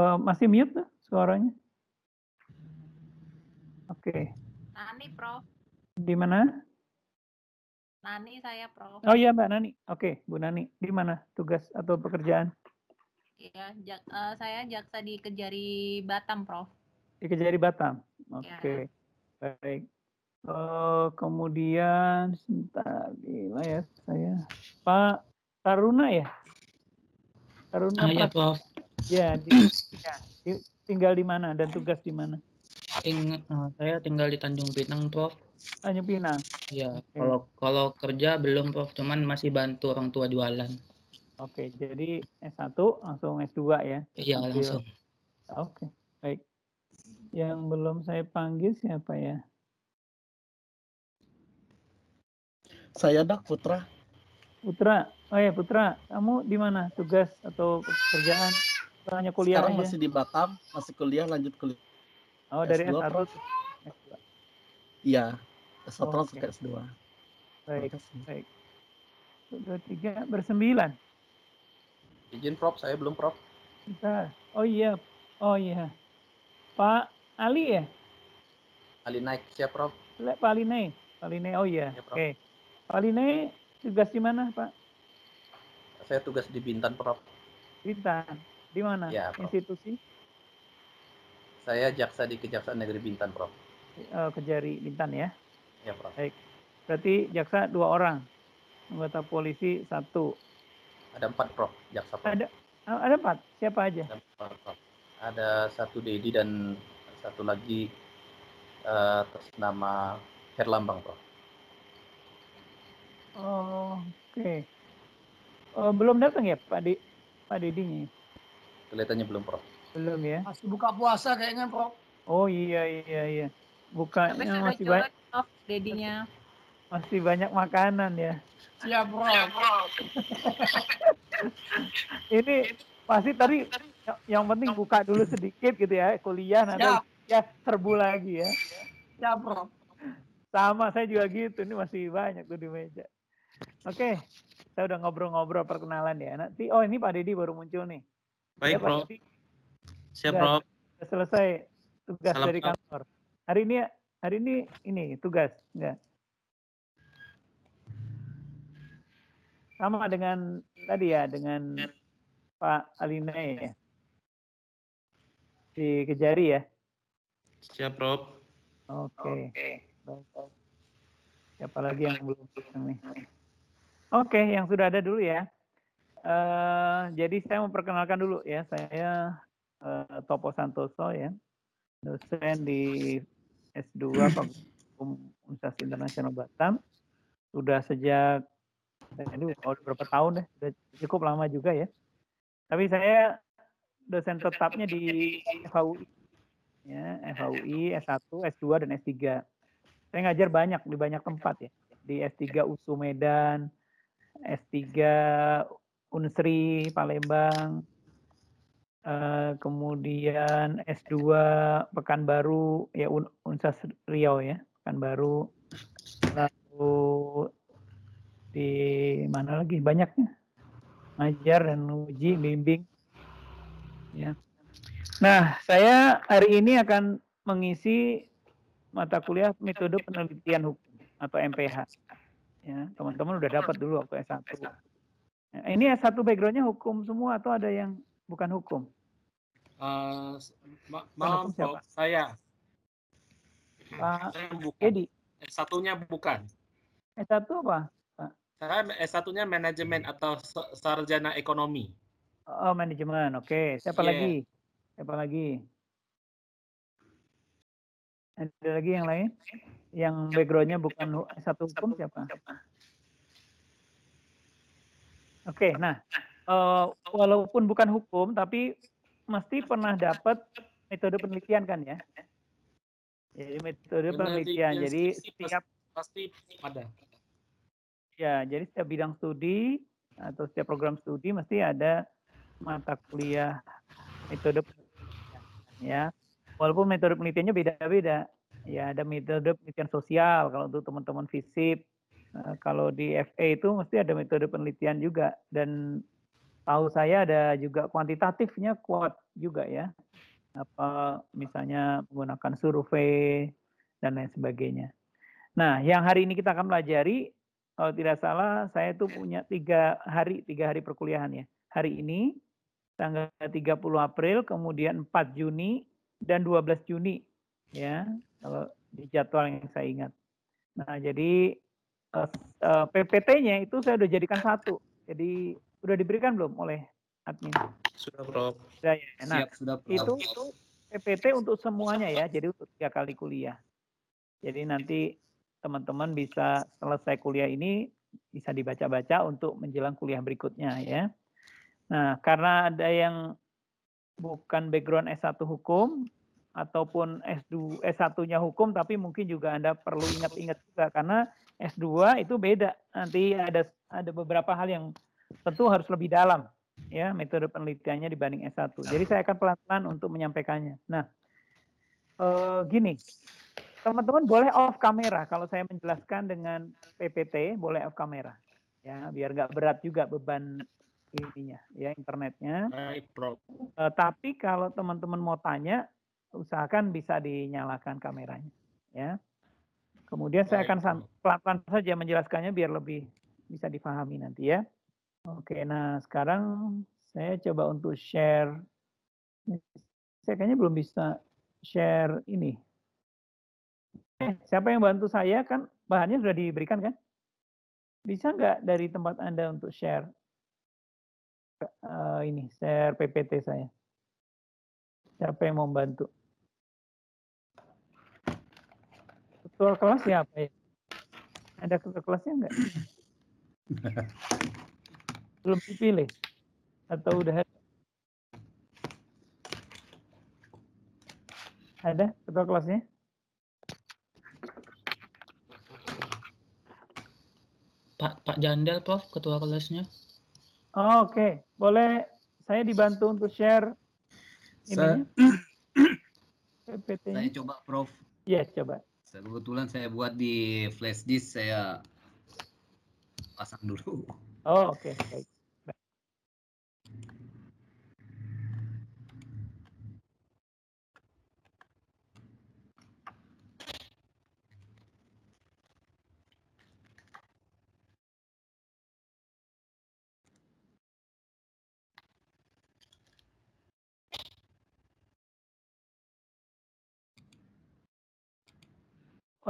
Eh, masih mute suaranya? Oke. Okay. Nani, Prof. Di mana? Nani saya, Prof. Oh iya, Mbak Nani. Oke, okay, Bu Nani. Di mana tugas atau pekerjaan? Iya, jak, uh, eh, saya jaksa di Kejari Batam, Prof. Di Kejari Batam. Iya. Oke. Okay. Ya. Baik. Uh, kemudian sebentar gila ya saya Pak Taruna ya Taruna ah, ya, Prof. Ya, di, ya di, tinggal di mana dan tugas di mana? Ting, uh, saya tinggal di Tanjung Pinang, Prof. Tanjung Pinang. Iya, okay. kalau kalau kerja belum, Prof. Cuman masih bantu orang tua jualan. Oke, okay, jadi S1 langsung S2 ya? Iya, langsung. Oke, okay, baik. Yang belum saya panggil siapa ya? Saya Dak Putra. Putra. Oh ya, Putra, kamu di mana? Tugas atau pekerjaan? hanya kuliah Sekarang aja. masih di Batam, masih kuliah, lanjut kuliah. Oh, S2 dari S1 S2. Iya, S1 oh, okay. ke S2. Baik, baik. Dua, tiga, bersembilan. Izin Prof, saya belum Prof. Kita, oh iya, oh iya. Pak Ali ya? Ali naik siap Prof. Pak Ali naik, Pak Ali naik, oh iya. Ya, Oke. Okay. Pak Ali naik tugas di mana Pak? Saya tugas di Bintan Prof. Bintan, di mana? Ya, Institusi? Saya jaksa di Kejaksaan Negeri Bintan, Prof. Eh, Kejari Bintan ya? Ya, Prof. Baik. Berarti jaksa dua orang, anggota polisi satu. Ada empat, Prof. Jaksa, Prof. Ada, eh, ada empat? Siapa aja? Ada empat, Prof. Ada satu Dedi dan satu lagi uh, nama Herlambang, Prof. Oh, oke. Okay. Uh, belum datang ya Pak, De Pak Dedinya? Kelihatannya belum, Prof. Belum ya? Masih buka puasa kayaknya, Prof. Oh iya iya iya. Buka masih banyak. Off dedinya. Masih banyak makanan ya. Siap, Bro. Ini pasti tadi yang penting buka dulu sedikit gitu ya, kuliah nanti ya serbu lagi ya. Siap, Bro. Sama saya juga gitu, ini masih banyak tuh di meja. Oke, saya udah ngobrol-ngobrol perkenalan ya. Nanti oh ini Pak Dedi baru muncul nih. Baik, ya, Prof. Siap, Prof. Prof. Selesai tugas Salam, dari kantor. Hari ini hari ini ini tugas, ya. Sama dengan tadi ya, dengan Pak Aline ya. Di Kejari ya. Siap, Prof. Oke. Okay. Okay. Siapa lagi yang belum nih? Oke, yang sudah ada dulu ya. Uh, jadi saya memperkenalkan dulu ya, saya uh, Topo Santoso ya, dosen di S2 Universitas Internasional Batam. Sudah sejak ini berapa tahun deh, ya, sudah cukup lama juga ya. Tapi saya dosen tetapnya di FHUI, ya, FHUI S1, S2 dan S3. Saya ngajar banyak di banyak tempat ya, di S3 USU Medan, S3 Unsri Palembang, uh, kemudian S2 Pekanbaru ya Un Unsas Riau ya Pekanbaru lalu di mana lagi banyaknya ngajar dan uji bimbing ya nah saya hari ini akan mengisi mata kuliah metode penelitian hukum atau MPH ya teman-teman udah dapat dulu waktu S1 Eh, ini S1 backgroundnya hukum semua atau ada yang bukan hukum? Uh, ma maaf, hukum siapa? saya. Pak saya bukan. Edi. Eh, s 1 bukan. S1 apa? Saya s satunya manajemen atau sarjana ekonomi. Oh, manajemen. Oke. Okay. Siapa yeah. lagi? Iya. Siapa lagi? Ada lagi yang lain? Yang backgroundnya bukan S1 hukum siapa? Oke, nah, uh, walaupun bukan hukum, tapi mesti pernah dapat metode penelitian kan ya? Jadi metode penelitian, jadi setiap pasti ada. Ya, jadi setiap bidang studi atau setiap program studi mesti ada mata kuliah metode penelitian, ya. Walaupun metode penelitiannya beda-beda, ya ada metode penelitian sosial kalau untuk teman-teman FISIP, Eh, kalau di FA itu mesti ada metode penelitian juga dan tahu saya ada juga kuantitatifnya kuat juga ya apa misalnya menggunakan survei dan lain sebagainya. Nah, yang hari ini kita akan pelajari, kalau tidak salah, saya itu punya tiga hari, tiga hari perkuliahan ya. Hari ini, tanggal 30 April, kemudian 4 Juni, dan 12 Juni. Ya, kalau di jadwal yang saya ingat. Nah, jadi Eh, eh, PPT-nya itu saya udah jadikan satu. Jadi udah diberikan belum oleh admin? Sudah, Prof. Sudah ya. Nah, Siap, sudah, bro. itu itu PPT untuk semuanya ya. Jadi untuk tiga kali kuliah. Jadi nanti teman-teman bisa selesai kuliah ini bisa dibaca-baca untuk menjelang kuliah berikutnya ya. Nah, karena ada yang bukan background S1 hukum ataupun S2 S1-nya hukum tapi mungkin juga Anda perlu ingat-ingat juga karena S2 itu beda. Nanti ada ada beberapa hal yang tentu harus lebih dalam ya metode penelitiannya dibanding S1. Nah. Jadi saya akan pelan-pelan untuk menyampaikannya. Nah, e, gini. Teman-teman boleh off kamera kalau saya menjelaskan dengan PPT, boleh off kamera. Ya, biar nggak berat juga beban ininya ya internetnya. Baik, Bro. E, eh, tapi kalau teman-teman mau tanya, usahakan bisa dinyalakan kameranya, ya. Kemudian saya akan pelan-pelan saja menjelaskannya biar lebih bisa difahami nanti ya. Oke, nah sekarang saya coba untuk share. Saya kayaknya belum bisa share ini. Eh, siapa yang bantu saya kan bahannya sudah diberikan kan? Bisa nggak dari tempat Anda untuk share? Uh, ini, share PPT saya. Siapa yang mau bantu? ketua kelasnya apa ya? Ada ketua kelasnya enggak? Belum dipilih? Atau udah ada? Ada ketua kelasnya? Pak Pak Jandel Prof ketua kelasnya. Oh, Oke, okay. boleh saya dibantu untuk share ini. Saya coba Prof. Ya coba kebetulan saya buat di flash disk saya pasang dulu. Oh oke. Okay.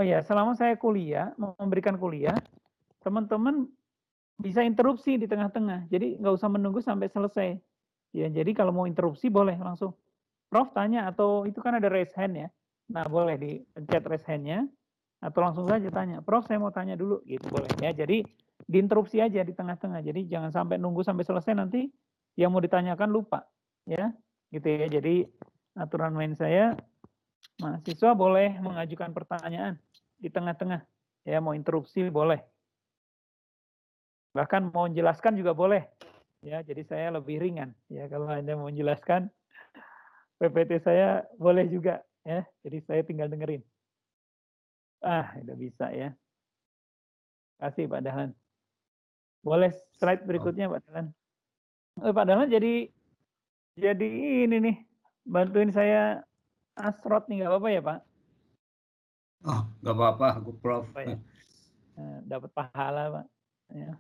Oh ya, selama saya kuliah, memberikan kuliah, teman-teman bisa interupsi di tengah-tengah. Jadi nggak usah menunggu sampai selesai. Ya, jadi kalau mau interupsi boleh langsung. Prof tanya atau itu kan ada raise hand ya. Nah boleh di chat raise handnya atau langsung saja tanya. Prof saya mau tanya dulu gitu boleh ya. Jadi diinterupsi aja di tengah-tengah. Jadi jangan sampai nunggu sampai selesai nanti yang mau ditanyakan lupa ya gitu ya. Jadi aturan main saya mahasiswa boleh mengajukan pertanyaan di tengah-tengah. Ya, mau interupsi boleh. Bahkan mau menjelaskan juga boleh. Ya, jadi saya lebih ringan. Ya, kalau Anda mau menjelaskan PPT saya boleh juga ya. Jadi saya tinggal dengerin. Ah, udah bisa ya. Kasih Pak Dahlan. Boleh slide berikutnya Pak Dahlan. Oh, Pak Dahlan jadi jadi ini nih bantuin saya asrot nih nggak apa-apa ya Pak? Oh, nggak apa-apa, aku prof. Ya? Dapat pahala, Pak. Ya.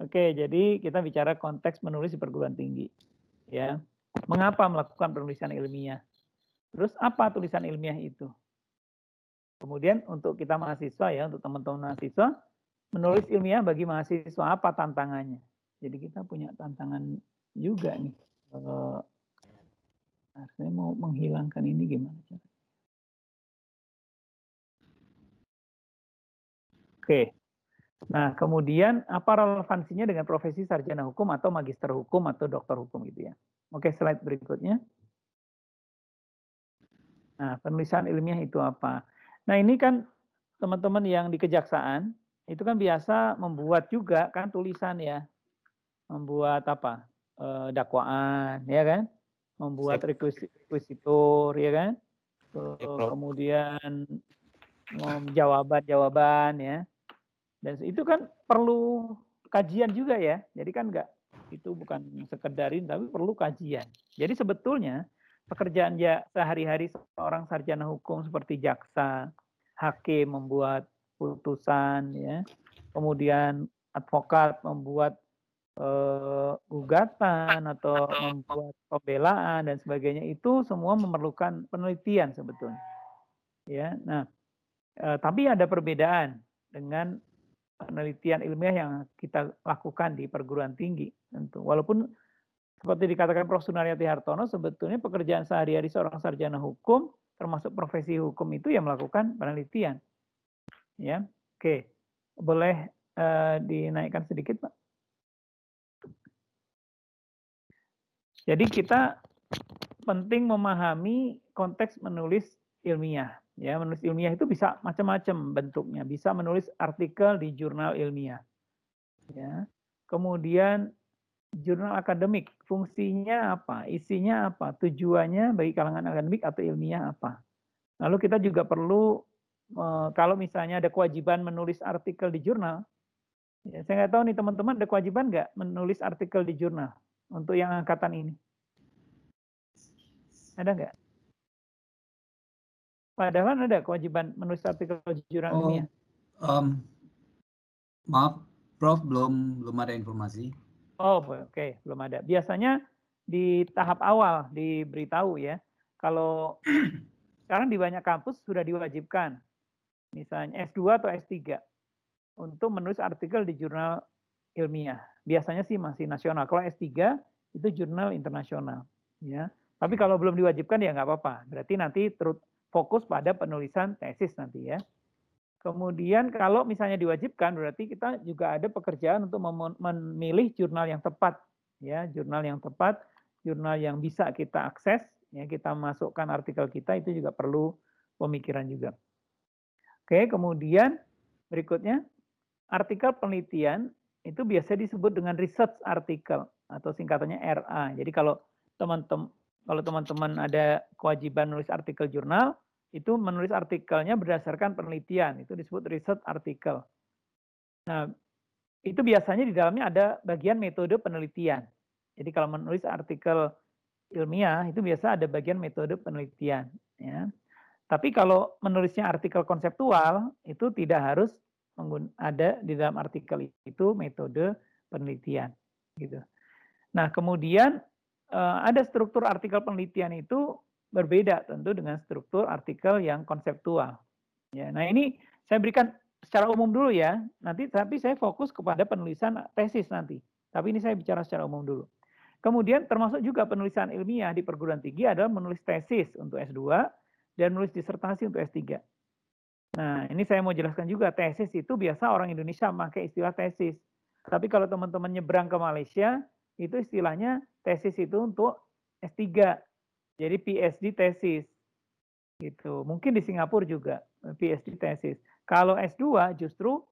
Oke, jadi kita bicara konteks menulis di perguruan tinggi. Ya, mengapa melakukan penulisan ilmiah? Terus apa tulisan ilmiah itu? Kemudian untuk kita mahasiswa ya, untuk teman-teman mahasiswa, menulis ilmiah bagi mahasiswa apa tantangannya? Jadi kita punya tantangan juga nih. Uh, saya mau menghilangkan ini gimana cara? Oke. Nah, kemudian apa relevansinya dengan profesi sarjana hukum atau magister hukum atau dokter hukum gitu ya. Oke, slide berikutnya. Nah, penulisan ilmiah itu apa? Nah, ini kan teman-teman yang di kejaksaan itu kan biasa membuat juga kan tulisan ya. Membuat apa? E, dakwaan, ya kan? Membuat requisitor, ya kan? Terus, kemudian jawaban-jawaban ya dan itu kan perlu kajian juga ya. Jadi kan enggak itu bukan sekedarin tapi perlu kajian. Jadi sebetulnya pekerjaan ya sehari-hari seorang sarjana hukum seperti jaksa, hakim membuat putusan ya. Kemudian advokat membuat uh, gugatan atau membuat pembelaan dan sebagainya itu semua memerlukan penelitian sebetulnya. Ya. Nah, uh, tapi ada perbedaan dengan penelitian ilmiah yang kita lakukan di perguruan tinggi tentu. Walaupun seperti dikatakan Prof. Sunaryati Hartono, sebetulnya pekerjaan sehari-hari seorang sarjana hukum, termasuk profesi hukum itu yang melakukan penelitian. Ya, oke, boleh uh, dinaikkan sedikit, Pak. Jadi kita penting memahami konteks menulis ilmiah. Ya, menulis ilmiah itu bisa macam-macam bentuknya. Bisa menulis artikel di jurnal ilmiah. Ya. Kemudian jurnal akademik, fungsinya apa? Isinya apa? Tujuannya bagi kalangan akademik atau ilmiah apa? Lalu kita juga perlu e, kalau misalnya ada kewajiban menulis artikel di jurnal, ya, saya nggak tahu nih teman-teman ada kewajiban nggak menulis artikel di jurnal untuk yang angkatan ini? Ada nggak? Padahal kan ada kewajiban menulis artikel jurnal oh, ilmiah? Um, maaf, Prof belum belum ada informasi. Oh, oke, okay. belum ada. Biasanya di tahap awal diberitahu ya. Kalau sekarang di banyak kampus sudah diwajibkan misalnya S2 atau S3 untuk menulis artikel di jurnal ilmiah. Biasanya sih masih nasional. Kalau S3 itu jurnal internasional ya. Tapi hmm. kalau belum diwajibkan ya nggak apa-apa. Berarti nanti terus fokus pada penulisan tesis nanti ya. Kemudian kalau misalnya diwajibkan berarti kita juga ada pekerjaan untuk memilih jurnal yang tepat ya, jurnal yang tepat, jurnal yang bisa kita akses ya kita masukkan artikel kita itu juga perlu pemikiran juga. Oke, kemudian berikutnya artikel penelitian itu biasa disebut dengan research artikel atau singkatannya RA. Jadi kalau teman-teman kalau teman-teman ada kewajiban nulis artikel jurnal, itu menulis artikelnya berdasarkan penelitian, itu disebut riset artikel. Nah, itu biasanya di dalamnya ada bagian metode penelitian. Jadi kalau menulis artikel ilmiah itu biasa ada bagian metode penelitian, ya. Tapi kalau menulisnya artikel konseptual itu tidak harus ada di dalam artikel itu metode penelitian, gitu. Nah, kemudian eh, ada struktur artikel penelitian itu berbeda tentu dengan struktur artikel yang konseptual. Ya, nah ini saya berikan secara umum dulu ya. Nanti tapi saya fokus kepada penulisan tesis nanti. Tapi ini saya bicara secara umum dulu. Kemudian termasuk juga penulisan ilmiah di perguruan tinggi adalah menulis tesis untuk S2 dan menulis disertasi untuk S3. Nah, ini saya mau jelaskan juga tesis itu biasa orang Indonesia pakai istilah tesis. Tapi kalau teman-teman nyebrang ke Malaysia, itu istilahnya tesis itu untuk S3 jadi PhD tesis gitu. Mungkin di Singapura juga eh, PhD tesis. Kalau S2 justru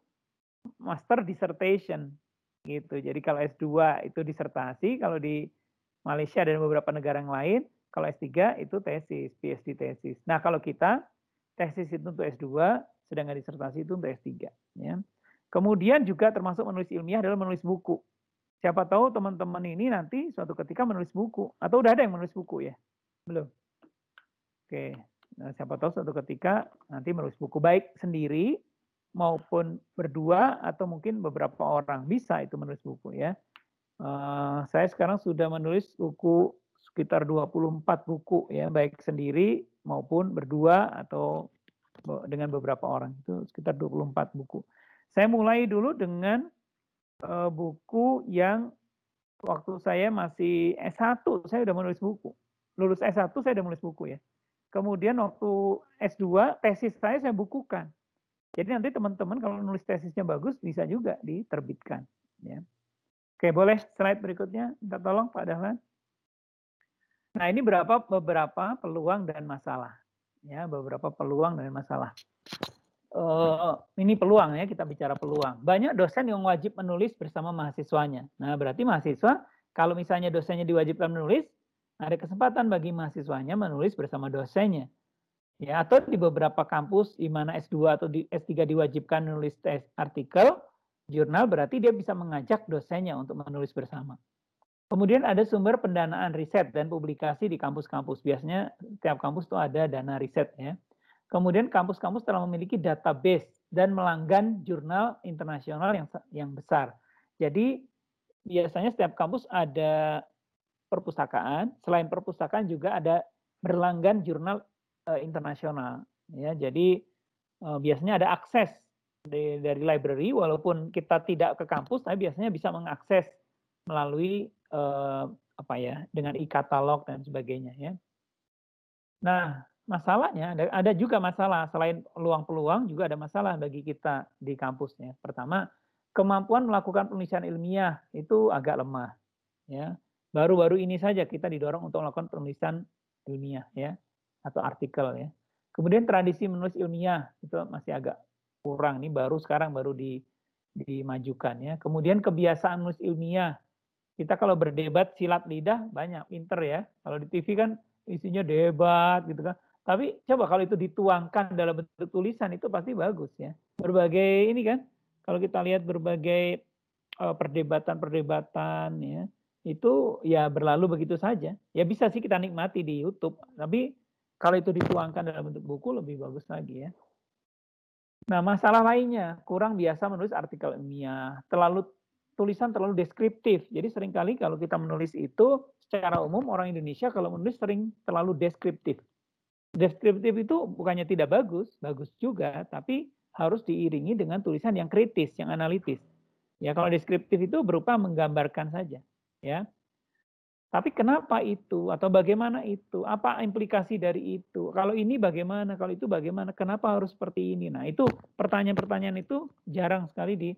master dissertation gitu. Jadi kalau S2 itu disertasi, kalau di Malaysia dan beberapa negara yang lain, kalau S3 itu tesis, PhD tesis. Nah, kalau kita tesis itu untuk S2, sedangkan disertasi itu untuk S3, ya. Kemudian juga termasuk menulis ilmiah adalah menulis buku. Siapa tahu teman-teman ini nanti suatu ketika menulis buku atau udah ada yang menulis buku ya. Belum. Oke, nah, siapa tahu suatu ketika nanti menulis buku baik sendiri maupun berdua atau mungkin beberapa orang bisa itu menulis buku ya. Uh, saya sekarang sudah menulis buku sekitar 24 buku ya baik sendiri maupun berdua atau dengan beberapa orang itu sekitar 24 buku. Saya mulai dulu dengan uh, buku yang waktu saya masih S1 saya sudah menulis buku lulus S1 saya udah nulis buku ya. Kemudian waktu S2 tesis saya saya bukukan. Jadi nanti teman-teman kalau nulis tesisnya bagus bisa juga diterbitkan ya. Oke, boleh slide berikutnya. Minta tolong Pak Dahlan. Nah, ini berapa beberapa peluang dan masalah. Ya, beberapa peluang dan masalah. Uh, ini peluang ya, kita bicara peluang. Banyak dosen yang wajib menulis bersama mahasiswanya. Nah, berarti mahasiswa kalau misalnya dosennya diwajibkan menulis, ada kesempatan bagi mahasiswanya menulis bersama dosennya. Ya, atau di beberapa kampus di mana S2 atau di S3 diwajibkan menulis tes artikel, jurnal berarti dia bisa mengajak dosennya untuk menulis bersama. Kemudian ada sumber pendanaan riset dan publikasi di kampus-kampus. Biasanya setiap kampus itu ada dana riset ya. Kemudian kampus-kampus telah memiliki database dan melanggan jurnal internasional yang yang besar. Jadi biasanya setiap kampus ada perpustakaan, selain perpustakaan juga ada berlangganan jurnal uh, internasional. Ya, jadi uh, biasanya ada akses dari, dari library, walaupun kita tidak ke kampus, tapi biasanya bisa mengakses melalui uh, apa ya, dengan e-katalog dan sebagainya. Ya. Nah, masalahnya ada, ada juga masalah selain peluang-peluang juga ada masalah bagi kita di kampusnya. Pertama, kemampuan melakukan penelitian ilmiah itu agak lemah. Ya, Baru-baru ini saja kita didorong untuk melakukan penulisan ilmiah ya atau artikel ya. Kemudian tradisi menulis ilmiah itu masih agak kurang nih baru sekarang baru di dimajukan ya. Kemudian kebiasaan menulis ilmiah. Kita kalau berdebat silat lidah banyak pinter ya. Kalau di TV kan isinya debat gitu kan. Tapi coba kalau itu dituangkan dalam bentuk tulisan itu pasti bagus ya. Berbagai ini kan, kalau kita lihat berbagai eh, perdebatan-perdebatan ya, itu ya berlalu begitu saja. Ya bisa sih kita nikmati di YouTube, tapi kalau itu dituangkan dalam bentuk buku lebih bagus lagi ya. Nah, masalah lainnya, kurang biasa menulis artikel ilmiah, terlalu tulisan terlalu deskriptif. Jadi seringkali kalau kita menulis itu secara umum orang Indonesia kalau menulis sering terlalu deskriptif. Deskriptif itu bukannya tidak bagus, bagus juga, tapi harus diiringi dengan tulisan yang kritis, yang analitis. Ya, kalau deskriptif itu berupa menggambarkan saja ya. Tapi kenapa itu atau bagaimana itu? Apa implikasi dari itu? Kalau ini bagaimana? Kalau itu bagaimana? Kenapa harus seperti ini? Nah, itu pertanyaan-pertanyaan itu jarang sekali di,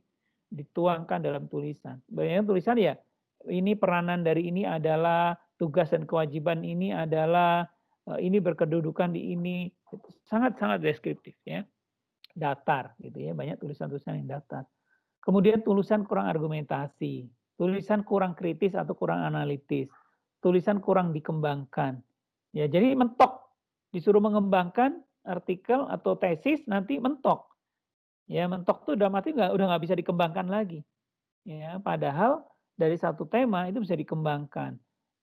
dituangkan dalam tulisan. Banyak tulisan ya, ini peranan dari ini adalah tugas dan kewajiban ini adalah eh, ini berkedudukan di ini sangat-sangat deskriptif ya datar gitu ya banyak tulisan-tulisan yang datar kemudian tulisan kurang argumentasi tulisan kurang kritis atau kurang analitis, tulisan kurang dikembangkan. Ya, jadi mentok. Disuruh mengembangkan artikel atau tesis nanti mentok. Ya, mentok tuh udah mati nggak udah nggak bisa dikembangkan lagi. Ya, padahal dari satu tema itu bisa dikembangkan.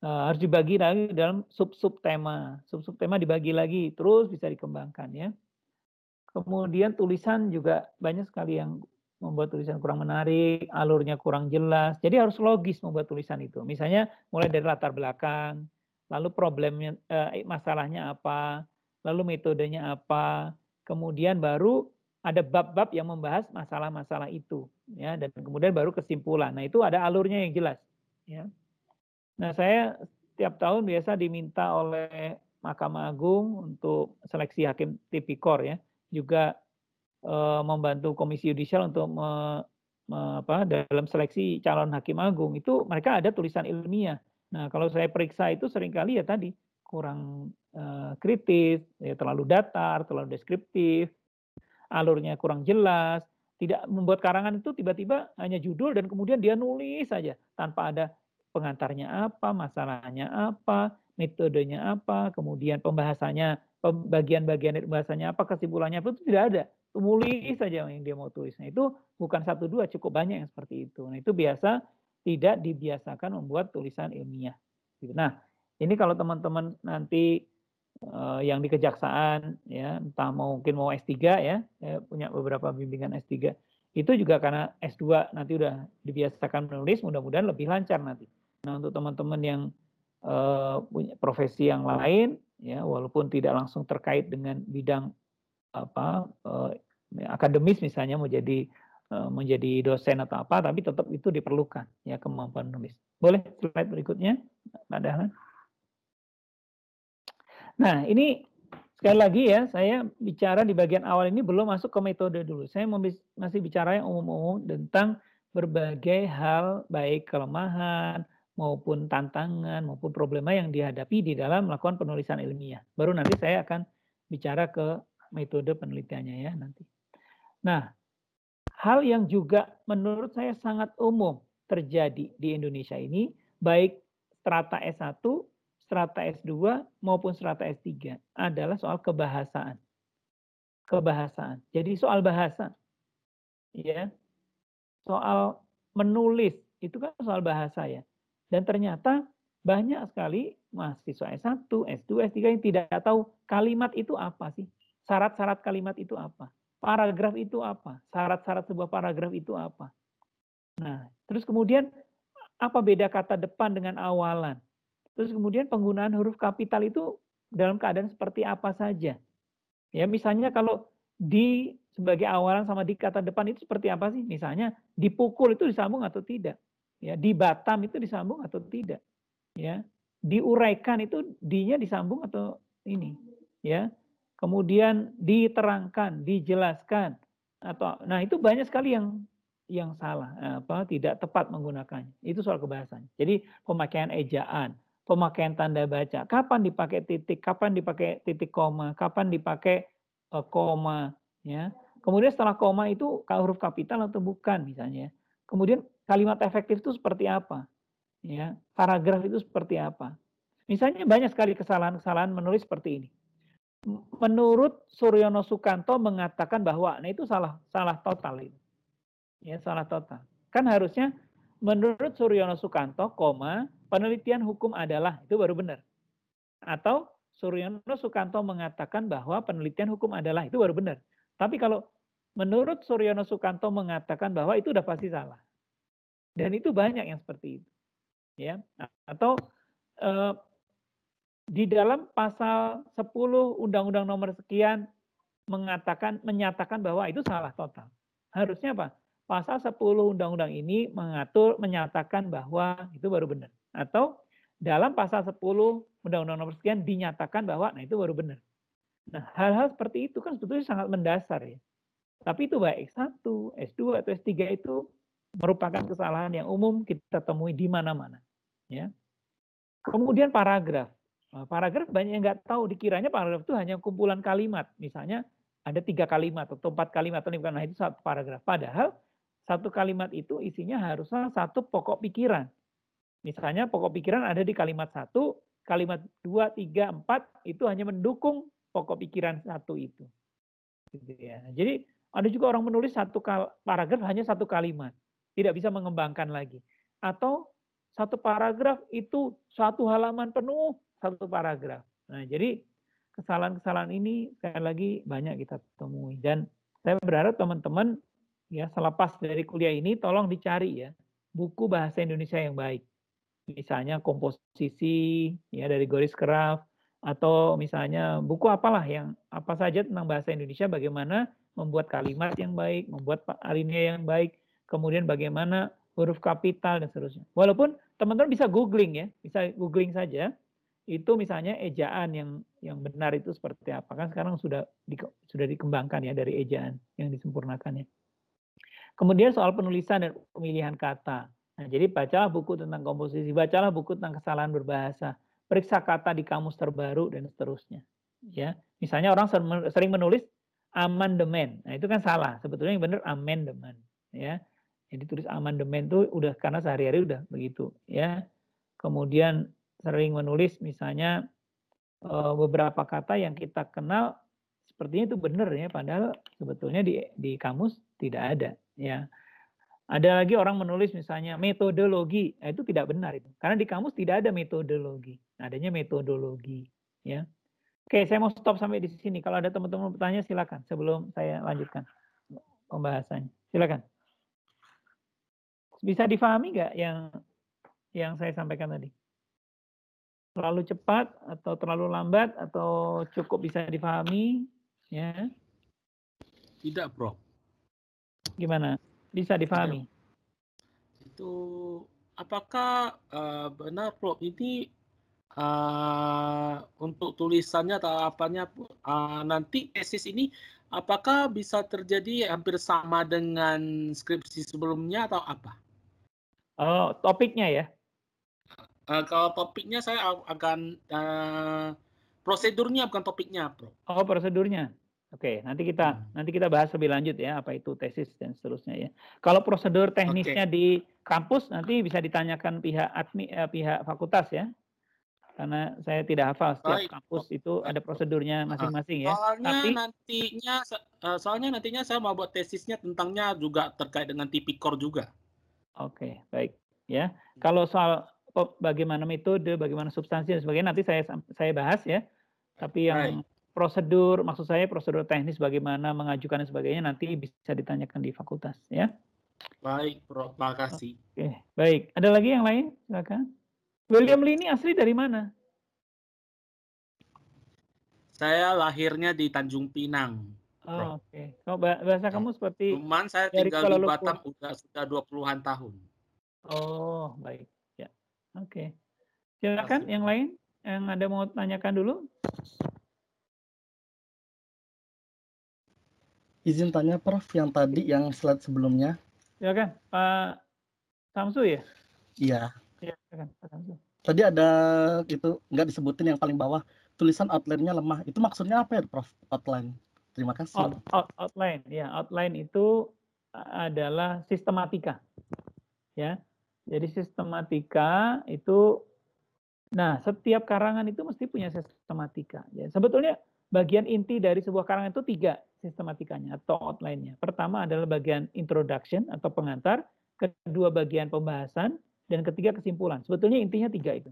E, harus dibagi lagi dalam sub-sub tema. Sub-sub tema dibagi lagi terus bisa dikembangkan ya. Kemudian tulisan juga banyak sekali yang membuat tulisan kurang menarik, alurnya kurang jelas. Jadi harus logis membuat tulisan itu. Misalnya mulai dari latar belakang, lalu problemnya eh, masalahnya apa, lalu metodenya apa, kemudian baru ada bab-bab yang membahas masalah-masalah itu ya dan kemudian baru kesimpulan. Nah, itu ada alurnya yang jelas ya. Nah, saya setiap tahun biasa diminta oleh Mahkamah Agung untuk seleksi hakim tipikor ya, juga uh, membantu Komisi Yudisial untuk me, me, apa, dalam seleksi calon hakim agung itu mereka ada tulisan ilmiah. Nah kalau saya periksa itu seringkali ya tadi kurang uh, kritis, ya, terlalu datar, terlalu deskriptif, alurnya kurang jelas, tidak membuat karangan itu tiba-tiba hanya judul dan kemudian dia nulis saja tanpa ada pengantarnya apa, masalahnya apa, metodenya apa, kemudian pembahasannya, bagian-bagian pembahasannya apa, kesimpulannya apa itu tidak ada tulis saja yang dia mau tulis. Nah itu bukan satu dua, cukup banyak yang seperti itu. Nah itu biasa tidak dibiasakan membuat tulisan ilmiah. Gitu. Nah ini kalau teman-teman nanti eh, yang di kejaksaan ya entah mau mungkin mau S3 ya, ya punya beberapa bimbingan S3 itu juga karena S2 nanti udah dibiasakan menulis mudah-mudahan lebih lancar nanti. Nah untuk teman-teman yang eh, punya profesi yang lain ya walaupun tidak langsung terkait dengan bidang apa eh, akademis misalnya mau jadi eh, menjadi dosen atau apa, tapi tetap itu diperlukan ya kemampuan nulis. Boleh slide berikutnya, Padahal. Nah ini sekali lagi ya, saya bicara di bagian awal ini belum masuk ke metode dulu. Saya masih bicara yang umum-umum tentang berbagai hal baik kelemahan maupun tantangan maupun problema yang dihadapi di dalam melakukan penulisan ilmiah. Baru nanti saya akan bicara ke metode penelitiannya ya nanti. Nah, hal yang juga menurut saya sangat umum terjadi di Indonesia ini, baik strata S1, strata S2, maupun strata S3 adalah soal kebahasaan. Kebahasaan. Jadi soal bahasa. Ya. Soal menulis itu kan soal bahasa ya. Dan ternyata banyak sekali mahasiswa S1, S2, S3 yang tidak tahu kalimat itu apa sih. Syarat-syarat kalimat itu apa? Paragraf itu apa? Syarat-syarat sebuah paragraf itu apa? Nah, terus kemudian apa beda kata depan dengan awalan? Terus kemudian penggunaan huruf kapital itu dalam keadaan seperti apa saja? Ya, misalnya kalau di sebagai awalan sama di kata depan itu seperti apa sih? Misalnya dipukul itu disambung atau tidak? Ya, di Batam itu disambung atau tidak? Ya, diuraikan itu dinya disambung atau ini? Ya, kemudian diterangkan, dijelaskan atau nah itu banyak sekali yang yang salah apa tidak tepat menggunakannya. Itu soal kebahasan. Jadi pemakaian ejaan, pemakaian tanda baca, kapan dipakai titik, kapan dipakai titik koma, kapan dipakai eh, koma ya. Kemudian setelah koma itu huruf kapital atau bukan misalnya. Ya. Kemudian kalimat efektif itu seperti apa? Ya, paragraf itu seperti apa? Misalnya banyak sekali kesalahan-kesalahan menulis seperti ini menurut Suryono Sukanto mengatakan bahwa nah itu salah salah total itu. Ya, salah total. Kan harusnya menurut Suryono Sukanto, koma, penelitian hukum adalah itu baru benar. Atau Suryono Sukanto mengatakan bahwa penelitian hukum adalah itu baru benar. Tapi kalau menurut Suryono Sukanto mengatakan bahwa itu udah pasti salah. Dan itu banyak yang seperti itu. Ya, atau eh, di dalam pasal 10 Undang-Undang nomor sekian mengatakan menyatakan bahwa itu salah total. Harusnya apa? Pasal 10 Undang-Undang ini mengatur menyatakan bahwa itu baru benar. Atau dalam pasal 10 Undang-Undang nomor sekian dinyatakan bahwa nah itu baru benar. Nah, hal-hal seperti itu kan sebetulnya sangat mendasar ya. Tapi itu baik S1, S2 atau S3 itu merupakan kesalahan yang umum kita temui di mana-mana, ya. Kemudian paragraf. Eh, paragraf banyak yang nggak tahu, dikiranya paragraf itu hanya kumpulan kalimat. Misalnya ada tiga kalimat atau empat kalimat atau lima nah itu satu paragraf. Padahal satu kalimat itu isinya harusnya satu pokok pikiran. Misalnya pokok pikiran ada di kalimat satu, kalimat dua, tiga, empat itu hanya mendukung pokok pikiran satu itu. Gitu ya. Jadi ada juga orang menulis satu paragraf hanya satu kalimat, tidak bisa mengembangkan lagi. Atau satu paragraf itu satu halaman penuh satu paragraf. Nah, jadi kesalahan-kesalahan ini sekali lagi banyak kita temui dan saya berharap teman-teman ya selepas dari kuliah ini tolong dicari ya buku bahasa Indonesia yang baik. Misalnya komposisi ya dari Goris Kraft atau misalnya buku apalah yang apa saja tentang bahasa Indonesia bagaimana membuat kalimat yang baik, membuat alinea yang baik, kemudian bagaimana huruf kapital dan seterusnya. Walaupun teman-teman bisa googling ya, bisa googling saja itu misalnya ejaan yang yang benar itu seperti apa kan sekarang sudah di, sudah dikembangkan ya dari ejaan yang disempurnakannya. Kemudian soal penulisan dan pemilihan kata. Nah, jadi bacalah buku tentang komposisi, bacalah buku tentang kesalahan berbahasa, periksa kata di kamus terbaru dan seterusnya. Ya, misalnya orang sering menulis amandemen. Nah, itu kan salah. Sebetulnya yang benar amandemen, ya. Jadi tulis amandemen itu udah karena sehari-hari udah begitu, ya. Kemudian sering menulis misalnya eh, beberapa kata yang kita kenal sepertinya itu benar ya padahal sebetulnya di di kamus tidak ada ya ada lagi orang menulis misalnya metodologi nah, itu tidak benar itu karena di kamus tidak ada metodologi adanya metodologi ya oke saya mau stop sampai di sini kalau ada teman-teman bertanya silakan sebelum saya lanjutkan pembahasannya silakan bisa difahami nggak yang yang saya sampaikan tadi terlalu cepat atau terlalu lambat atau cukup bisa difahami ya tidak bro gimana bisa difahami itu apakah uh, benar bro ini uh, untuk tulisannya atau apanya uh, nanti tesis ini apakah bisa terjadi hampir sama dengan skripsi sebelumnya atau apa oh topiknya ya Uh, kalau topiknya saya akan uh, prosedurnya bukan topiknya, Bro. Oh, prosedurnya. Oke, okay, nanti kita hmm. nanti kita bahas lebih lanjut ya apa itu tesis dan seterusnya ya. Kalau prosedur teknisnya okay. di kampus nanti bisa ditanyakan pihak admi eh, pihak fakultas ya. Karena saya tidak hafal setiap Baik. kampus itu ada prosedurnya ah, masing-masing ya. Soalnya Tapi, nantinya eh, soalnya nantinya saya mau buat tesisnya tentangnya juga terkait dengan tipikor juga. Oke, okay, baik ya. Hmm. Kalau soal bagaimana metode, bagaimana substansi dan sebagainya nanti saya saya bahas ya. Tapi yang prosedur maksud saya prosedur teknis bagaimana mengajukan dan sebagainya nanti bisa ditanyakan di fakultas ya. Baik, terima Makasih. Oke, baik. Ada lagi yang lain? Silakan. William Lee ini asli dari mana? Saya lahirnya di Tanjung Pinang. Oh, Oke. Okay. Oh, bahasa kamu seperti Cuman saya tinggal di Batam sudah sudah 20-an tahun. Oh, baik. Oke. Silakan yang lain yang ada mau tanyakan dulu. Izin tanya Prof yang tadi yang slide sebelumnya. ya kan Pak Samsu ya? Iya. Iya, kan Pak Samsu. Tadi ada itu nggak disebutin yang paling bawah tulisan outline-nya lemah. Itu maksudnya apa ya Prof? Outline. Terima kasih. Out, out, outline ya, outline itu adalah sistematika. Ya. Jadi sistematika itu, nah setiap karangan itu mesti punya sistematika. Ya, sebetulnya bagian inti dari sebuah karangan itu tiga sistematikanya atau outline-nya. Pertama adalah bagian introduction atau pengantar, kedua bagian pembahasan, dan ketiga kesimpulan. Sebetulnya intinya tiga itu.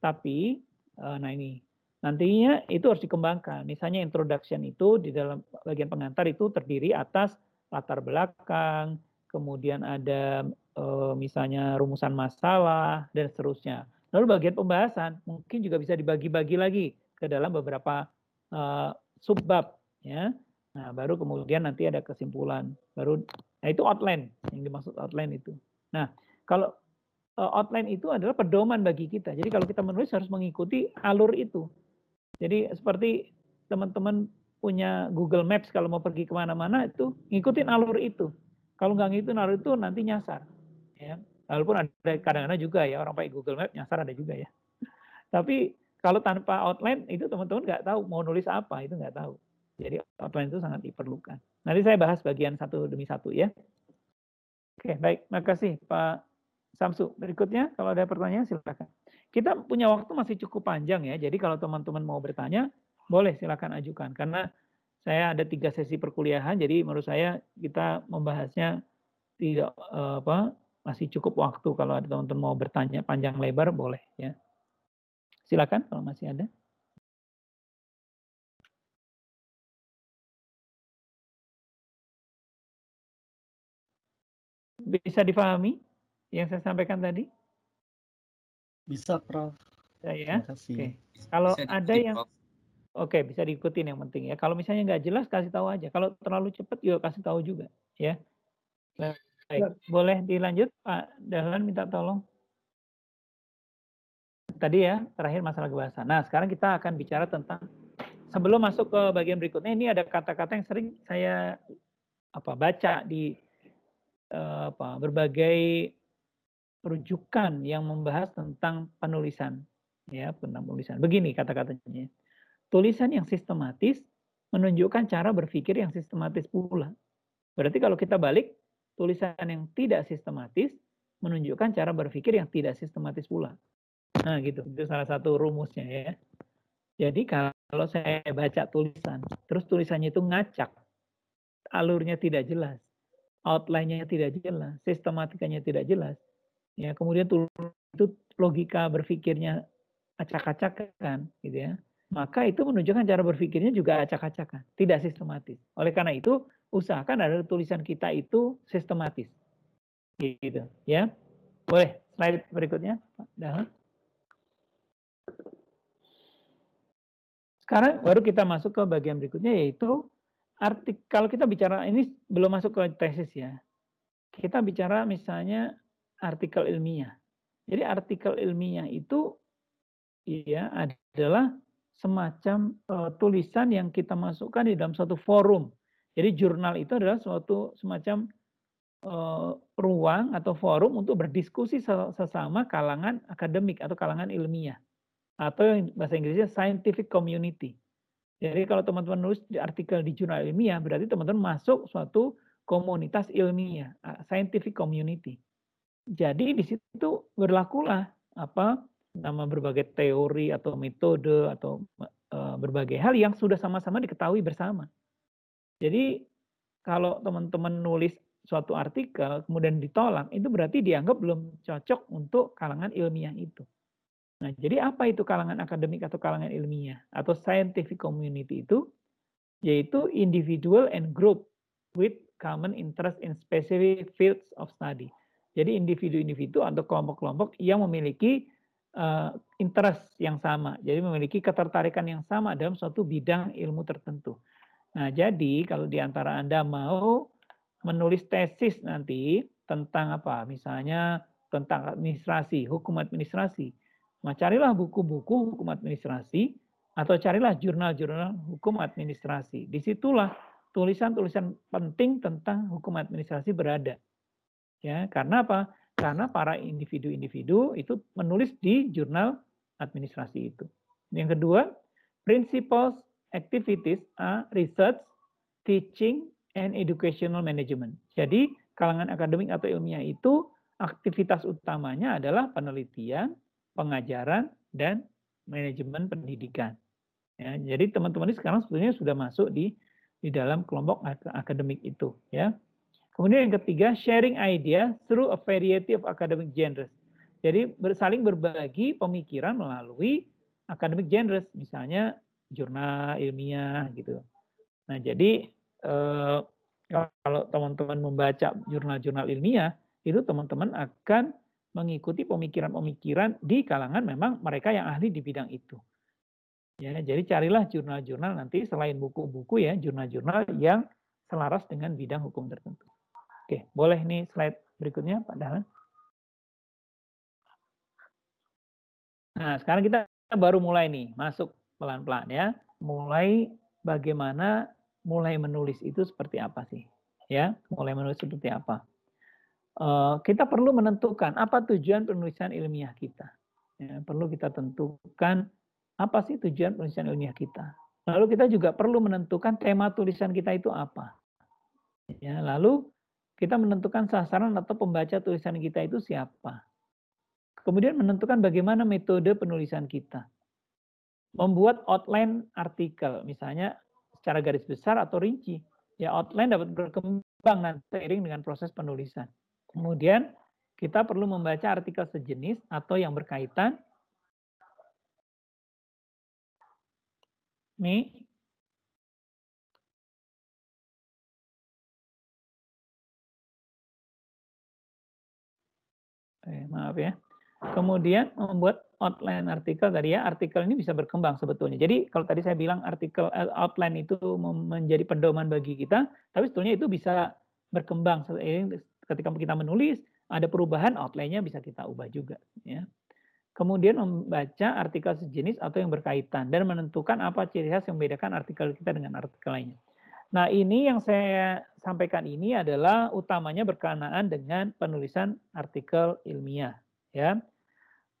Tapi, eh, nah ini, nantinya itu harus dikembangkan. Misalnya introduction itu di dalam bagian pengantar itu terdiri atas latar belakang, kemudian ada Eh, misalnya rumusan masalah, dan seterusnya. Lalu bagian pembahasan mungkin juga bisa dibagi-bagi lagi ke dalam beberapa eh, subbab. Ya. Nah, baru kemudian nanti ada kesimpulan. Baru, nah itu outline, yang dimaksud outline itu. Nah, kalau eh, outline itu adalah pedoman bagi kita. Jadi kalau kita menulis harus mengikuti alur itu. Jadi seperti teman-teman punya Google Maps kalau mau pergi kemana-mana itu ngikutin alur itu. Kalau nggak ngikutin alur itu nanti nyasar. Ya. Walaupun ada kadang-kadang juga ya orang pakai Google Map nyasar ada juga ya. Tapi kalau tanpa outline itu teman-teman nggak tahu mau nulis apa itu nggak tahu. Jadi outline itu sangat diperlukan. Nanti saya bahas bagian satu demi satu ya. Oke baik, makasih Pak Samsu. Berikutnya kalau ada pertanyaan silakan. Kita punya waktu masih cukup panjang ya. Jadi kalau teman-teman mau bertanya boleh silakan ajukan karena saya ada tiga sesi perkuliahan. Jadi menurut saya kita membahasnya tidak eh, apa masih cukup waktu kalau ada teman-teman mau bertanya panjang lebar boleh ya. Silakan kalau masih ada. Bisa difahami yang saya sampaikan tadi? Bisa, Prof. Ya, ya. Terima Okay. Kalau bisa ada yang Oke, okay, bisa diikuti yang penting ya. Kalau misalnya nggak jelas kasih tahu aja. Kalau terlalu cepat juga kasih tahu juga ya. Nah, boleh dilanjut Pak Dahlan minta tolong. Tadi ya, terakhir masalah kebahasaan. Nah, sekarang kita akan bicara tentang sebelum masuk ke bagian berikutnya ini ada kata-kata yang sering saya apa baca di eh, apa berbagai rujukan yang membahas tentang penulisan ya penulisan begini kata-katanya tulisan yang sistematis menunjukkan cara berpikir yang sistematis pula berarti kalau kita balik tulisan yang tidak sistematis menunjukkan cara berpikir yang tidak sistematis pula. Nah, gitu. Itu salah satu rumusnya ya. Jadi kalau saya baca tulisan, terus tulisannya itu ngacak, alurnya tidak jelas, outline-nya tidak jelas, sistematikanya tidak jelas, ya kemudian itu logika berpikirnya acak-acakan, gitu ya. Maka itu menunjukkan cara berpikirnya juga acak-acakan, tidak sistematis. Oleh karena itu, usahakan ada tulisan kita itu sistematis. Gitu, ya. Boleh slide berikutnya, Pak Sekarang baru kita masuk ke bagian berikutnya yaitu artikel Kalau kita bicara ini belum masuk ke tesis ya. Kita bicara misalnya artikel ilmiah. Jadi artikel ilmiah itu ya adalah semacam uh, tulisan yang kita masukkan di dalam suatu forum jadi jurnal itu adalah suatu semacam uh, ruang atau forum untuk berdiskusi sesama kalangan akademik atau kalangan ilmiah atau yang bahasa Inggrisnya scientific community. Jadi kalau teman-teman nulis artikel di jurnal ilmiah berarti teman-teman masuk suatu komunitas ilmiah, scientific community. Jadi di situ berlakulah apa nama berbagai teori atau metode atau eh, berbagai hal yang sudah sama-sama diketahui bersama. Jadi kalau teman-teman nulis suatu artikel kemudian ditolak, itu berarti dianggap belum cocok untuk kalangan ilmiah itu. Nah, jadi apa itu kalangan akademik atau kalangan ilmiah atau scientific community itu? Yaitu individual and group with common interest in specific fields of study. Jadi individu-individu atau kelompok-kelompok yang memiliki uh, interest yang sama, jadi memiliki ketertarikan yang sama dalam suatu bidang ilmu tertentu. Nah, jadi kalau di antara Anda mau menulis tesis nanti tentang apa? Misalnya tentang administrasi, hukum administrasi. Nah, carilah buku-buku hukum administrasi atau carilah jurnal-jurnal hukum administrasi. Disitulah tulisan-tulisan penting tentang hukum administrasi berada. Ya, karena apa? Karena para individu-individu itu menulis di jurnal administrasi itu. Yang kedua, principles activities are research, teaching, and educational management. Jadi, kalangan akademik atau ilmiah itu aktivitas utamanya adalah penelitian, pengajaran, dan manajemen pendidikan. Ya, jadi teman-teman ini sekarang sebetulnya sudah masuk di di dalam kelompok akademik itu. Ya. Kemudian yang ketiga, sharing idea through a variety of academic genres. Jadi saling berbagi pemikiran melalui academic genres. Misalnya jurnal ilmiah gitu. Nah, jadi eh, kalau teman-teman membaca jurnal-jurnal ilmiah, itu teman-teman akan mengikuti pemikiran-pemikiran di kalangan memang mereka yang ahli di bidang itu. Ya, jadi carilah jurnal-jurnal nanti selain buku-buku ya, jurnal-jurnal yang selaras dengan bidang hukum tertentu. Oke, boleh nih slide berikutnya Pak Dahlan. Nah, sekarang kita baru mulai nih masuk pelan-pelan ya, mulai bagaimana mulai menulis itu seperti apa sih? Ya, mulai menulis seperti apa? Eh, kita perlu menentukan apa tujuan penulisan ilmiah kita. Ya, perlu kita tentukan apa sih tujuan penulisan ilmiah kita. Lalu kita juga perlu menentukan tema tulisan kita itu apa. Ya, lalu kita menentukan sasaran atau pembaca tulisan kita itu siapa. Kemudian menentukan bagaimana metode penulisan kita membuat outline artikel misalnya secara garis besar atau rinci ya outline dapat berkembang nanti seiring dengan proses penulisan kemudian kita perlu membaca artikel sejenis atau yang berkaitan ini eh, maaf ya kemudian membuat outline artikel tadi ya artikel ini bisa berkembang sebetulnya jadi kalau tadi saya bilang artikel eh, outline itu menjadi pedoman bagi kita tapi sebetulnya itu bisa berkembang ketika kita menulis ada perubahan outline-nya bisa kita ubah juga ya kemudian membaca artikel sejenis atau yang berkaitan dan menentukan apa ciri khas yang membedakan artikel kita dengan artikel lainnya. Nah, ini yang saya sampaikan ini adalah utamanya berkenaan dengan penulisan artikel ilmiah, ya.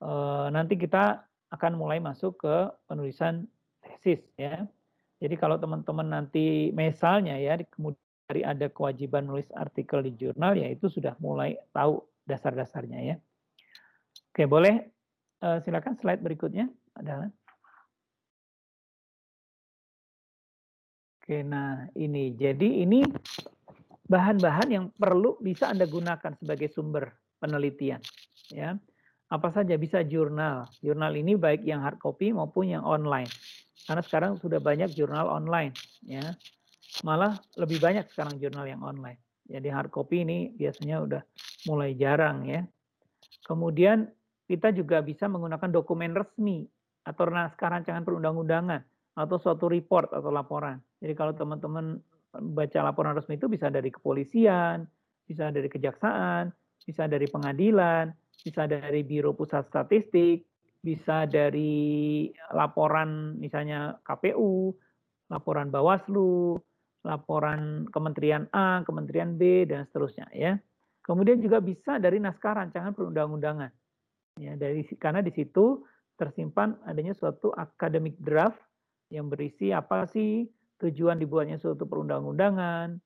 Eh, nanti kita akan mulai masuk ke penulisan tesis ya. Jadi kalau teman-teman nanti misalnya ya kemudian dari ada kewajiban menulis artikel di jurnal ya itu sudah mulai tahu dasar-dasarnya ya. Oke, boleh eh, silakan slide berikutnya adalah Oke, nah ini. Jadi ini bahan-bahan yang perlu bisa Anda gunakan sebagai sumber penelitian ya apa saja bisa jurnal. Jurnal ini baik yang hard copy maupun yang online. Karena sekarang sudah banyak jurnal online ya. Malah lebih banyak sekarang jurnal yang online. Jadi hard copy ini biasanya udah mulai jarang ya. Kemudian kita juga bisa menggunakan dokumen resmi atau naskah rancangan perundang-undangan atau suatu report atau laporan. Jadi kalau teman-teman baca laporan resmi itu bisa dari kepolisian, bisa dari kejaksaan, bisa dari pengadilan, bisa dari Biro Pusat Statistik, bisa dari laporan misalnya KPU, laporan Bawaslu, laporan Kementerian A, Kementerian B, dan seterusnya ya. Kemudian juga bisa dari naskah rancangan perundang-undangan. Ya, dari karena di situ tersimpan adanya suatu academic draft yang berisi apa sih tujuan dibuatnya suatu perundang-undangan,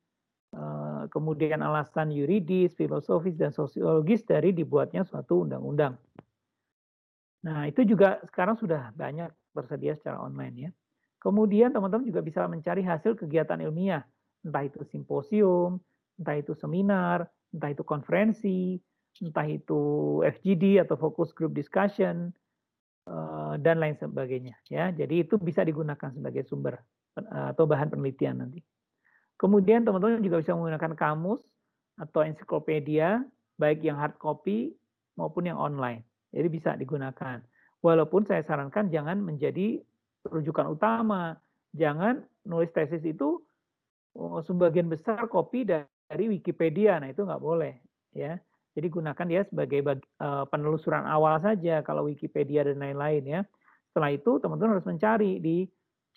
kemudian alasan yuridis, filosofis, dan sosiologis dari dibuatnya suatu undang-undang. Nah, itu juga sekarang sudah banyak tersedia secara online ya. Kemudian teman-teman juga bisa mencari hasil kegiatan ilmiah, entah itu simposium, entah itu seminar, entah itu konferensi, entah itu FGD atau focus group discussion, eh, dan lain sebagainya. Ya, jadi itu bisa digunakan sebagai sumber eh, atau bahan penelitian nanti. Kemudian teman-teman juga bisa menggunakan kamus atau ensiklopedia, baik yang hard copy maupun yang online. Jadi bisa digunakan. Walaupun saya sarankan jangan menjadi rujukan utama. Jangan nulis tesis itu oh, sebagian besar copy dari Wikipedia. Nah, itu nggak boleh. ya. Jadi gunakan dia sebagai eh, penelusuran awal saja kalau Wikipedia dan lain-lain ya. Setelah itu teman-teman harus mencari di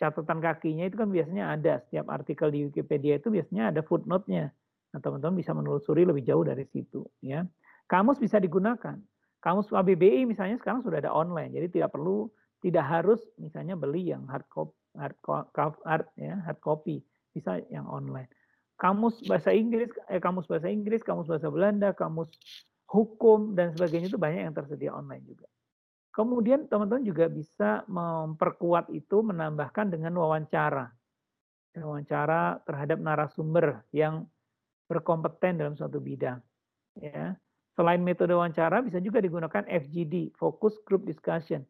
catatan kakinya itu kan biasanya ada. Setiap artikel di Wikipedia itu biasanya ada footnote-nya. Nah, teman-teman bisa menelusuri lebih jauh dari situ. ya Kamus bisa digunakan. Kamus ABBI misalnya sekarang sudah ada online, jadi tidak perlu, tidak harus misalnya beli yang hard copy, hard, hard, ya, hard copy, bisa yang online. Kamus bahasa Inggris, eh, kamus bahasa Inggris, kamus bahasa Belanda, kamus hukum dan sebagainya itu banyak yang tersedia online juga. Kemudian teman-teman juga bisa memperkuat itu menambahkan dengan wawancara. Wawancara terhadap narasumber yang berkompeten dalam suatu bidang. Ya. Selain metode wawancara bisa juga digunakan FGD, Focus Group Discussion.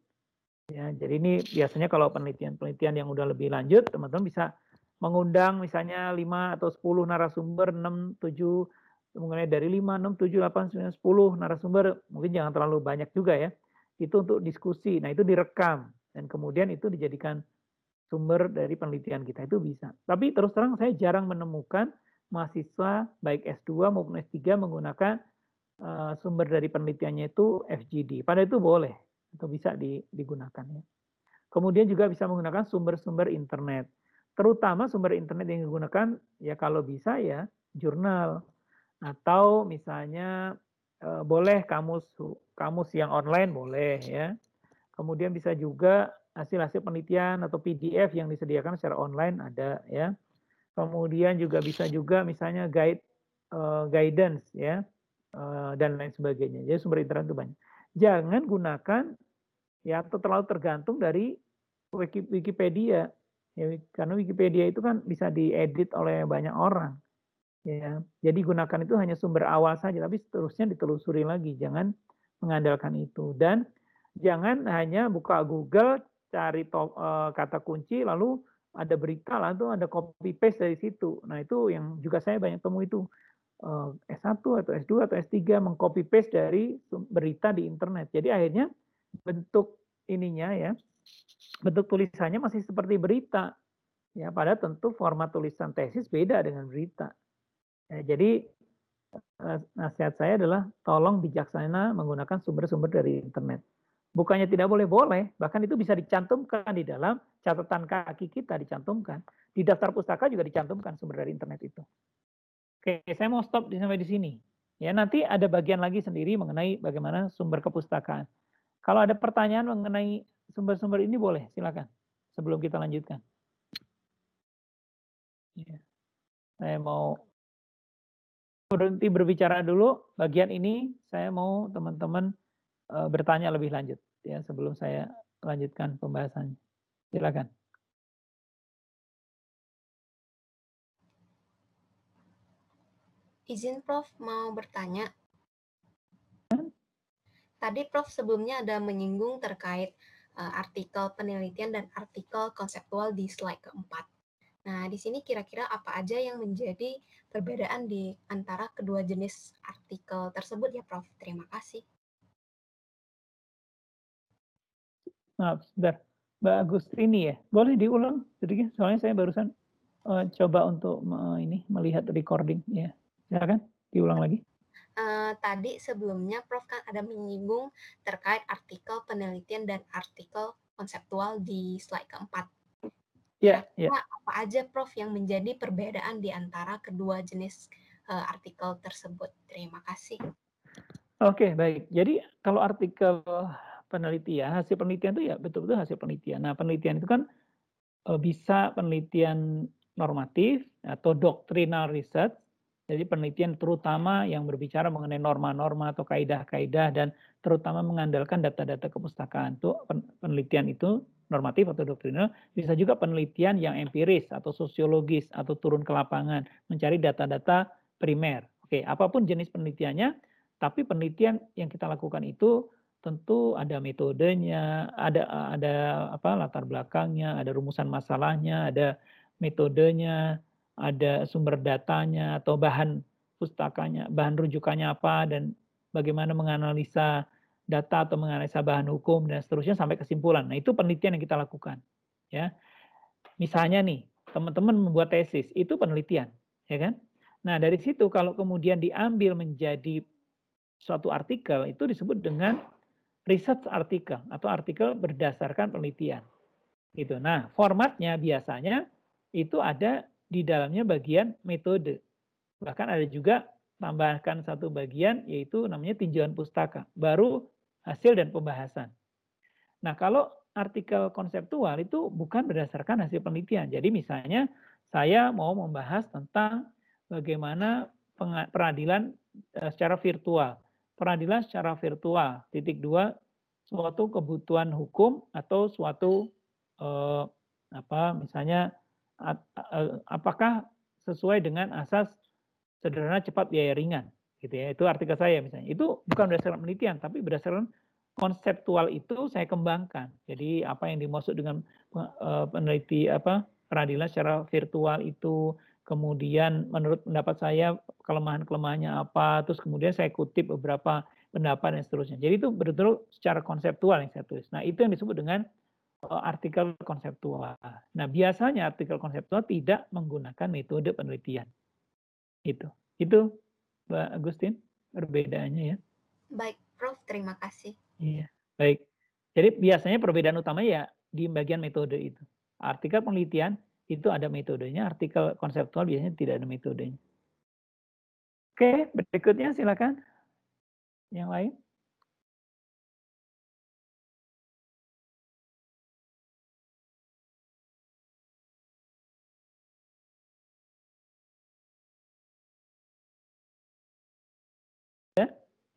Ya, jadi ini biasanya kalau penelitian-penelitian yang udah lebih lanjut, teman-teman bisa mengundang misalnya 5 atau 10 narasumber, 6, 7, mengenai dari 5, 6, 7, 8, 9, 10 narasumber, mungkin jangan terlalu banyak juga ya itu untuk diskusi. Nah, itu direkam dan kemudian itu dijadikan sumber dari penelitian kita itu bisa. Tapi terus terang saya jarang menemukan mahasiswa baik S2 maupun S3 menggunakan eh, sumber dari penelitiannya itu FGD. Pada itu boleh atau bisa di, digunakan ya. Kemudian juga bisa menggunakan sumber-sumber internet. Terutama sumber internet yang digunakan ya kalau bisa ya jurnal atau misalnya Eh, boleh kamus kamus yang online boleh ya. Kemudian bisa juga hasil-hasil penelitian atau PDF yang disediakan secara online ada ya. Kemudian juga bisa juga misalnya guide uh, guidance ya uh, dan lain sebagainya. Jadi sumber internet itu banyak. Jangan gunakan ya atau terlalu tergantung dari Wikipedia ya karena Wikipedia itu kan bisa diedit oleh banyak orang Ya, jadi gunakan itu hanya sumber awal saja, tapi seterusnya ditelusuri lagi. Jangan mengandalkan itu dan jangan hanya buka Google cari top, e, eh, kata kunci lalu ada berita lah tuh ada copy paste dari situ. Nah itu yang juga saya banyak temui itu e, eh, S1 atau S2 atau S3 mengcopy paste dari berita di internet. Jadi akhirnya bentuk ininya ya bentuk tulisannya masih seperti berita ya pada tentu format tulisan tesis beda dengan berita Eh, jadi eh, nasihat saya adalah tolong bijaksana menggunakan sumber-sumber dari internet. Bukannya tidak boleh boleh, bahkan itu bisa dicantumkan di dalam catatan kaki kita dicantumkan. Di daftar pustaka juga dicantumkan sumber dari internet itu. Oke, saya mau stop di sampai di sini. Ya, nanti ada bagian lagi sendiri mengenai bagaimana sumber kepustakaan. Kalau ada pertanyaan mengenai sumber-sumber ini boleh, silakan. Sebelum kita lanjutkan. Ya. Saya mau berhenti berbicara dulu bagian ini. Saya mau teman-teman eh, bertanya lebih lanjut ya sebelum saya lanjutkan pembahasannya. Silakan. Izin Prof mau bertanya. Tadi Prof sebelumnya ada menyinggung terkait uh, artikel penelitian dan artikel konseptual di slide keempat. Nah, di sini kira-kira apa aja yang menjadi perbedaan di antara kedua jenis artikel tersebut ya, Prof? Terima kasih. Maaf, sebentar. Mbak ini ya, boleh diulang sedikit? Soalnya saya barusan uh, coba untuk uh, ini melihat recording ya. Silakan diulang lagi. Uh, tadi sebelumnya Prof kan ada menyinggung terkait artikel penelitian dan artikel konseptual di slide keempat. Ya, ya. apa aja Prof yang menjadi perbedaan di antara kedua jenis uh, artikel tersebut? Terima kasih. Oke, okay, baik. Jadi kalau artikel penelitian, hasil penelitian itu ya betul-betul hasil penelitian. Nah, penelitian itu kan uh, bisa penelitian normatif atau doktrinal research. Jadi penelitian terutama yang berbicara mengenai norma-norma atau kaedah-kaedah dan terutama mengandalkan data-data kepustakaan. Itu penelitian itu normatif atau doktrinal, bisa juga penelitian yang empiris atau sosiologis atau turun ke lapangan, mencari data-data primer. Oke, apapun jenis penelitiannya, tapi penelitian yang kita lakukan itu tentu ada metodenya, ada ada apa latar belakangnya, ada rumusan masalahnya, ada metodenya, ada sumber datanya atau bahan pustakanya, bahan rujukannya apa dan bagaimana menganalisa data atau menganalisa bahan hukum dan seterusnya sampai kesimpulan. Nah, itu penelitian yang kita lakukan. Ya. Misalnya nih, teman-teman membuat tesis, itu penelitian, ya kan? Nah, dari situ kalau kemudian diambil menjadi suatu artikel itu disebut dengan research artikel atau artikel berdasarkan penelitian. Gitu. Nah, formatnya biasanya itu ada di dalamnya bagian metode. Bahkan ada juga tambahkan satu bagian yaitu namanya tinjauan pustaka. Baru hasil dan pembahasan. Nah, kalau artikel konseptual itu bukan berdasarkan hasil penelitian. Jadi misalnya saya mau membahas tentang bagaimana peradilan eh, secara virtual. Peradilan secara virtual, titik dua, suatu kebutuhan hukum atau suatu eh, apa misalnya eh, apakah sesuai dengan asas sederhana cepat biaya ringan gitu ya itu artikel saya misalnya itu bukan berdasarkan penelitian tapi berdasarkan konseptual itu saya kembangkan jadi apa yang dimaksud dengan eh, peneliti apa peradilan secara virtual itu kemudian menurut pendapat saya kelemahan kelemahannya apa terus kemudian saya kutip beberapa pendapat dan seterusnya jadi itu betul secara konseptual yang saya tulis nah itu yang disebut dengan eh, artikel konseptual nah biasanya artikel konseptual tidak menggunakan metode penelitian gitu. itu itu Mbak Agustin perbedaannya ya? Baik, Prof. Terima kasih. Iya, baik. Jadi biasanya perbedaan utama ya di bagian metode itu. Artikel penelitian itu ada metodenya, artikel konseptual biasanya tidak ada metodenya. Oke, berikutnya silakan. Yang lain.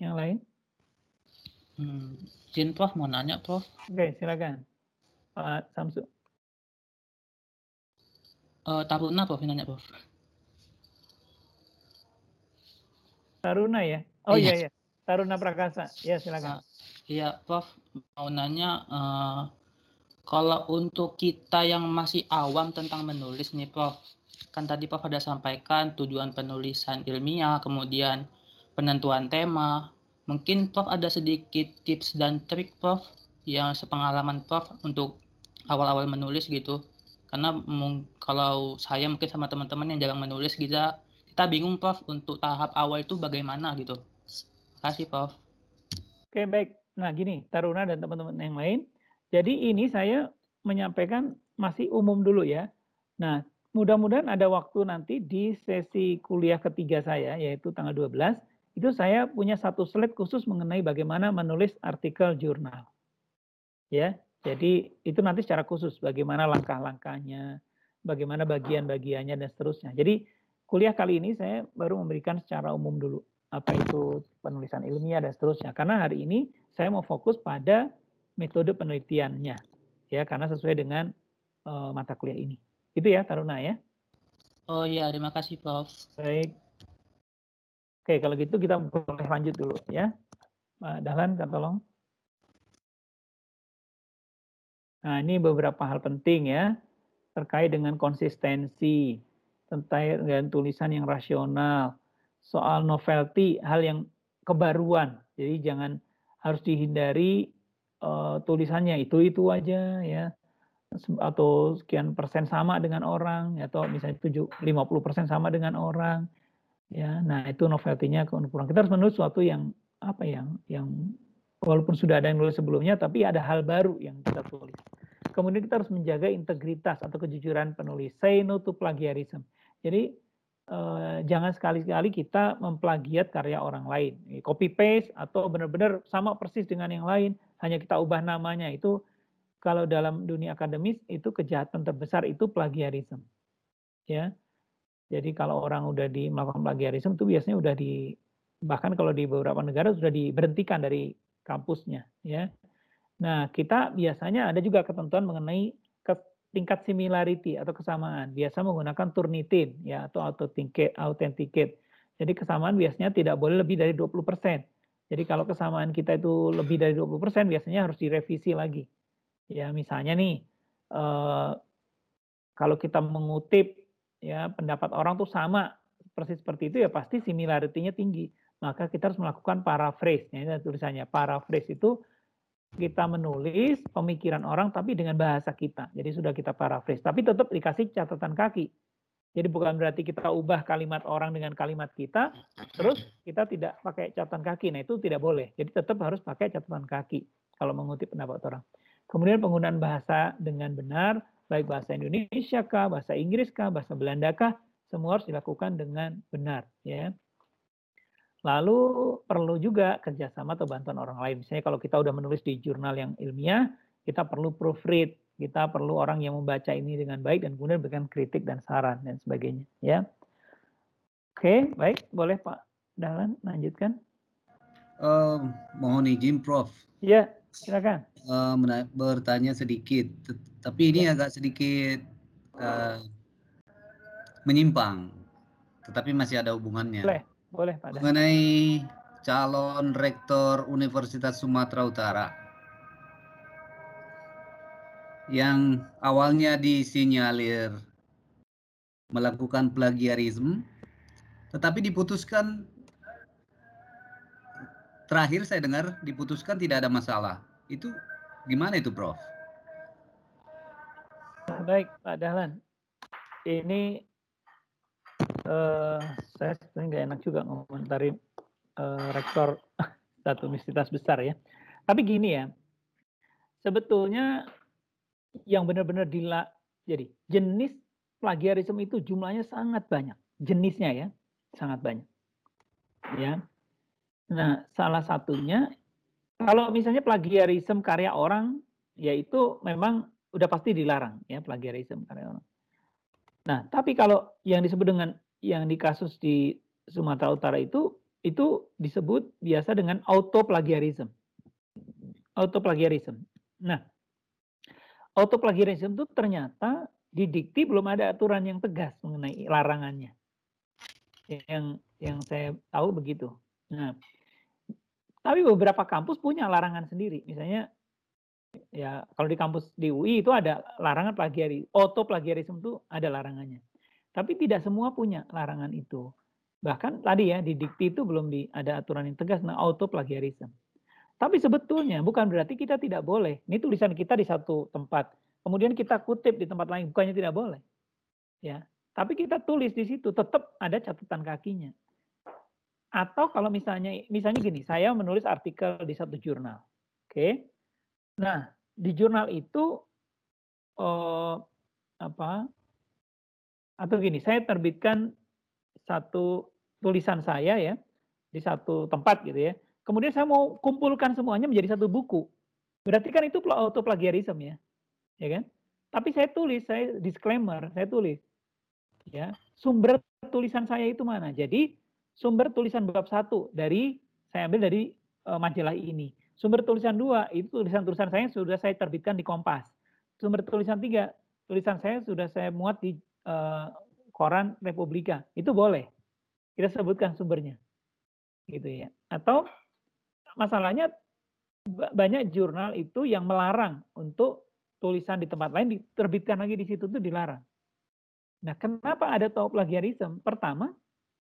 yang lain? Hmm, Jin Prof, mau nanya Prof. Oke, silakan. Pak Samsu. Uh, Taruna Prof, nanya Prof. Taruna ya? Oh iya, iya. iya. Taruna Prakasa. iya silakan. Uh, iya, Prof, mau nanya uh, kalau untuk kita yang masih awam tentang menulis nih Prof, kan tadi Prof ada sampaikan tujuan penulisan ilmiah, kemudian penentuan tema, Mungkin Prof ada sedikit tips dan trik Prof yang sepengalaman Prof untuk awal-awal menulis gitu. Karena kalau saya mungkin sama teman-teman yang jarang menulis kita kita bingung Prof untuk tahap awal itu bagaimana gitu. Terima kasih Prof. Oke, baik. Nah, gini, Taruna dan teman-teman yang lain. Jadi ini saya menyampaikan masih umum dulu ya. Nah, mudah-mudahan ada waktu nanti di sesi kuliah ketiga saya yaitu tanggal 12 itu saya punya satu slide khusus mengenai bagaimana menulis artikel jurnal. Ya, jadi itu nanti secara khusus bagaimana langkah-langkahnya, bagaimana bagian-bagiannya dan seterusnya. Jadi kuliah kali ini saya baru memberikan secara umum dulu apa itu penulisan ilmiah dan seterusnya. Karena hari ini saya mau fokus pada metode penelitiannya. Ya, karena sesuai dengan uh, mata kuliah ini. Itu ya Taruna ya. Oh iya, terima kasih Prof. Baik. Oke, kalau gitu kita boleh lanjut dulu ya. Pak Dahlan, tolong. Nah, ini beberapa hal penting ya terkait dengan konsistensi, tentang dengan tulisan yang rasional, soal novelty, hal yang kebaruan. Jadi jangan harus dihindari uh, tulisannya itu-itu aja ya atau sekian persen sama dengan orang atau misalnya 7 50 persen sama dengan orang ya nah itu novelty-nya kurang kita harus menulis sesuatu yang apa ya, yang yang walaupun sudah ada yang nulis sebelumnya tapi ada hal baru yang kita tulis kemudian kita harus menjaga integritas atau kejujuran penulis say no to plagiarism jadi eh, jangan sekali-kali kita memplagiat karya orang lain copy paste atau benar-benar sama persis dengan yang lain hanya kita ubah namanya itu kalau dalam dunia akademis itu kejahatan terbesar itu plagiarism. ya jadi kalau orang udah di melakukan plagiarisme itu biasanya udah di bahkan kalau di beberapa negara sudah diberhentikan dari kampusnya ya. Nah, kita biasanya ada juga ketentuan mengenai tingkat similarity atau kesamaan. Biasa menggunakan Turnitin ya atau authenticate. Jadi kesamaan biasanya tidak boleh lebih dari 20%. Jadi kalau kesamaan kita itu lebih dari 20% biasanya harus direvisi lagi. Ya, misalnya nih uh, kalau kita mengutip ya pendapat orang tuh sama persis seperti itu ya pasti similarity-nya tinggi. Maka kita harus melakukan paraphrase. Ya, ini tulisannya paraphrase itu kita menulis pemikiran orang tapi dengan bahasa kita. Jadi sudah kita paraphrase, tapi tetap dikasih catatan kaki. Jadi bukan berarti kita ubah kalimat orang dengan kalimat kita, terus kita tidak pakai catatan kaki. Nah itu tidak boleh. Jadi tetap harus pakai catatan kaki kalau mengutip pendapat orang. Kemudian penggunaan bahasa dengan benar, baik bahasa Indonesia kah, bahasa Inggris kah, bahasa Belanda kah, semua harus dilakukan dengan benar ya. Lalu perlu juga kerjasama atau bantuan orang lain. Misalnya kalau kita udah menulis di jurnal yang ilmiah, kita perlu proofread, kita perlu orang yang membaca ini dengan baik dan kemudian berikan kritik dan saran dan sebagainya ya. Oke, baik, boleh Pak Dahlan lanjutkan. Um, mohon izin Prof. Ya silakan. Uh, bertanya sedikit, tapi ini ya. agak sedikit uh, menyimpang, tetapi masih ada hubungannya. Boleh, boleh Pak. Mengenai calon rektor Universitas Sumatera Utara yang awalnya disinyalir melakukan plagiarisme, tetapi diputuskan terakhir saya dengar diputuskan tidak ada masalah. Itu gimana itu, Prof? Baik, Pak Dahlan. Ini uh, saya sebenarnya nggak enak juga ngomentarin uh, rektor satu universitas besar ya. Tapi gini ya, sebetulnya yang benar-benar dila jadi jenis plagiarisme itu jumlahnya sangat banyak, jenisnya ya sangat banyak. Ya, Nah, salah satunya kalau misalnya plagiarisme karya orang yaitu memang udah pasti dilarang ya plagiarisme karya orang. Nah, tapi kalau yang disebut dengan yang di kasus di Sumatera Utara itu itu disebut biasa dengan autoplagiarisme. Autoplagiarisme. Nah, autoplagiarisme itu ternyata di dikti belum ada aturan yang tegas mengenai larangannya. Yang yang saya tahu begitu. Nah, tapi beberapa kampus punya larangan sendiri. Misalnya ya kalau di kampus di UI itu ada larangan plagiarisme, auto plagiarisme itu ada larangannya. Tapi tidak semua punya larangan itu. Bahkan tadi ya di dikti itu belum di, ada aturan yang tegas tentang auto plagiarisme. Tapi sebetulnya bukan berarti kita tidak boleh. Ini tulisan kita di satu tempat, kemudian kita kutip di tempat lain, bukannya tidak boleh. Ya, tapi kita tulis di situ tetap ada catatan kakinya. Atau kalau misalnya, misalnya gini, saya menulis artikel di satu jurnal, oke? Okay? Nah, di jurnal itu eh, apa? Atau gini, saya terbitkan satu tulisan saya ya di satu tempat gitu ya. Kemudian saya mau kumpulkan semuanya menjadi satu buku. Berarti kan itu auto plagiarism ya, ya kan? Tapi saya tulis, saya disclaimer, saya tulis, ya sumber tulisan saya itu mana. Jadi sumber tulisan bab satu dari saya ambil dari e, majalah ini. Sumber tulisan dua itu tulisan-tulisan saya sudah saya terbitkan di Kompas. Sumber tulisan tiga tulisan saya sudah saya muat di uh, koran Republika. Itu boleh. Kita sebutkan sumbernya. Gitu ya. Atau masalahnya banyak jurnal itu yang melarang untuk tulisan di tempat lain diterbitkan lagi di situ itu dilarang. Nah, kenapa ada tau plagiarisme? Pertama,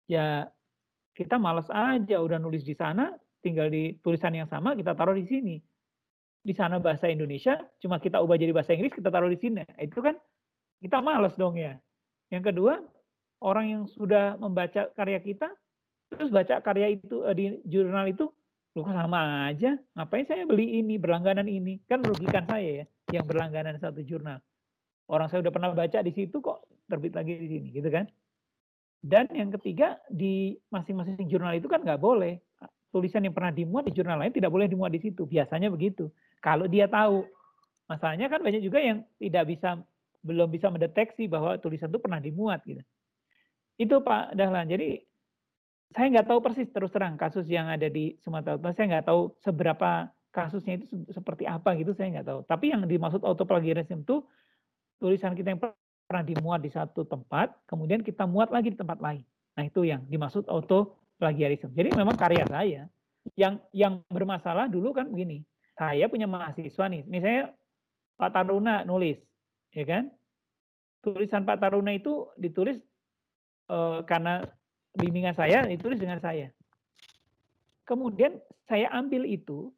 ya kita malas aja udah nulis di sana, tinggal di tulisan yang sama kita taruh di sini. Di sana bahasa Indonesia, cuma kita ubah jadi bahasa Inggris, kita taruh di sini. Nah, itu kan kita malas dong ya. Yang kedua, orang yang sudah membaca karya kita, terus baca karya itu eh, di jurnal itu, lu sama aja, ngapain saya beli ini, berlangganan ini? Kan merugikan saya ya, yang berlangganan satu jurnal. Orang saya udah pernah baca di situ kok terbit lagi di sini, gitu kan? Dan yang ketiga, di masing-masing jurnal itu kan nggak boleh. Tulisan yang pernah dimuat di jurnal lain tidak boleh dimuat di situ. Biasanya begitu. Kalau dia tahu. Masalahnya kan banyak juga yang tidak bisa, belum bisa mendeteksi bahwa tulisan itu pernah dimuat. gitu. Itu Pak Dahlan. Jadi saya nggak tahu persis terus terang kasus yang ada di Sumatera Utara. Saya nggak tahu seberapa kasusnya itu seperti apa gitu saya nggak tahu. Tapi yang dimaksud autoplagiarism itu tulisan kita yang pernah dimuat di satu tempat, kemudian kita muat lagi di tempat lain. Nah, itu yang dimaksud auto plagiarisme. Jadi memang karya saya yang yang bermasalah dulu kan begini. Saya punya mahasiswa nih, misalnya Pak Taruna nulis, ya kan? Tulisan Pak Taruna itu ditulis e, karena bimbingan saya ditulis dengan saya. Kemudian saya ambil itu,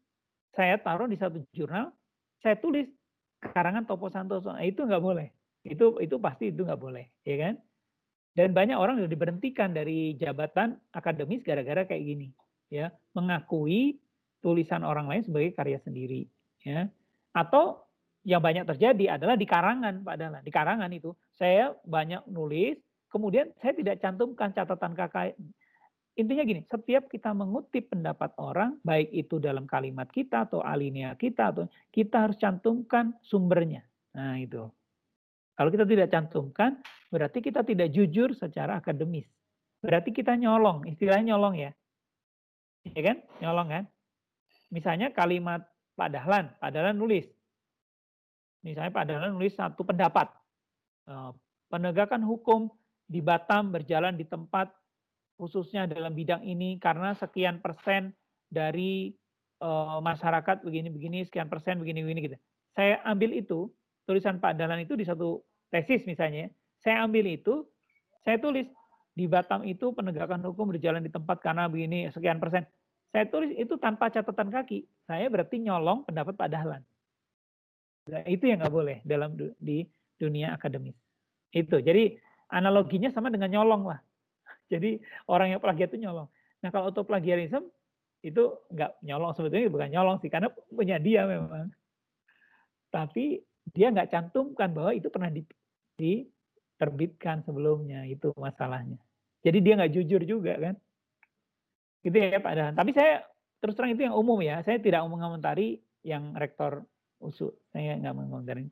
saya taruh di satu jurnal, saya tulis karangan Topo Santoso. Nah, itu nggak boleh itu itu pasti itu nggak boleh ya kan dan banyak orang sudah diberhentikan dari jabatan akademis gara-gara kayak gini ya mengakui tulisan orang lain sebagai karya sendiri ya atau yang banyak terjadi adalah di karangan Pak Dahlan di karangan itu saya banyak nulis kemudian saya tidak cantumkan catatan kakak intinya gini setiap kita mengutip pendapat orang baik itu dalam kalimat kita atau alinea kita atau kita harus cantumkan sumbernya nah itu kalau kita tidak cantumkan, berarti kita tidak jujur secara akademis. Berarti kita nyolong, istilahnya nyolong ya. Ya kan? Nyolong kan? Misalnya kalimat Pak Dahlan, Pak Dahlan nulis. Misalnya Pak Dahlan nulis satu pendapat. Nah, penegakan hukum di Batam berjalan di tempat khususnya dalam bidang ini karena sekian persen dari eh, masyarakat begini-begini, sekian persen begini-begini gitu. Saya ambil itu, tulisan Pak Dahlan itu di satu tesis misalnya, saya ambil itu, saya tulis di Batam itu penegakan hukum berjalan di tempat karena begini sekian persen. Saya tulis itu tanpa catatan kaki. Saya berarti nyolong pendapat Pak Dahlan. Nah, itu yang nggak boleh dalam du di dunia akademis. Itu. Jadi analoginya sama dengan nyolong lah. Jadi orang yang plagiat itu nyolong. Nah kalau auto plagiarism itu nggak nyolong sebetulnya bukan nyolong sih karena punya dia memang. Tapi dia nggak cantumkan bahwa itu pernah di, diterbitkan sebelumnya itu masalahnya. Jadi dia nggak jujur juga kan? Gitu ya Pak Dahan. Tapi saya terus terang itu yang umum ya. Saya tidak mau mengomentari yang rektor usul. Saya nggak mengomentari.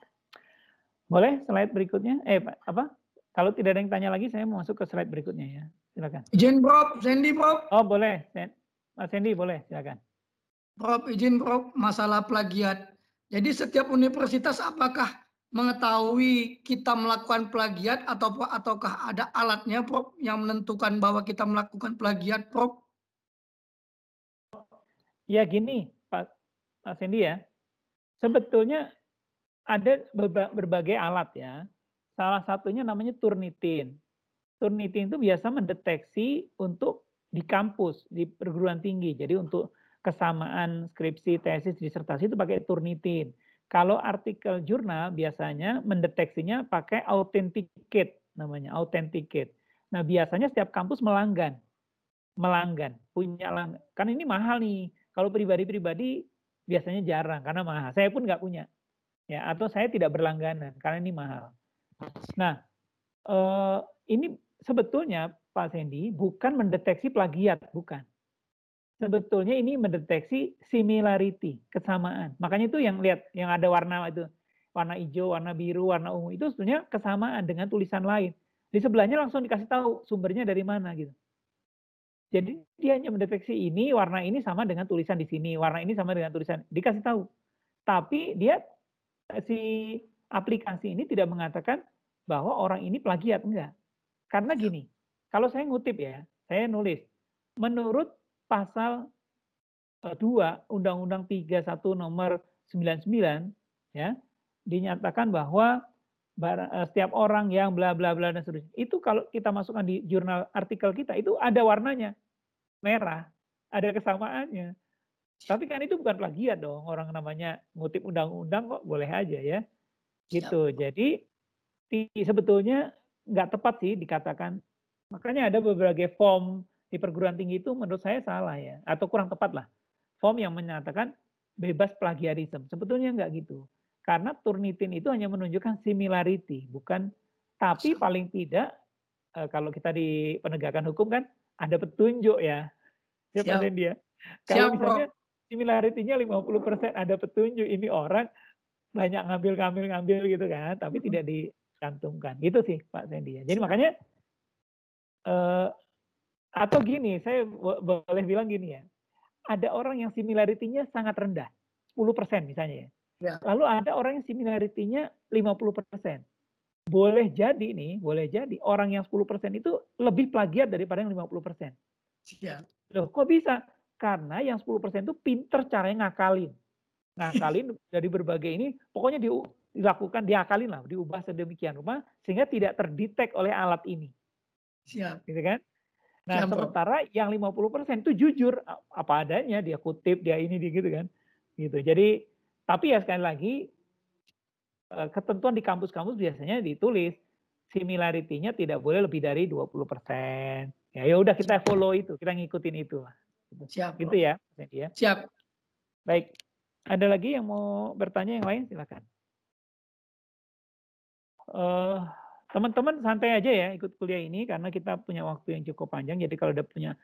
Boleh slide berikutnya? Eh Pak, apa? Kalau tidak ada yang tanya lagi, saya mau masuk ke slide berikutnya ya. Silakan. Izin Bro, Sandy Bro. Oh boleh, Mas Sandy boleh, silakan. Prof, izin Prof, masalah plagiat. Jadi setiap universitas apakah mengetahui kita melakukan plagiat atau ataukah ada alatnya Prof yang menentukan bahwa kita melakukan plagiat Prof? Ya gini Pak, Pak Sandy ya, sebetulnya ada berbagai alat ya. Salah satunya namanya Turnitin. Turnitin itu biasa mendeteksi untuk di kampus, di perguruan tinggi. Jadi untuk kesamaan skripsi, tesis, disertasi itu pakai Turnitin. Kalau artikel jurnal biasanya mendeteksinya pakai authenticate namanya, authenticate. Nah, biasanya setiap kampus melanggan. Melanggan, punya langgan. Kan ini mahal nih. Kalau pribadi-pribadi biasanya jarang karena mahal. Saya pun nggak punya. Ya, atau saya tidak berlangganan karena ini mahal. Nah, eh, ini sebetulnya Pak Sandy bukan mendeteksi plagiat, bukan sebetulnya ini mendeteksi similarity, kesamaan. Makanya itu yang lihat, yang ada warna itu, warna hijau, warna biru, warna ungu, itu sebetulnya kesamaan dengan tulisan lain. Di sebelahnya langsung dikasih tahu sumbernya dari mana gitu. Jadi dia hanya mendeteksi ini, warna ini sama dengan tulisan di sini, warna ini sama dengan tulisan, dikasih tahu. Tapi dia, si aplikasi ini tidak mengatakan bahwa orang ini plagiat, enggak. Karena gini, kalau saya ngutip ya, saya nulis, menurut pasal 2 eh, Undang-Undang 31 nomor 99 ya dinyatakan bahwa eh, setiap orang yang bla bla bla dan seterusnya. Itu kalau kita masukkan di jurnal artikel kita itu ada warnanya merah, ada kesamaannya. Tapi kan itu bukan plagiat dong, orang namanya ngutip undang-undang kok boleh aja ya. Gitu. Jadi sebetulnya nggak tepat sih dikatakan. Makanya ada berbagai form di perguruan tinggi itu menurut saya salah ya atau kurang tepat lah form yang menyatakan bebas plagiarisme sebetulnya nggak gitu karena Turnitin itu hanya menunjukkan similarity bukan tapi paling tidak eh, kalau kita di penegakan hukum kan ada petunjuk ya Siapa ya, Siap. dia ya. kalau misalnya similarity-nya 50% ada petunjuk ini orang banyak ngambil-ngambil-ngambil gitu kan tapi tidak dicantumkan gitu sih Pak Sandy ya jadi makanya eh, atau gini, saya boleh bilang gini ya. Ada orang yang similarity-nya sangat rendah, 10% misalnya ya. ya. Lalu ada orang yang similarity-nya 50%. Boleh jadi nih, boleh jadi orang yang 10% itu lebih plagiat daripada yang 50%. Iya. Loh, kok bisa? Karena yang 10% itu pinter caranya ngakalin. Ngakalin dari berbagai ini, pokoknya di, dilakukan, diakalin lah, diubah sedemikian rumah sehingga tidak terdetek oleh alat ini. Siap. Gitu kan? Nah, sementara yang 50% itu jujur apa adanya, dia kutip, dia ini dia gitu kan. Gitu. Jadi tapi ya sekali lagi e, ketentuan di kampus-kampus biasanya ditulis similarity-nya tidak boleh lebih dari 20%. Ya ya udah kita follow itu, kita ngikutin itu. Gitu. Siap. Gitu ya, ya. Siap. Baik. Ada lagi yang mau bertanya yang lain silakan. Uh, teman-teman santai aja ya ikut kuliah ini karena kita punya waktu yang cukup panjang. Jadi kalau ada punya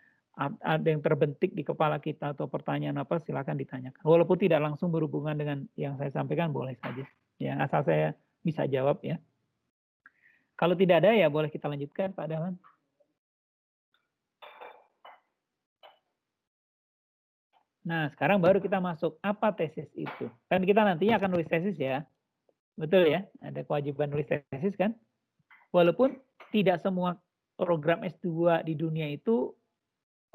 ada yang terbentik di kepala kita atau pertanyaan apa silahkan ditanyakan. Walaupun tidak langsung berhubungan dengan yang saya sampaikan boleh saja. Ya asal saya bisa jawab ya. Kalau tidak ada ya boleh kita lanjutkan Pak Dahlan. Nah, sekarang baru kita masuk apa tesis itu. Kan kita nantinya akan nulis tesis ya. Betul ya? Ada kewajiban nulis tesis kan? Walaupun tidak semua program S2 di dunia itu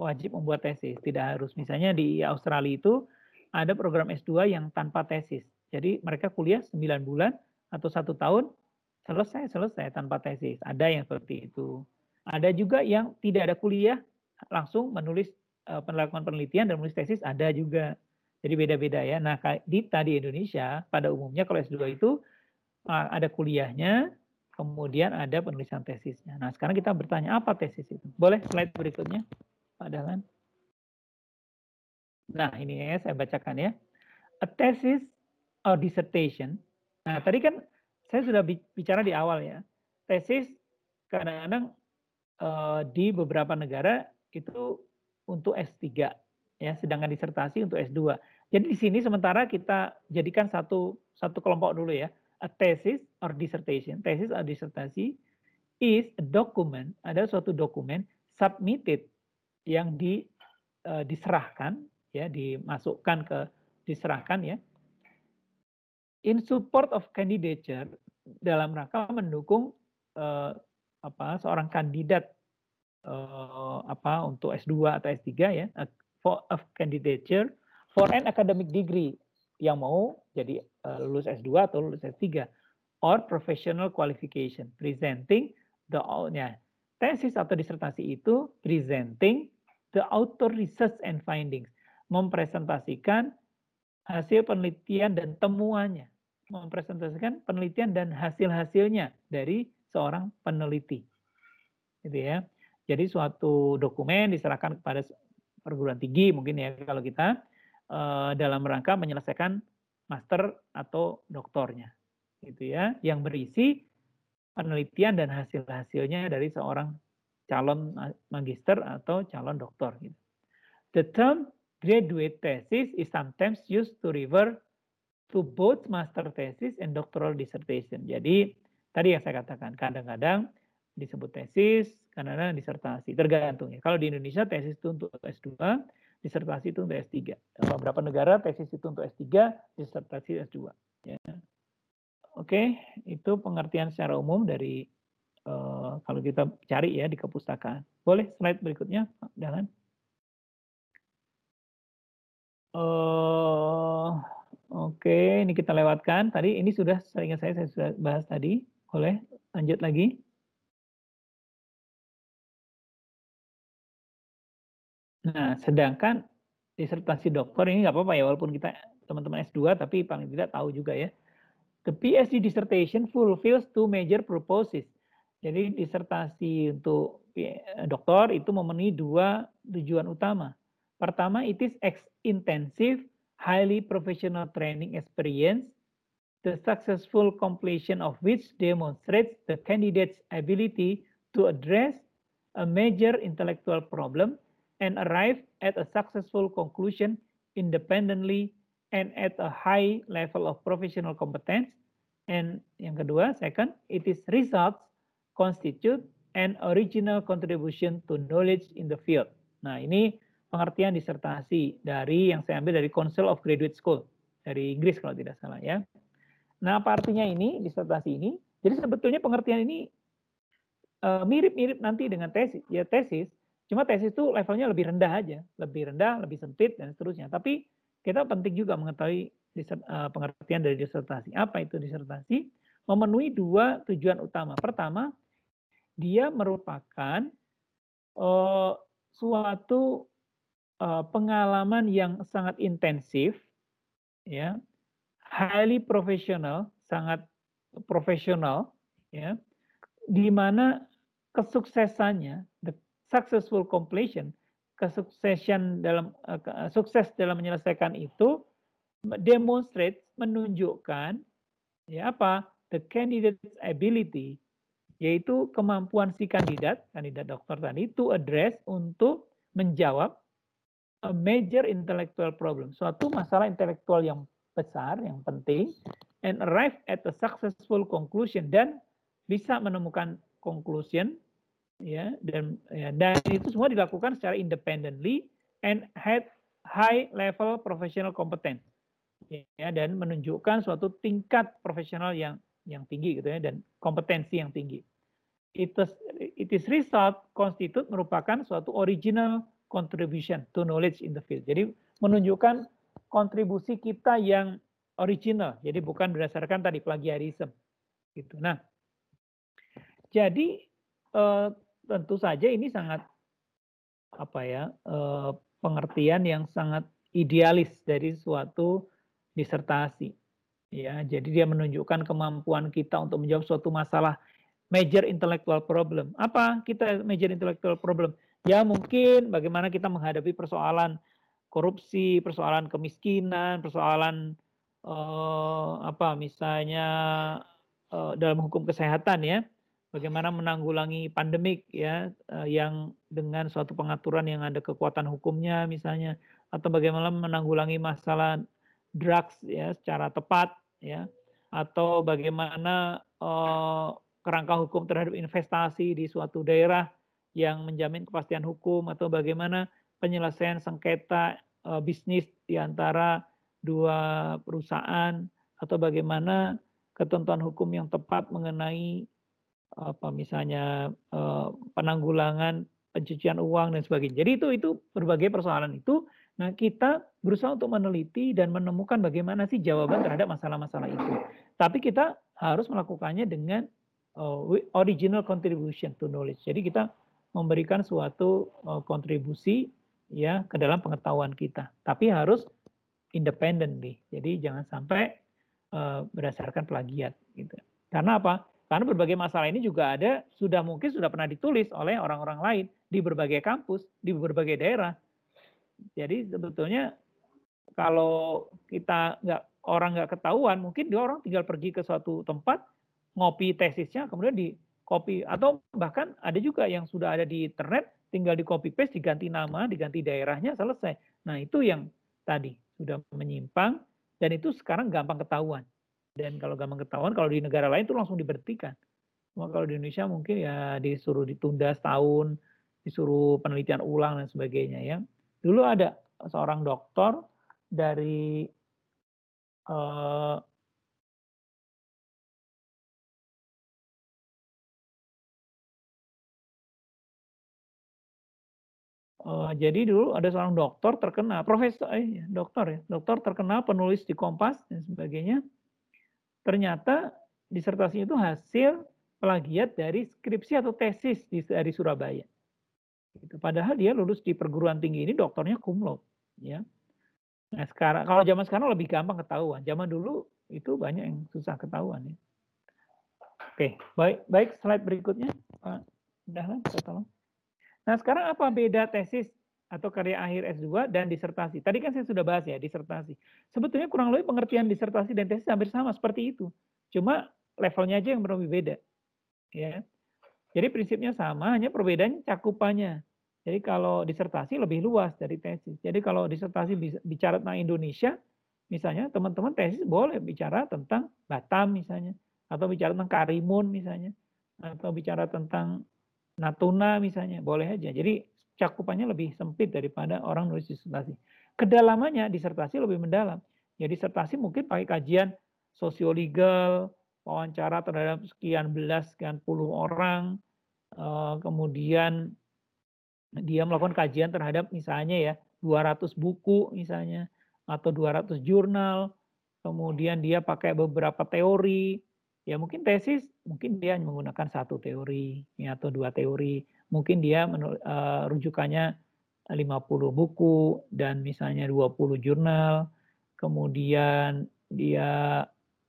wajib membuat tesis. Tidak harus. Misalnya di Australia itu ada program S2 yang tanpa tesis. Jadi mereka kuliah 9 bulan atau satu tahun selesai selesai tanpa tesis. Ada yang seperti itu. Ada juga yang tidak ada kuliah langsung menulis penelakuan eh, penelitian dan menulis tesis ada juga. Jadi beda-beda ya. Nah, di Tadi Indonesia pada umumnya kalau S2 itu eh, ada kuliahnya, kemudian ada penulisan tesisnya. Nah, sekarang kita bertanya apa tesis itu? Boleh slide berikutnya, Pak Dahlan? Nah, ini ya, saya bacakan ya. A thesis or dissertation. Nah, tadi kan saya sudah bicara di awal ya. Tesis kadang-kadang uh, di beberapa negara itu untuk S3 ya, sedangkan disertasi untuk S2. Jadi di sini sementara kita jadikan satu satu kelompok dulu ya a thesis or dissertation, thesis atau disertasi is a document, ada suatu dokumen submitted yang di, uh, diserahkan ya, dimasukkan ke diserahkan ya in support of candidature dalam rangka mendukung uh, apa seorang kandidat uh, apa untuk S2 atau S3 ya for of candidature for an academic degree yang mau jadi uh, lulus S2 atau lulus S3 or professional qualification presenting the outnya tesis atau disertasi itu presenting the author research and findings mempresentasikan hasil penelitian dan temuannya mempresentasikan penelitian dan hasil-hasilnya dari seorang peneliti gitu ya jadi suatu dokumen diserahkan kepada perguruan tinggi mungkin ya kalau kita Eh, dalam rangka menyelesaikan master atau doktornya gitu ya yang berisi penelitian dan hasil-hasilnya dari seorang calon magister atau calon doktor gitu. The term graduate thesis is sometimes used to refer to both master thesis and doctoral dissertation. Jadi tadi yang saya katakan kadang-kadang disebut tesis, kadang-kadang disertasi, tergantung ya. Kalau di Indonesia tesis itu untuk S2, disertasi itu untuk S3. Beberapa negara tesis itu untuk S3, disertasi S2. Ya. Oke, itu pengertian secara umum dari uh, kalau kita cari ya di kepustakaan. Boleh slide berikutnya, Pak Uh, Oke, ini kita lewatkan. Tadi ini sudah seringnya saya saya sudah bahas tadi. Boleh lanjut lagi? Nah, sedangkan disertasi doktor ini nggak apa-apa ya, walaupun kita teman-teman S2, tapi paling tidak tahu juga ya. The PhD dissertation fulfills two major purposes. Jadi disertasi untuk eh, doktor itu memenuhi dua tujuan utama. Pertama, it is intensive, highly professional training experience, the successful completion of which demonstrates the candidate's ability to address a major intellectual problem and arrive at a successful conclusion independently and at a high level of professional competence. And yang kedua, second, it is results constitute an original contribution to knowledge in the field. Nah, ini pengertian disertasi dari yang saya ambil dari Council of Graduate School dari Inggris kalau tidak salah ya. Nah, apa artinya ini disertasi ini? Jadi sebetulnya pengertian ini eh, mirip-mirip mirip -mirip nanti dengan tesis. Ya tesis Cuma tes itu levelnya lebih rendah aja, lebih rendah, lebih sempit dan seterusnya. Tapi kita penting juga mengetahui eh, pengertian dari disertasi. Apa itu disertasi? Memenuhi dua tujuan utama. Pertama, dia merupakan uh, suatu uh, pengalaman yang sangat intensif, ya, highly professional, sangat profesional, ya, di mana kesuksesannya, the successful completion, kesuksesan dalam eh, eh, sukses dalam menyelesaikan itu demonstrate menunjukkan ya apa the candidate's ability yaitu kemampuan si kandidat kandidat dokter tadi itu address untuk menjawab a major intellectual problem suatu masalah intelektual yang besar yang penting and arrive at a successful conclusion dan bisa menemukan conclusion ya dan ya, dan itu semua dilakukan secara independently and had high level professional competence ya dan menunjukkan suatu tingkat profesional yang yang tinggi gitu ya dan kompetensi yang tinggi. It is, it is result constitute merupakan suatu original contribution to knowledge in the field. Jadi menunjukkan kontribusi kita yang original. Jadi bukan berdasarkan tadi plagiarisme. Gitu. Nah, jadi eh, tentu saja ini sangat apa ya eh, pengertian yang sangat idealis dari suatu disertasi. Ya, jadi dia menunjukkan kemampuan kita untuk menjawab suatu masalah major intellectual problem. Apa kita major intellectual problem? Ya mungkin bagaimana kita menghadapi persoalan korupsi, persoalan kemiskinan, persoalan eh, apa misalnya eh, dalam hukum kesehatan ya bagaimana menanggulangi pandemik ya eh, yang dengan suatu pengaturan yang ada kekuatan hukumnya misalnya atau bagaimana menanggulangi masalah drugs ya secara tepat ya atau bagaimana eh, kerangka hukum terhadap investasi di suatu daerah yang menjamin kepastian hukum atau bagaimana penyelesaian sengketa eh, bisnis di antara dua perusahaan atau bagaimana ketentuan hukum yang tepat mengenai apa misalnya eh, penanggulangan pencucian uang dan sebagainya. Jadi itu itu berbagai persoalan itu. Nah kita berusaha untuk meneliti dan menemukan bagaimana sih jawaban terhadap masalah-masalah itu. Tapi kita harus melakukannya dengan eh, original contribution to knowledge. Jadi kita memberikan suatu eh, kontribusi ya ke dalam pengetahuan kita. Tapi harus independently. Jadi jangan sampai berdasarkan plagiat. Gitu. Karena apa? Karena berbagai masalah ini juga ada, sudah mungkin sudah pernah ditulis oleh orang-orang lain di berbagai kampus, di berbagai daerah. Jadi sebetulnya kalau kita nggak orang nggak ketahuan, mungkin dia orang tinggal pergi ke suatu tempat, ngopi tesisnya, kemudian di copy atau bahkan ada juga yang sudah ada di internet, tinggal di copy paste, diganti nama, diganti daerahnya, selesai. Nah itu yang tadi sudah menyimpang dan itu sekarang gampang ketahuan dan kalau gampang ketahuan kalau di negara lain itu langsung diberhentikan cuma kalau di Indonesia mungkin ya disuruh ditunda setahun disuruh penelitian ulang dan sebagainya ya dulu ada seorang dokter dari uh, Uh, jadi dulu ada seorang dokter terkenal, profesor, eh, iya, dokter ya, dokter terkenal, penulis di Kompas dan sebagainya ternyata disertasinya itu hasil plagiat dari skripsi atau tesis di, dari Surabaya. Gitu. Padahal dia lulus di perguruan tinggi ini doktornya kumlot. Ya. Nah sekarang kalau zaman sekarang lebih gampang ketahuan. Zaman dulu itu banyak yang susah ketahuan. Ya. Oke, baik baik slide berikutnya Pak Dahlan, tolong. Nah sekarang apa beda tesis atau karya akhir S2 dan disertasi. Tadi kan saya sudah bahas ya disertasi. Sebetulnya kurang lebih pengertian disertasi dan tesis hampir sama seperti itu. Cuma levelnya aja yang berbeda. Ya. Kan? Jadi prinsipnya sama, hanya perbedaannya cakupannya. Jadi kalau disertasi lebih luas dari tesis. Jadi kalau disertasi bicara tentang Indonesia, misalnya teman-teman tesis boleh bicara tentang Batam misalnya, atau bicara tentang Karimun misalnya, atau bicara tentang Natuna misalnya, boleh aja. Jadi cakupannya lebih sempit daripada orang nulis disertasi. Kedalamannya disertasi lebih mendalam. Ya disertasi mungkin pakai kajian sosiolegal, wawancara terhadap sekian belas, sekian puluh orang, eh, kemudian dia melakukan kajian terhadap misalnya ya 200 buku misalnya atau 200 jurnal, kemudian dia pakai beberapa teori, ya mungkin tesis mungkin dia menggunakan satu teori ya, atau dua teori mungkin dia menurut, uh, eh, rujukannya 50 buku dan misalnya 20 jurnal, kemudian dia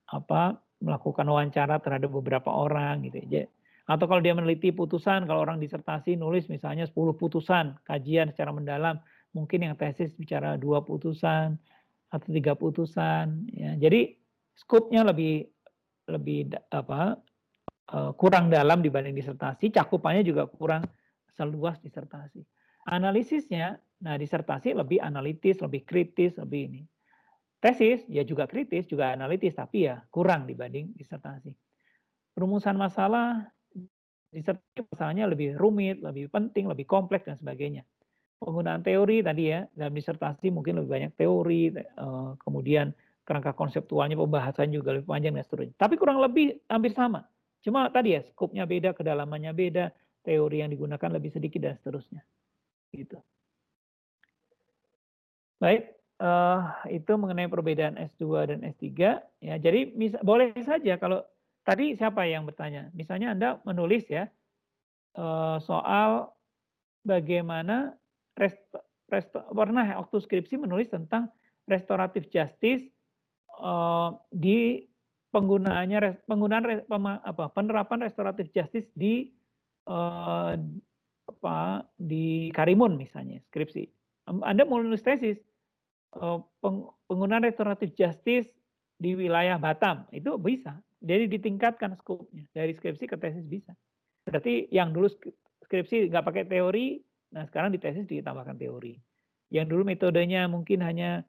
apa melakukan wawancara terhadap beberapa orang gitu ya. Atau kalau dia meneliti putusan, kalau orang disertasi nulis misalnya 10 putusan, kajian secara mendalam, mungkin yang tesis bicara dua putusan atau tiga putusan ya. Jadi skupnya lebih lebih apa Eh, kurang dalam dibanding disertasi, cakupannya juga kurang seluas disertasi. Analisisnya, nah disertasi lebih analitis, lebih kritis, lebih ini. Tesis ya juga kritis, juga analitis, tapi ya kurang dibanding disertasi. Rumusan masalah, disertasi masalahnya lebih rumit, lebih penting, lebih kompleks, dan sebagainya. Penggunaan teori tadi ya, dalam disertasi mungkin lebih banyak teori, eh, kemudian kerangka konseptualnya, pembahasan juga lebih panjang, dan seterusnya. Tapi kurang lebih hampir sama Cuma tadi ya, skupnya beda, kedalamannya beda, teori yang digunakan lebih sedikit dan seterusnya. Gitu. Baik, uh, itu mengenai perbedaan S2 dan S3. Ya, jadi mis boleh saja kalau tadi siapa yang bertanya? Misalnya Anda menulis ya uh, soal bagaimana rest, rest, pernah waktu skripsi menulis tentang restoratif justice uh, di penggunaannya penggunaan apa, penerapan restoratif justice di uh, apa di Karimun misalnya skripsi. Anda mau nulis tesis uh, peng, penggunaan restoratif justice di wilayah Batam itu bisa. Jadi ditingkatkan skupnya dari skripsi ke tesis bisa. Berarti yang dulu skripsi nggak pakai teori, nah sekarang di tesis ditambahkan teori. Yang dulu metodenya mungkin hanya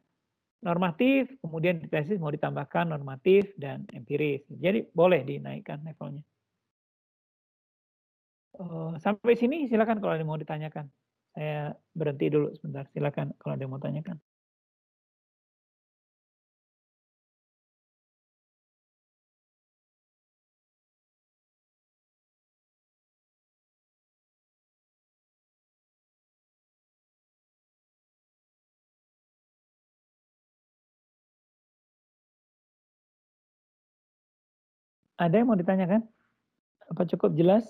normatif, kemudian di tesis mau ditambahkan normatif dan empiris. Jadi boleh dinaikkan levelnya. Eh, sampai sini silakan kalau ada yang mau ditanyakan. Saya berhenti dulu sebentar. Silakan kalau ada yang mau tanyakan. Ada yang mau ditanyakan? Apa cukup jelas?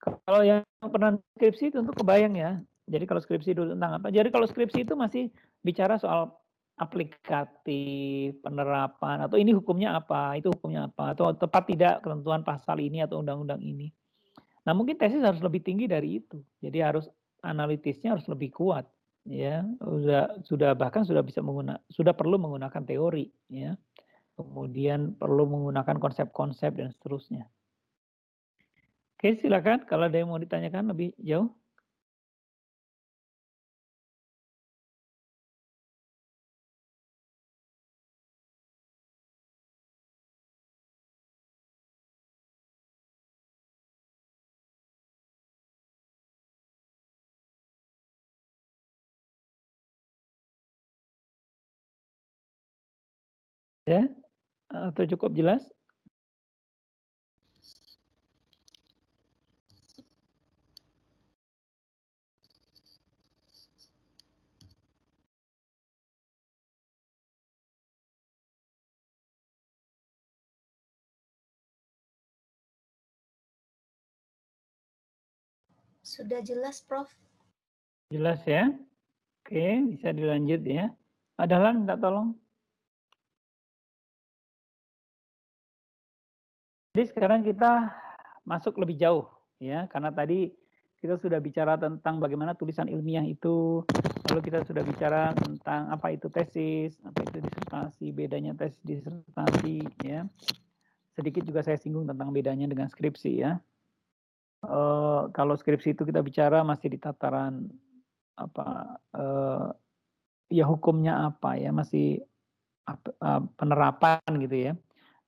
Kalau yang pernah skripsi tentu kebayang ya. Jadi kalau skripsi dulu tentang apa? Jadi kalau skripsi itu masih bicara soal aplikatif, penerapan, atau ini hukumnya apa, itu hukumnya apa, atau tepat tidak ketentuan pasal ini atau undang-undang ini. Nah mungkin tesis harus lebih tinggi dari itu. Jadi harus analitisnya harus lebih kuat ya sudah sudah bahkan sudah bisa menggunakan sudah perlu menggunakan teori ya kemudian perlu menggunakan konsep-konsep dan seterusnya. Oke, silakan kalau ada yang mau ditanyakan lebih jauh. Ya atau cukup jelas? Sudah jelas, Prof. Jelas ya? Oke, bisa dilanjut ya. Ada minta tolong? Jadi sekarang kita masuk lebih jauh ya karena tadi kita sudah bicara tentang bagaimana tulisan ilmiah itu, lalu kita sudah bicara tentang apa itu tesis, apa itu disertasi, bedanya tesis disertasi, ya. Sedikit juga saya singgung tentang bedanya dengan skripsi ya. E, kalau skripsi itu kita bicara masih di tataran apa e, ya hukumnya apa ya masih eh, penerapan gitu ya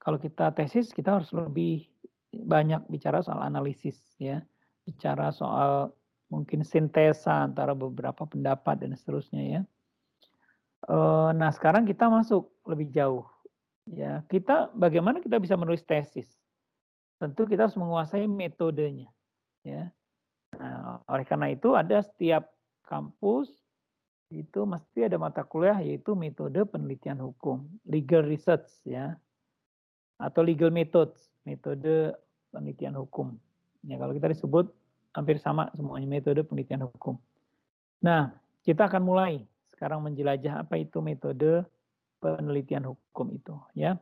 kalau kita tesis, kita harus lebih banyak bicara soal analisis, ya, bicara soal mungkin sintesa antara beberapa pendapat dan seterusnya, ya. Eh, nah, sekarang kita masuk lebih jauh, ya. Kita bagaimana kita bisa menulis tesis? Tentu kita harus menguasai metodenya, ya. Nah, oleh karena itu ada setiap kampus itu mesti ada mata kuliah yaitu metode penelitian hukum, legal research ya atau legal methods, metode penelitian hukum. Ya, kalau kita disebut hampir sama semuanya metode penelitian hukum. Nah, kita akan mulai sekarang menjelajah apa itu metode penelitian hukum itu, ya.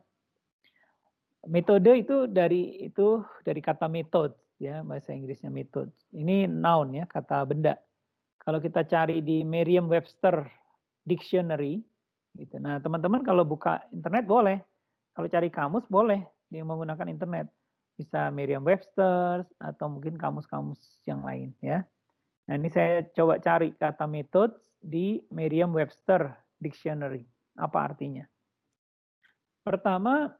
Metode itu dari itu dari kata metode ya bahasa Inggrisnya metode. Ini noun ya, kata benda. Kalau kita cari di Merriam-Webster Dictionary gitu. Nah, teman-teman kalau buka internet boleh kalau cari kamus boleh yang menggunakan internet. Bisa Merriam-Webster atau mungkin kamus-kamus yang lain ya. Nah, ini saya coba cari kata metode di Merriam-Webster dictionary. Apa artinya? Pertama,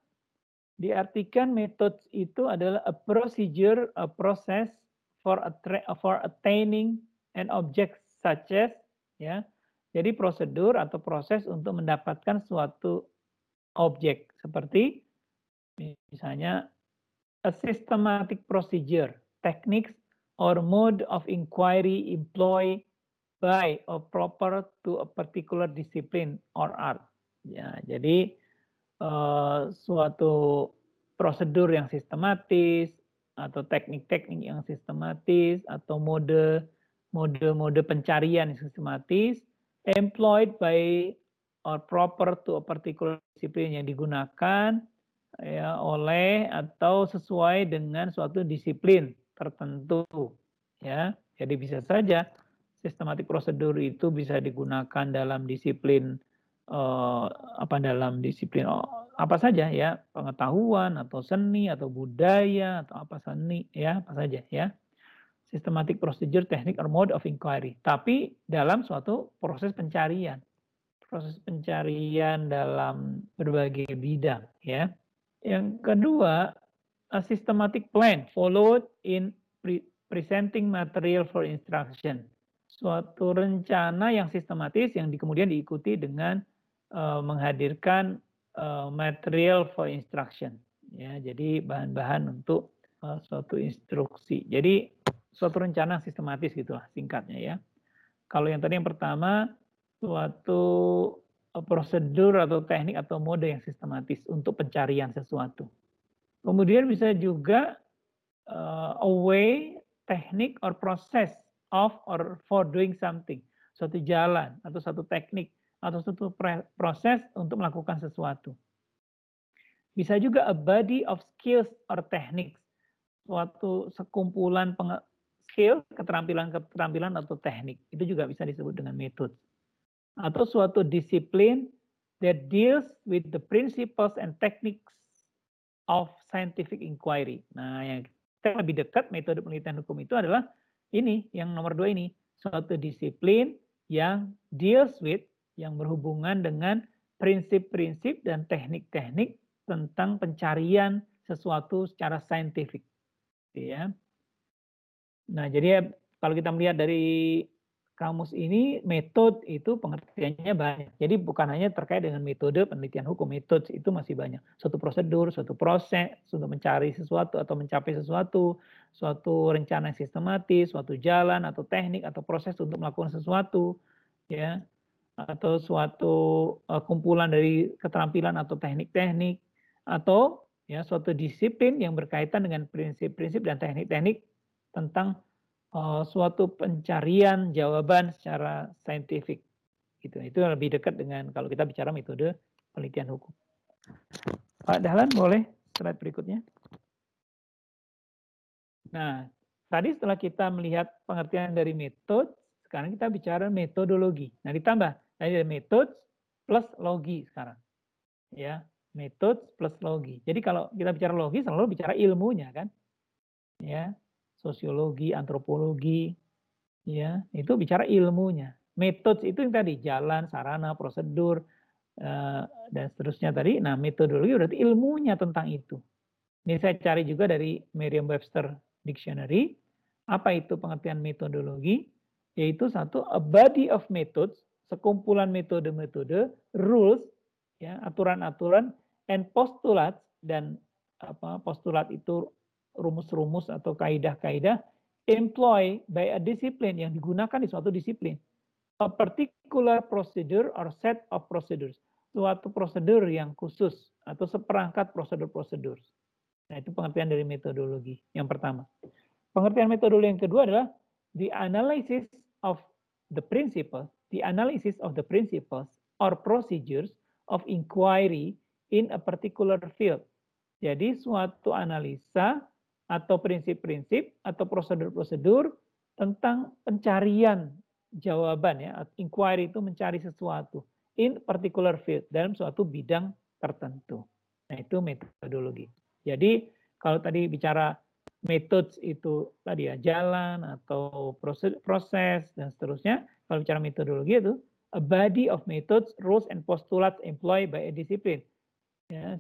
diartikan metode itu adalah a procedure, a process for attra- for attaining an object such as ya. Jadi prosedur atau proses untuk mendapatkan suatu objek seperti misalnya a systematic procedure, techniques or mode of inquiry employed by or proper to a particular discipline or art. Ya, jadi uh, suatu prosedur yang sistematis atau teknik-teknik yang sistematis atau mode mode-mode pencarian yang sistematis employed by or proper to a particular disiplin yang digunakan ya oleh atau sesuai dengan suatu disiplin tertentu ya. Jadi bisa saja sistematik prosedur itu bisa digunakan dalam disiplin eh, apa dalam disiplin oh, apa saja ya pengetahuan atau seni atau budaya atau apa seni ya apa saja ya sistematik prosedur teknik or mode of inquiry tapi dalam suatu proses pencarian proses pencarian dalam berbagai bidang ya. Yang kedua, a systematic plan followed in pre presenting material for instruction. Suatu rencana yang sistematis yang di, kemudian diikuti dengan uh, menghadirkan uh, material for instruction. Ya, jadi bahan-bahan untuk uh, suatu instruksi. Jadi suatu rencana sistematis gitulah singkatnya ya. Kalau yang tadi yang pertama suatu e, prosedur atau teknik atau mode yang sistematis untuk pencarian sesuatu. Kemudian bisa juga uh, a way, teknik or process of or for doing something, suatu jalan atau satu teknik atau suatu proses untuk melakukan sesuatu. Bisa juga a body of skills or techniques, suatu sekumpulan skill, keterampilan-keterampilan atau teknik. Itu juga bisa disebut dengan metode atau suatu disiplin that deals with the principles and techniques of scientific inquiry. Nah, yang kita lebih dekat metode penelitian hukum itu adalah ini, yang nomor dua ini, suatu disiplin yang deals with, yang berhubungan dengan prinsip-prinsip dan teknik-teknik tentang pencarian sesuatu secara saintifik. Gitu ya. Nah, jadi kalau kita melihat dari kamus ini metode itu pengertiannya banyak. Jadi bukan hanya terkait dengan metode penelitian hukum, metode itu masih banyak. Suatu prosedur, suatu proses untuk mencari sesuatu atau mencapai sesuatu, suatu rencana yang sistematis, suatu jalan atau teknik atau proses untuk melakukan sesuatu, ya atau suatu e, kumpulan dari keterampilan atau teknik-teknik atau ya suatu disiplin yang berkaitan dengan prinsip-prinsip dan teknik-teknik tentang uh, suatu pencarian jawaban secara saintifik. Gitu. Itu lebih dekat dengan kalau kita bicara metode penelitian hukum. Pak Dahlan boleh slide berikutnya. Nah, tadi setelah kita melihat pengertian dari metode, sekarang kita bicara metodologi. Nah, ditambah tadi ada metode plus logi sekarang. Ya, metode plus logi. Jadi kalau kita bicara logi selalu bicara ilmunya kan. Ya, sosiologi, antropologi, ya itu bicara ilmunya. Metode itu yang tadi jalan, sarana, prosedur eh, dan seterusnya tadi. Nah metodologi berarti ilmunya tentang itu. Ini saya cari juga dari Merriam-Webster Dictionary. Apa itu pengertian metodologi? Yaitu satu a body of methods, sekumpulan metode-metode, rules, ya aturan-aturan, and postulates dan apa postulat itu rumus-rumus atau kaidah-kaidah employ by a discipline yang digunakan di suatu disiplin. A particular procedure or set of procedures. Suatu prosedur yang khusus atau seperangkat prosedur-prosedur. Nah, itu pengertian dari metodologi yang pertama. Pengertian metodologi yang kedua adalah the analysis of the principle, the analysis of the principles or procedures of inquiry in a particular field. Jadi suatu analisa atau prinsip-prinsip atau prosedur-prosedur tentang pencarian jawaban ya. Inquiry itu mencari sesuatu in particular field dalam suatu bidang tertentu. Nah, itu metodologi. Jadi kalau tadi bicara methods itu tadi ya jalan atau proses, proses dan seterusnya, kalau bicara metodologi itu a body of methods, rules and postulates employed by a discipline ya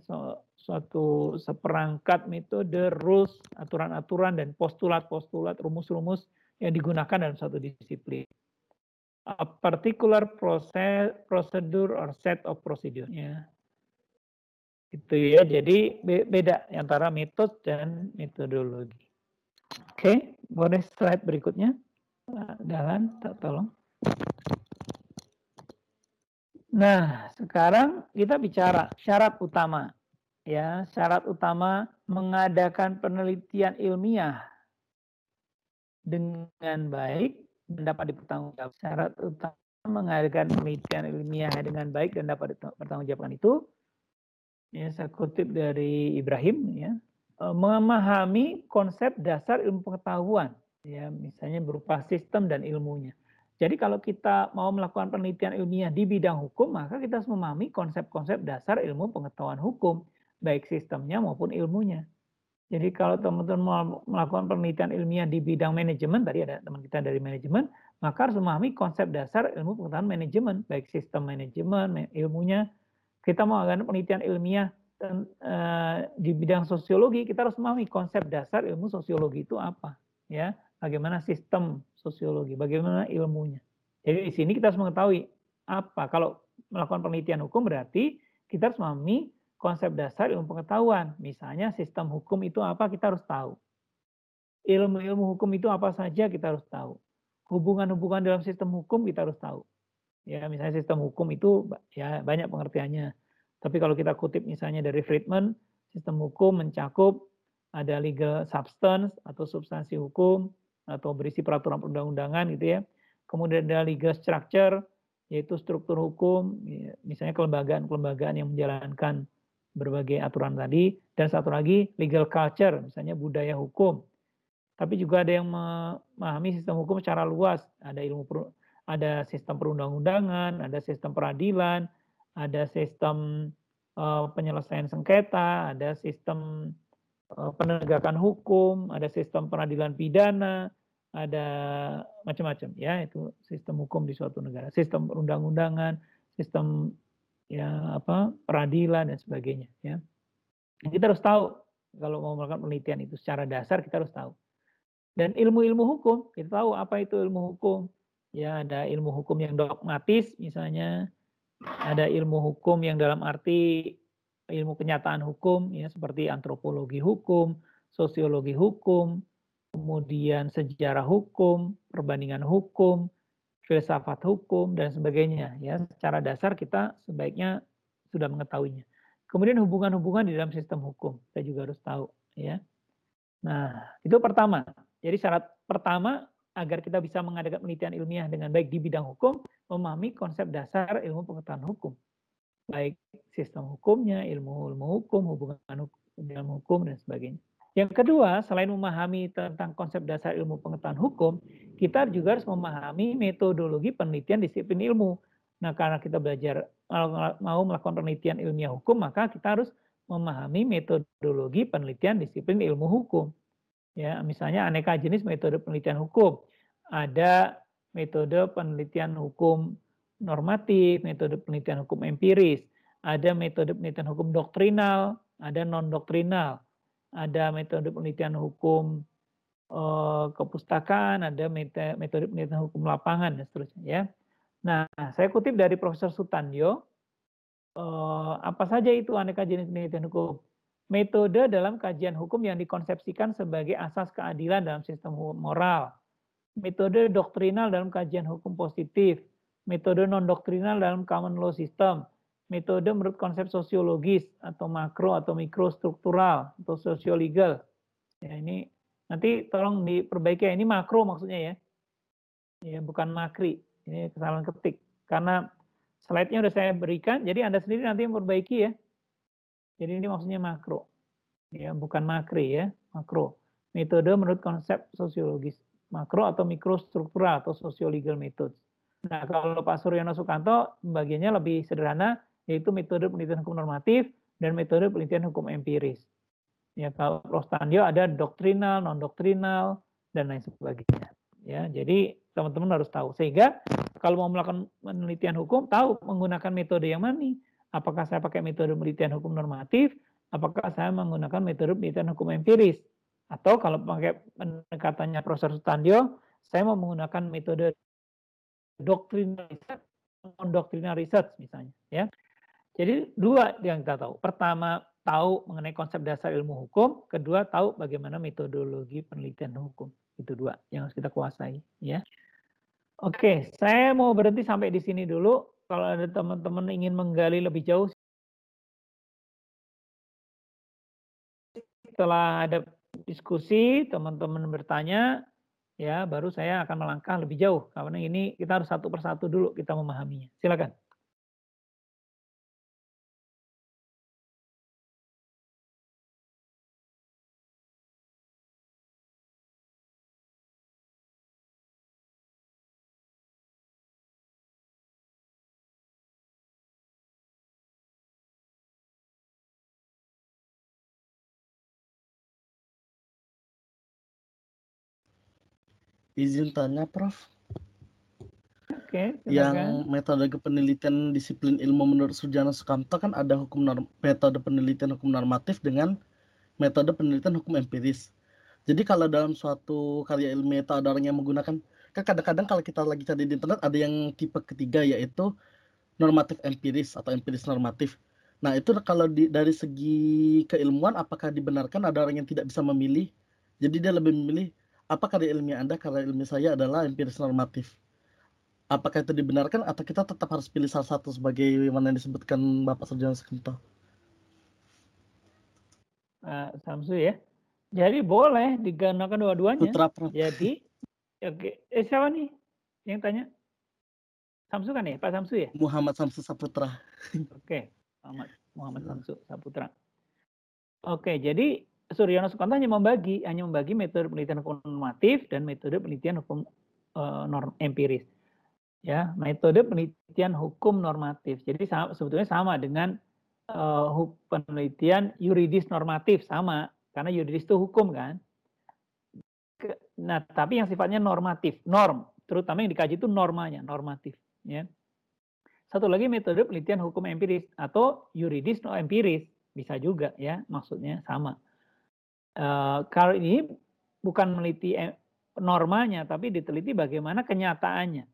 suatu seperangkat metode rules aturan-aturan dan postulat-postulat rumus-rumus yang digunakan dalam suatu disiplin a particular process procedure or set of procedure ya itu ya jadi be beda antara metode dan metodologi oke okay, boleh slide berikutnya dalam tolong Nah, sekarang kita bicara syarat utama. Ya, syarat utama mengadakan penelitian ilmiah dengan baik dan dapat dipertanggungjawabkan. Syarat utama mengadakan penelitian ilmiah dengan baik dan dapat dipertanggungjawabkan itu ya saya kutip dari Ibrahim ya e, memahami konsep dasar ilmu pengetahuan ya misalnya berupa sistem dan ilmunya jadi kalau kita mau melakukan penelitian ilmiah di bidang hukum, maka kita harus memahami konsep-konsep dasar ilmu pengetahuan hukum, baik sistemnya maupun ilmunya. Jadi kalau teman-teman mau melakukan penelitian ilmiah di bidang manajemen, tadi ada teman kita dari manajemen, maka harus memahami konsep dasar ilmu pengetahuan manajemen, baik sistem manajemen, ilmunya. Kita mau melakukan penelitian ilmiah dan, e, eh, di bidang sosiologi, kita harus memahami konsep dasar ilmu sosiologi itu apa, ya, bagaimana sistem sosiologi, bagaimana ilmunya. Jadi di sini kita harus mengetahui apa. Kalau melakukan penelitian hukum berarti kita harus memahami konsep dasar ilmu pengetahuan. Misalnya sistem hukum itu apa kita harus tahu. Ilmu-ilmu hukum itu apa saja kita harus tahu. Hubungan-hubungan dalam sistem hukum kita harus tahu. Ya, misalnya sistem hukum itu ya banyak pengertiannya. Tapi kalau kita kutip misalnya dari Friedman, sistem hukum mencakup ada legal substance atau substansi hukum, atau berisi peraturan perundang-undangan gitu ya. Kemudian ada legal structure, yaitu struktur hukum, ya, misalnya kelembagaan-kelembagaan yang menjalankan berbagai aturan tadi. Dan satu lagi, legal culture, misalnya budaya hukum. Tapi juga ada yang memahami sistem hukum secara luas. Ada ilmu ada sistem perundang-undangan, ada sistem peradilan, ada sistem eh, penyelesaian sengketa, ada sistem eh, penegakan hukum, ada sistem peradilan pidana, ada macam-macam ya itu sistem hukum di suatu negara, sistem perundang-undangan, sistem ya apa peradilan dan sebagainya ya. Kita harus tahu kalau mau melakukan penelitian itu secara dasar kita harus tahu. Dan ilmu-ilmu hukum, kita tahu apa itu ilmu hukum. Ya, ada ilmu hukum yang dogmatis misalnya, ada ilmu hukum yang dalam arti ilmu kenyataan hukum ya seperti antropologi hukum, sosiologi hukum, kemudian sejarah hukum, perbandingan hukum, filsafat hukum, dan sebagainya. Ya, secara dasar kita sebaiknya sudah mengetahuinya. Kemudian hubungan-hubungan di dalam sistem hukum kita juga harus tahu. Ya, nah itu pertama. Jadi syarat pertama agar kita bisa mengadakan penelitian ilmiah dengan baik di bidang hukum, memahami konsep dasar ilmu pengetahuan hukum, baik sistem hukumnya, ilmu ilmu hukum, hubungan hukum, dalam hukum dan sebagainya. Yang kedua, selain memahami tentang konsep dasar ilmu pengetahuan hukum, kita juga harus memahami metodologi penelitian disiplin ilmu. Nah, karena kita belajar mau melakukan penelitian ilmiah hukum, maka kita harus memahami metodologi penelitian disiplin ilmu hukum. Ya, misalnya aneka jenis metode penelitian hukum. Ada metode penelitian hukum normatif, metode penelitian hukum empiris, ada metode penelitian hukum doktrinal, ada non doktrinal ada metode penelitian hukum eh, kepustakaan, ada metode penelitian hukum lapangan dan seterusnya ya. Nah, saya kutip dari Profesor Sutanyo, eh, apa saja itu aneka jenis penelitian hukum? Metode dalam kajian hukum yang dikonsepsikan sebagai asas keadilan dalam sistem moral. Metode doktrinal dalam kajian hukum positif. Metode non-doktrinal dalam common law system metode menurut konsep sosiologis atau makro atau mikrostruktural atau sosiolegal. Ya, ini nanti tolong diperbaiki ya. Ini makro maksudnya ya. Ya, bukan makri. Ini kesalahan ketik. Karena slide-nya sudah saya berikan, jadi Anda sendiri nanti yang memperbaiki ya. Jadi ini maksudnya makro. Ya, bukan makri ya, makro. Metode menurut konsep sosiologis makro atau mikrostruktural atau sosiolegal methods. Nah, kalau Pak Suryono Sukanto bagiannya lebih sederhana yaitu metode penelitian hukum normatif dan metode penelitian hukum empiris. Ya, kalau Prof. Tandio ada doktrinal, non-doktrinal, dan lain sebagainya. Ya, jadi teman-teman harus tahu. Sehingga kalau mau melakukan penelitian hukum, tahu menggunakan metode yang mana nih. Apakah saya pakai metode penelitian hukum normatif, apakah saya menggunakan metode penelitian hukum empiris. Atau kalau pakai pendekatannya Prof. Sutandio, saya mau menggunakan metode doktrinal riset, non-doktrinal research misalnya. Ya. Jadi dua yang kita tahu. Pertama, tahu mengenai konsep dasar ilmu hukum, kedua tahu bagaimana metodologi penelitian hukum. Itu dua yang harus kita kuasai, ya. Oke, saya mau berhenti sampai di sini dulu. Kalau ada teman-teman ingin menggali lebih jauh setelah ada diskusi, teman-teman bertanya, ya baru saya akan melangkah lebih jauh karena ini kita harus satu persatu dulu kita memahaminya. Silakan. izin tanya Prof. Oke, okay, yang metode penelitian disiplin ilmu menurut Sujana Sukamto kan ada hukum norm, metode penelitian hukum normatif dengan metode penelitian hukum empiris. Jadi kalau dalam suatu karya ilmiah itu ada orang yang menggunakan kan kadang-kadang kalau kita lagi cari di internet ada yang tipe ketiga yaitu normatif empiris atau empiris normatif. Nah, itu kalau di, dari segi keilmuan apakah dibenarkan ada orang yang tidak bisa memilih? Jadi dia lebih memilih apa karya ilmiah Anda? Karya ilmiah saya adalah empiris normatif. Apakah itu dibenarkan atau kita tetap harus pilih salah satu sebagai mana yang disebutkan Bapak Sarjana Sekental? Uh, Samsu ya. Jadi boleh digunakan dua-duanya. Jadi, oke. Okay. Eh, siapa nih yang tanya? Samsu kan ya, Pak Samsu ya? Muhammad Samsu Saputra. Oke, okay. Muhammad Muhammad Samsu Saputra. Oke, okay, jadi Suryono Sukanto hanya membagi, hanya membagi metode penelitian hukum normatif dan metode penelitian hukum uh, eh, norm empiris. Ya, metode penelitian hukum normatif. Jadi sama, sebetulnya sama dengan uh, penelitian yuridis normatif sama, karena yuridis itu hukum kan. Nah, tapi yang sifatnya normatif, norm, terutama yang dikaji itu normanya, normatif. Ya. Satu lagi metode penelitian hukum empiris atau yuridis no empiris bisa juga ya, maksudnya sama. Eh, kalau ini bukan meliti eh, normanya, tapi diteliti bagaimana kenyataannya.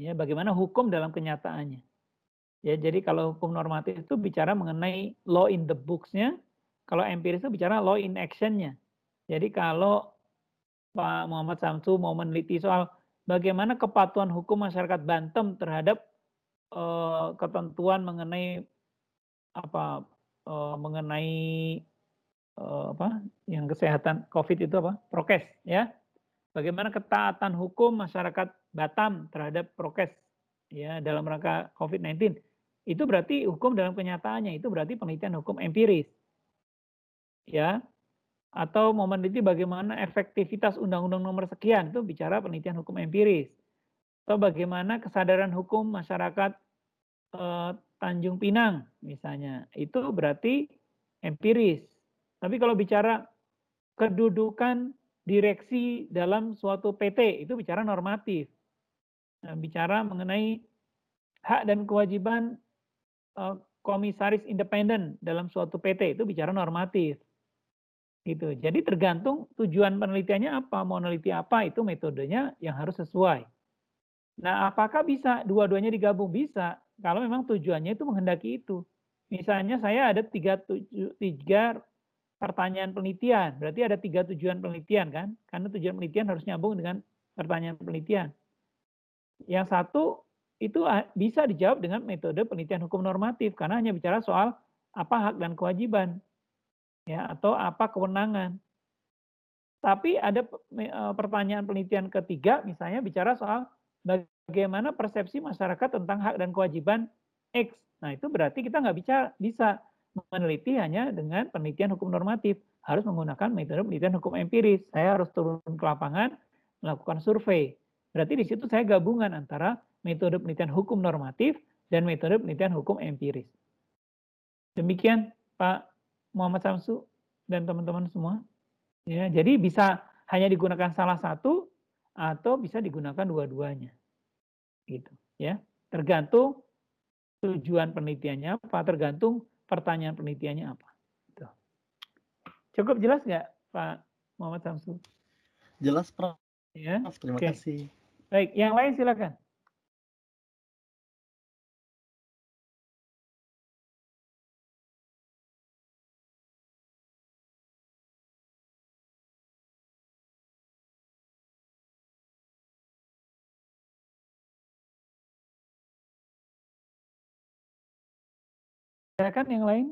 Ya, bagaimana hukum dalam kenyataannya. Ya, jadi kalau hukum normatif itu bicara mengenai law in the books-nya, kalau empiris itu bicara law in action-nya. Jadi kalau Pak Muhammad Samsu mau meneliti soal bagaimana kepatuhan hukum masyarakat Bantem terhadap uh, ketentuan mengenai apa uh, mengenai Eh, apa yang kesehatan COVID itu apa? Prokes ya. Bagaimana ketaatan hukum masyarakat Batam terhadap prokes ya dalam rangka COVID-19. Itu berarti hukum dalam kenyataannya, itu berarti penelitian hukum empiris. Ya. Atau momen meneliti bagaimana efektivitas undang-undang nomor sekian itu bicara penelitian hukum empiris. Atau bagaimana kesadaran hukum masyarakat eh, Tanjung Pinang misalnya. Itu berarti empiris tapi kalau bicara kedudukan direksi dalam suatu PT itu bicara normatif. Nah, bicara mengenai hak dan kewajiban eh, komisaris independen dalam suatu PT itu bicara normatif. Gitu. Jadi tergantung tujuan penelitiannya apa, mau neliti apa itu metodenya yang harus sesuai. Nah, apakah bisa dua-duanya digabung? Bisa. Kalau memang tujuannya itu menghendaki itu. Misalnya saya ada tiga, tiga pertanyaan penelitian. Berarti ada tiga tujuan penelitian kan? Karena tujuan penelitian harus nyambung dengan pertanyaan penelitian. Yang satu itu ah, bisa dijawab dengan metode penelitian hukum normatif karena hanya bicara soal apa hak dan kewajiban ya atau apa kewenangan. Tapi ada eh, pertanyaan penelitian ketiga misalnya bicara soal bagaimana persepsi masyarakat tentang hak dan kewajiban X. Nah itu berarti kita nggak bicara, bisa meneliti hanya dengan penelitian hukum normatif, harus menggunakan metode penelitian hukum empiris. Saya harus turun ke lapangan, melakukan survei. Berarti di situ saya gabungan antara metode penelitian hukum normatif dan metode penelitian hukum empiris. Demikian Pak Muhammad Samsu dan teman-teman semua. Ya, jadi bisa hanya digunakan salah satu atau bisa digunakan dua-duanya. Gitu, ya. Tergantung tujuan penelitiannya, apa tergantung pertanyaan penelitiannya apa. Gitu. Cukup jelas nggak Pak Muhammad Samsul? Jelas Prof. Ya? Terima okay. kasih. Baik, yang lain silakan. kan yang lain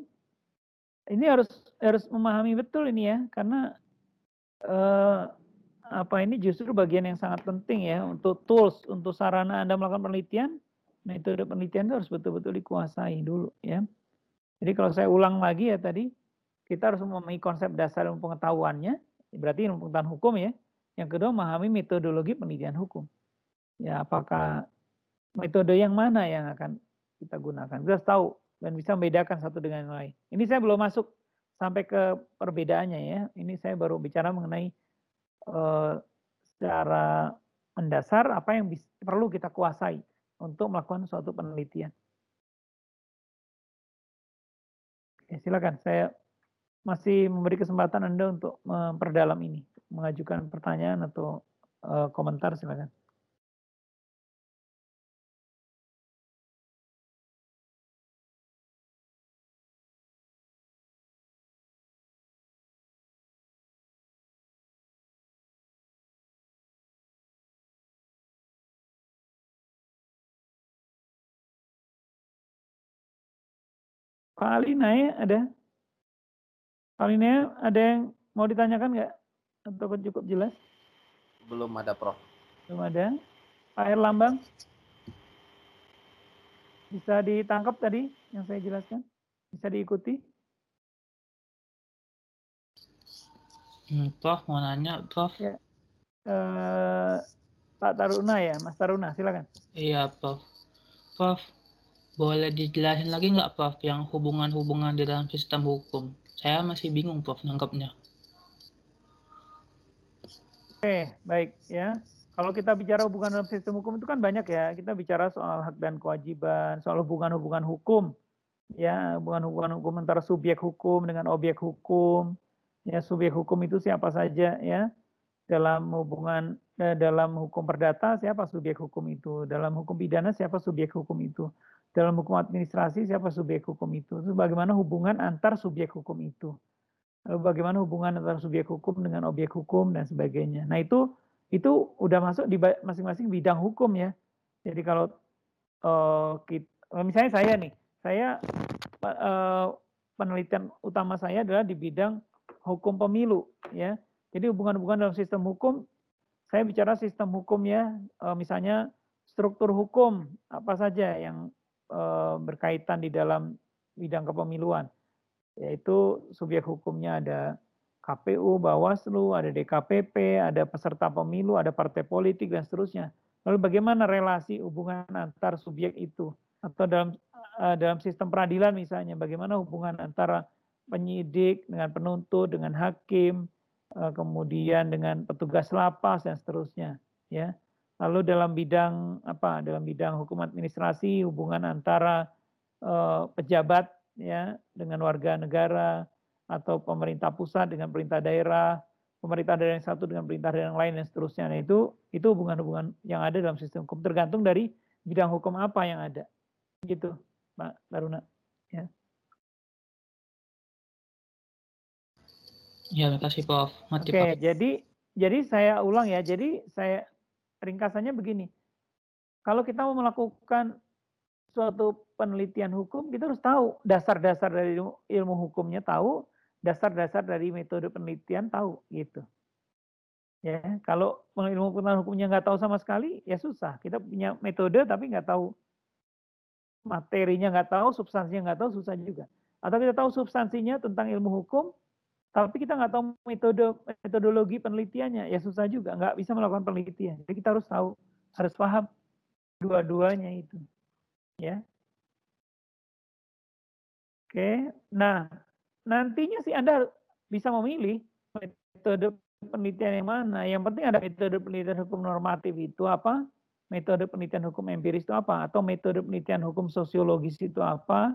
ini harus harus memahami betul ini ya karena eh, apa ini justru bagian yang sangat penting ya untuk tools untuk sarana anda melakukan penelitian Nah itu metode penelitian itu harus betul-betul dikuasai dulu ya jadi kalau saya ulang lagi ya tadi kita harus memahami konsep dasar ilmu pengetahuannya berarti ilmu pengetahuan hukum ya yang kedua memahami metodologi penelitian hukum ya apakah metode yang mana yang akan kita gunakan kita harus tahu dan bisa membedakan satu dengan yang lain. Ini saya belum masuk sampai ke perbedaannya ya. Ini saya baru bicara mengenai uh, secara mendasar apa yang bisa, perlu kita kuasai untuk melakukan suatu penelitian. Oke, silakan. Saya masih memberi kesempatan Anda untuk memperdalam ini, mengajukan pertanyaan atau uh, komentar silakan. Alina ya ada? Pak Alina ada yang mau ditanyakan nggak? Atau cukup jelas? Belum ada, Prof. Belum ada. Pak Lambang Bisa ditangkap tadi yang saya jelaskan? Bisa diikuti? Hmm, Prof, mau nanya, Prof. Ya. Eh, Pak Taruna ya, Mas Taruna, silakan. Iya, Prof. Prof, boleh dijelasin lagi nggak, Prof, yang hubungan-hubungan di dalam sistem hukum? Saya masih bingung, Prof, nangkapnya. Oke, baik ya. Kalau kita bicara hubungan dalam sistem hukum itu kan banyak ya. Kita bicara soal hak dan kewajiban, soal hubungan-hubungan hukum, ya hubungan-hubungan hukum antara subjek hukum dengan objek hukum. Ya subjek hukum itu siapa saja ya dalam hubungan eh, dalam hukum perdata siapa subjek hukum itu, dalam hukum pidana siapa subjek hukum itu dalam hukum administrasi siapa subjek hukum itu, terus bagaimana hubungan antar subjek hukum itu, lalu bagaimana hubungan antar subjek hukum dengan objek hukum dan sebagainya. Nah itu itu udah masuk di masing-masing bidang hukum ya. Jadi kalau eh, misalnya saya nih, saya eh, penelitian utama saya adalah di bidang hukum pemilu ya. Jadi hubungan-hubungan dalam sistem hukum, saya bicara sistem hukum ya, eh, misalnya struktur hukum apa saja yang Eh, berkaitan di dalam bidang kepemiluan yaitu subjek hukumnya ada KPU, Bawaslu, ada DKPP, ada peserta pemilu, ada partai politik dan seterusnya. Lalu bagaimana relasi hubungan antar subjek itu atau dalam eh, dalam sistem peradilan misalnya bagaimana hubungan antara penyidik dengan penuntut dengan hakim eh, kemudian dengan petugas lapas dan seterusnya ya Lalu dalam bidang apa? Dalam bidang hukum administrasi, hubungan antara uh, pejabat ya dengan warga negara atau pemerintah pusat dengan pemerintah daerah, pemerintah daerah yang satu dengan pemerintah daerah yang lain dan seterusnya. Nah, itu itu hubungan-hubungan yang ada dalam sistem hukum tergantung dari bidang hukum apa yang ada. Gitu, Pak Taruna. Ya. Ya, terima kasih Prof. Oke, okay, jadi jadi saya ulang ya. Jadi saya Ringkasannya begini, kalau kita mau melakukan suatu penelitian hukum, kita harus tahu dasar-dasar dari ilmu hukumnya tahu, dasar-dasar dari metode penelitian tahu gitu. Ya, kalau ilmu pengetahuan hukumnya nggak tahu sama sekali, ya susah. Kita punya metode tapi nggak tahu materinya nggak tahu, substansinya nggak tahu, susah juga. Atau kita tahu substansinya tentang ilmu hukum, tapi kita nggak tahu metode metodologi penelitiannya ya susah juga nggak bisa melakukan penelitian jadi kita harus tahu harus paham dua-duanya itu ya oke nah nantinya sih anda bisa memilih metode penelitian yang mana yang penting ada metode penelitian hukum normatif itu apa metode penelitian hukum empiris itu apa atau metode penelitian hukum sosiologis itu apa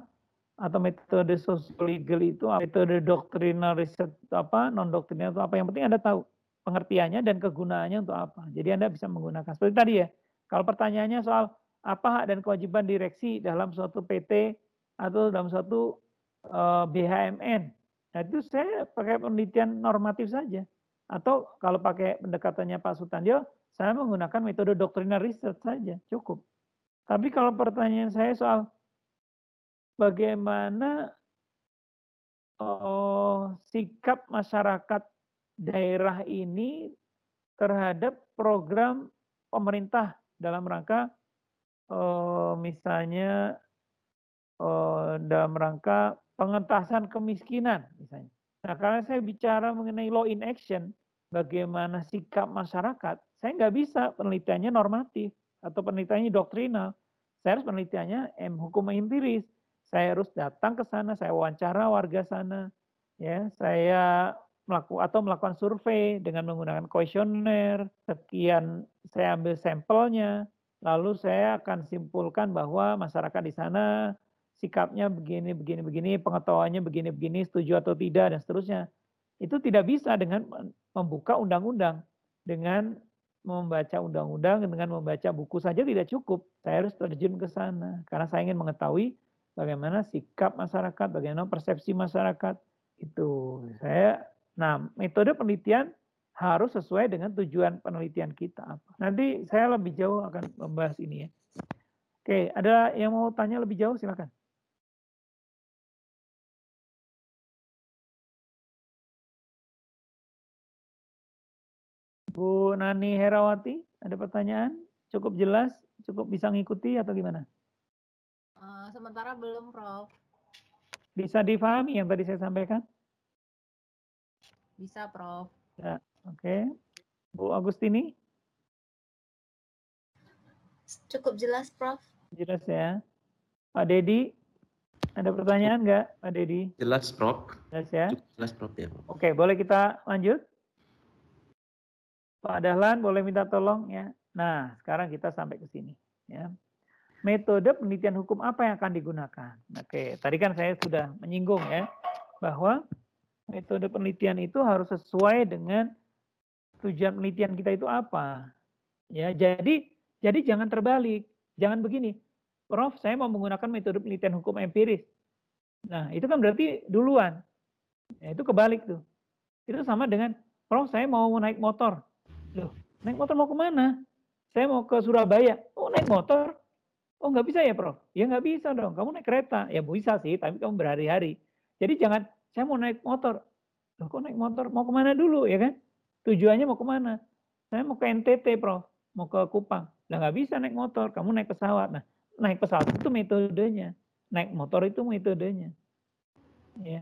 atau metode sosial legal itu metode doktrinal riset apa non doktrinal itu apa yang penting anda tahu pengertiannya dan kegunaannya untuk apa jadi anda bisa menggunakan seperti tadi ya kalau pertanyaannya soal apa hak dan kewajiban direksi dalam suatu PT atau dalam suatu eh, BHMN nah itu saya pakai penelitian normatif saja atau kalau pakai pendekatannya Pak sutanjo saya menggunakan metode doktrinal riset saja cukup tapi kalau pertanyaan saya soal bagaimana oh, sikap masyarakat daerah ini terhadap program pemerintah dalam rangka oh, misalnya oh, dalam rangka pengentasan kemiskinan misalnya. Nah karena saya bicara mengenai law in action, bagaimana sikap masyarakat, saya nggak bisa penelitiannya normatif atau penelitiannya doktrinal. Saya harus penelitiannya em hukum empiris saya harus datang ke sana, saya wawancara warga sana, ya, saya melakukan atau melakukan survei dengan menggunakan kuesioner, sekian saya ambil sampelnya, lalu saya akan simpulkan bahwa masyarakat di sana sikapnya begini, begini, begini, pengetahuannya begini, begini, setuju atau tidak, dan seterusnya. Itu tidak bisa dengan membuka undang-undang, dengan membaca undang-undang, dengan membaca buku saja tidak cukup. Saya harus terjun ke sana, karena saya ingin mengetahui bagaimana sikap masyarakat, bagaimana persepsi masyarakat. Itu saya. Nah, metode penelitian harus sesuai dengan tujuan penelitian kita Nanti saya lebih jauh akan membahas ini ya. Oke, ada yang mau tanya lebih jauh silakan. Bu Nani Herawati, ada pertanyaan? Cukup jelas? Cukup bisa ngikuti atau gimana? Eh, sementara belum, Prof. Bisa difahami yang tadi saya sampaikan? Bisa, Prof. Ya, oke. Okay. Bu Agustini? Cukup jelas, Prof. Jelas ya. Pak Dedi, ada pertanyaan nggak, Pak Dedi? Jelas, Prof. Jelas ya? jelas, Prof. Ya. Oke, okay, boleh kita lanjut? Pak Dahlan, boleh minta tolong ya. Nah, sekarang kita sampai ke sini. Ya metode penelitian hukum apa yang akan digunakan. Oke, tadi kan saya sudah menyinggung ya bahwa metode penelitian itu harus sesuai dengan tujuan penelitian kita itu apa. Ya, jadi jadi jangan terbalik, jangan begini. Prof, saya mau menggunakan metode penelitian hukum empiris. Nah, itu kan berarti duluan. Ya, itu kebalik tuh. Itu sama dengan, Prof, saya mau naik motor. Loh, naik motor mau kemana? Saya mau ke Surabaya. Oh, naik motor. Oh nggak bisa ya Prof? Ya nggak bisa dong, kamu naik kereta. Ya bisa sih, tapi kamu berhari-hari. Jadi jangan, saya mau naik motor. Loh kok naik motor? Mau kemana dulu ya kan? Tujuannya mau kemana? Saya mau ke NTT Prof, mau ke Kupang. Nah nggak bisa naik motor, kamu naik pesawat. Nah naik pesawat itu metodenya. Naik motor itu metodenya. Ya.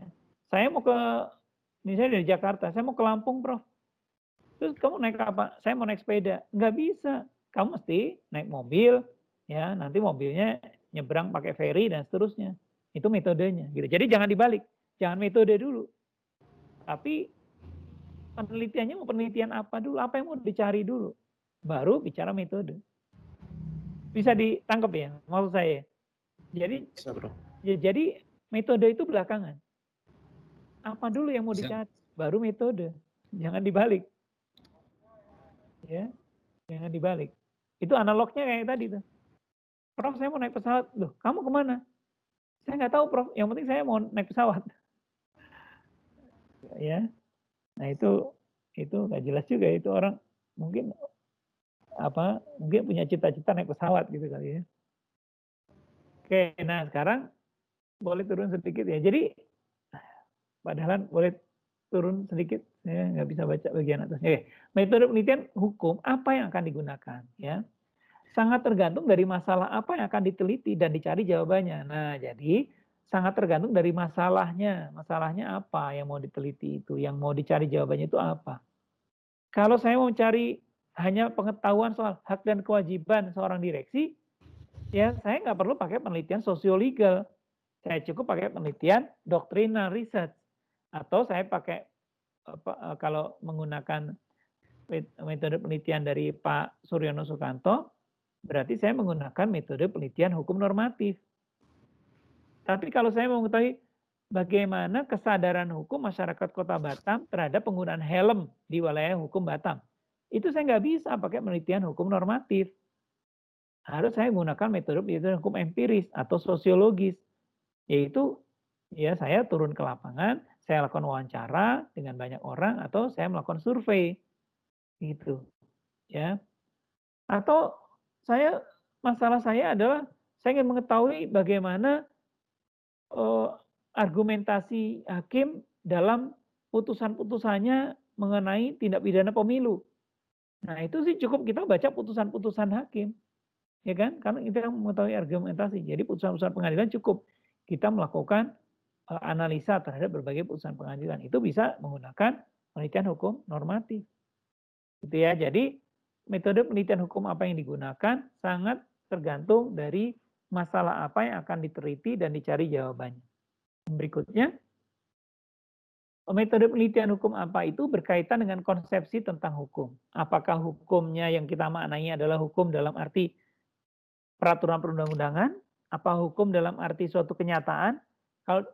Saya mau ke, misalnya dari Jakarta, saya mau ke Lampung Prof. Terus kamu naik apa? Saya mau naik sepeda. Nggak bisa. Kamu mesti naik mobil, ya nanti mobilnya nyebrang pakai ferry dan seterusnya. Itu metodenya. Gitu. Jadi jangan dibalik, jangan metode dulu. Tapi penelitiannya mau penelitian apa dulu, apa yang mau dicari dulu, baru bicara metode. Bisa ditangkap ya, maksud saya. Ya? Jadi, Bisa, bro. Ya, jadi metode itu belakangan. Apa dulu yang mau Bisa. dicari, baru metode. Jangan dibalik. Ya, jangan dibalik. Itu analognya kayak tadi tuh Prof, saya mau naik pesawat. Loh, kamu kemana? Saya nggak tahu, Prof. Yang penting saya mau naik pesawat. ya. Nah, itu itu nggak jelas juga. Itu orang mungkin apa mungkin punya cita-cita naik pesawat gitu kali ya. Oke, nah sekarang boleh turun sedikit ya. Jadi padahal boleh turun sedikit, saya nggak bisa baca bagian atasnya. Oke. Metode penelitian hukum apa yang akan digunakan ya? sangat tergantung dari masalah apa yang akan diteliti dan dicari jawabannya. Nah, jadi sangat tergantung dari masalahnya. Masalahnya apa yang mau diteliti itu, yang mau dicari jawabannya itu apa. Kalau saya mau mencari hanya pengetahuan soal hak dan kewajiban seorang direksi, ya saya nggak perlu pakai penelitian sosiolegal. Saya cukup pakai penelitian doktrinal riset Atau saya pakai, e, kalau menggunakan metode penelitian dari Pak Suryono Sukanto, berarti saya menggunakan metode penelitian hukum normatif. Tapi kalau saya mau mengetahui bagaimana kesadaran hukum masyarakat kota Batam terhadap penggunaan helm di wilayah hukum Batam, itu saya nggak bisa pakai penelitian hukum normatif. Harus saya menggunakan metode penelitian hukum empiris atau sosiologis, yaitu ya saya turun ke lapangan, saya lakukan wawancara dengan banyak orang atau saya melakukan survei gitu ya atau saya masalah saya adalah saya ingin mengetahui bagaimana uh, argumentasi hakim dalam putusan-putusannya mengenai tindak pidana pemilu. Nah, itu sih cukup kita baca putusan-putusan hakim. Ya kan? Karena kita mengetahui argumentasi. Jadi putusan-putusan pengadilan cukup kita melakukan uh, analisa terhadap berbagai putusan pengadilan. Itu bisa menggunakan penelitian hukum normatif. Gitu ya. Jadi metode penelitian hukum apa yang digunakan sangat tergantung dari masalah apa yang akan diteliti dan dicari jawabannya. Berikutnya, metode penelitian hukum apa itu berkaitan dengan konsepsi tentang hukum. Apakah hukumnya yang kita maknai adalah hukum dalam arti peraturan perundang-undangan? Apa hukum dalam arti suatu kenyataan? Kalau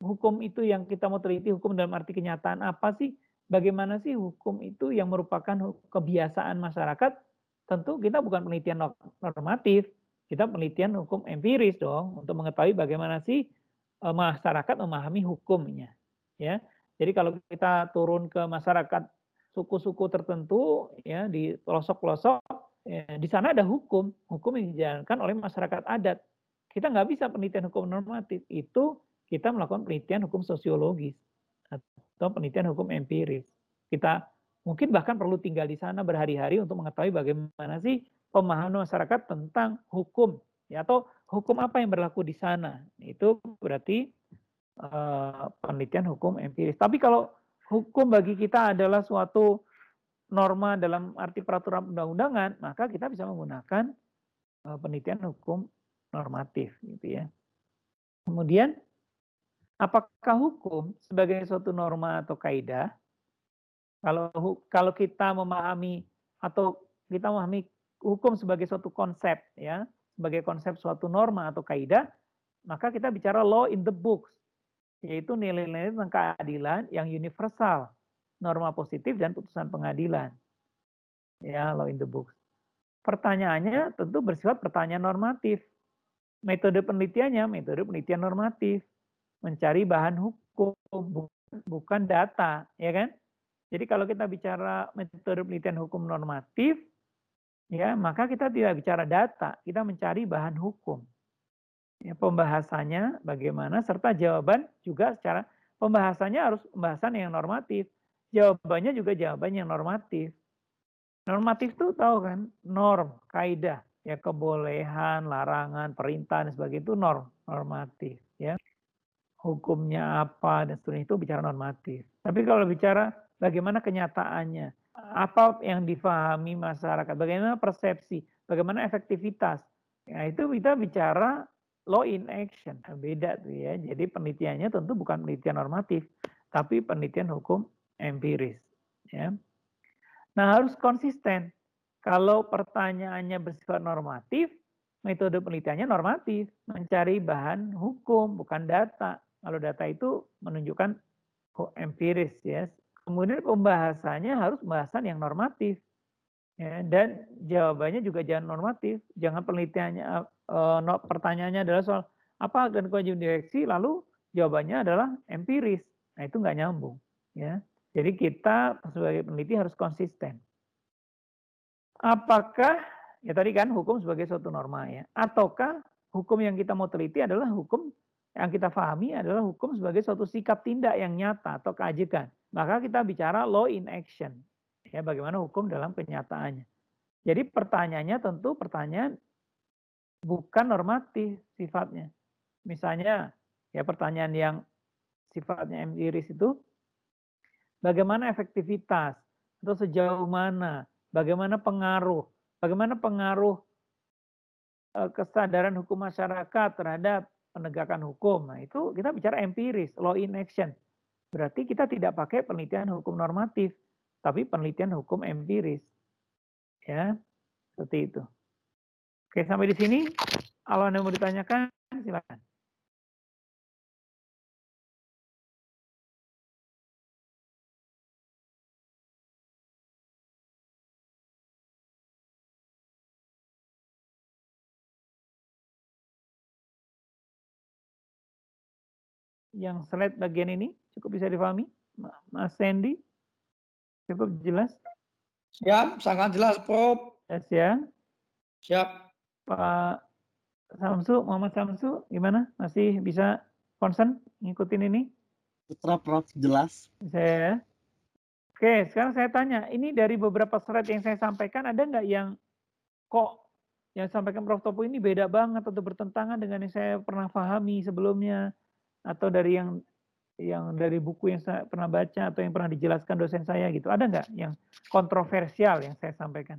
hukum itu yang kita mau teliti, hukum dalam arti kenyataan apa sih? bagaimana sih hukum itu yang merupakan kebiasaan masyarakat? Tentu kita bukan penelitian normatif, kita penelitian hukum empiris dong untuk mengetahui bagaimana sih e, masyarakat memahami hukumnya. Ya, jadi kalau kita turun ke masyarakat suku-suku tertentu ya di pelosok-pelosok, ya, di sana ada hukum, hukum yang dijalankan oleh masyarakat adat. Kita nggak bisa penelitian hukum normatif itu kita melakukan penelitian hukum sosiologis atau penelitian hukum empiris. Kita mungkin bahkan perlu tinggal di sana berhari-hari untuk mengetahui bagaimana sih pemahaman masyarakat tentang hukum ya atau hukum apa yang berlaku di sana. Itu berarti uh, penelitian hukum empiris. Tapi kalau hukum bagi kita adalah suatu norma dalam arti peraturan undang-undangan, maka kita bisa menggunakan eh, penelitian hukum normatif gitu ya. Kemudian Apakah hukum sebagai suatu norma atau kaidah? Kalau kalau kita memahami atau kita memahami hukum sebagai suatu konsep ya, sebagai konsep suatu norma atau kaidah, maka kita bicara law in the books, yaitu nilai-nilai tentang keadilan yang universal, norma positif dan putusan pengadilan. Ya, law in the books. Pertanyaannya tentu bersifat pertanyaan normatif. Metode penelitiannya, metode penelitian normatif mencari bahan hukum, bukan data, ya kan? Jadi kalau kita bicara metode penelitian hukum normatif, ya maka kita tidak bicara data, kita mencari bahan hukum. Ya, pembahasannya bagaimana serta jawaban juga secara pembahasannya harus pembahasan yang normatif, jawabannya juga jawaban yang normatif. Normatif itu tahu kan norm, kaidah, ya kebolehan, larangan, perintah dan sebagainya itu norm, normatif, ya hukumnya apa dan seterusnya itu bicara normatif. Tapi kalau bicara bagaimana kenyataannya, apa yang difahami masyarakat, bagaimana persepsi, bagaimana efektivitas. Nah, itu kita bicara law in action. Nah, beda tuh ya. Jadi penelitiannya tentu bukan penelitian normatif, tapi penelitian hukum empiris, ya. Nah, harus konsisten. Kalau pertanyaannya bersifat normatif, metode penelitiannya normatif, mencari bahan hukum, bukan data. Kalau data itu menunjukkan oh, empiris ya. Kemudian pembahasannya harus pembahasan yang normatif. Ya, dan jawabannya juga jangan normatif, jangan penelitiannya e, pertanyaannya adalah soal apa dan kewajiban direksi lalu jawabannya adalah empiris. Nah, itu nggak nyambung ya. Jadi kita sebagai peneliti harus konsisten. Apakah ya tadi kan hukum sebagai suatu norma ya, ataukah hukum yang kita mau teliti adalah hukum yang kita pahami adalah hukum sebagai suatu sikap tindak yang nyata atau keajekan. Maka kita bicara law in action. Ya, bagaimana hukum dalam kenyataannya. Jadi pertanyaannya tentu pertanyaan bukan normatif sifatnya. Misalnya ya pertanyaan yang sifatnya empiris itu bagaimana efektivitas atau sejauh mana, bagaimana pengaruh, bagaimana pengaruh eh, kesadaran hukum masyarakat terhadap penegakan hukum. Nah, itu kita bicara empiris, law in action. Berarti kita tidak pakai penelitian hukum normatif, tapi penelitian hukum empiris. Ya, seperti itu. Oke, sampai di sini. Kalau Anda mau ditanyakan, silakan. yang slide bagian ini cukup bisa difahami, Mas Sandy? Cukup jelas? Siap, sangat jelas, Prof. Yes, ya. Siap. Pak Samsu, Muhammad Samsu, gimana? Masih bisa konsen ngikutin ini? Putra Prof, jelas. Saya. Oke, sekarang saya tanya, ini dari beberapa slide yang saya sampaikan, ada nggak yang kok yang sampaikan Prof Topo ini beda banget atau bertentangan dengan yang saya pernah pahami sebelumnya? atau dari yang yang dari buku yang saya pernah baca atau yang pernah dijelaskan dosen saya gitu. Ada nggak yang kontroversial yang saya sampaikan?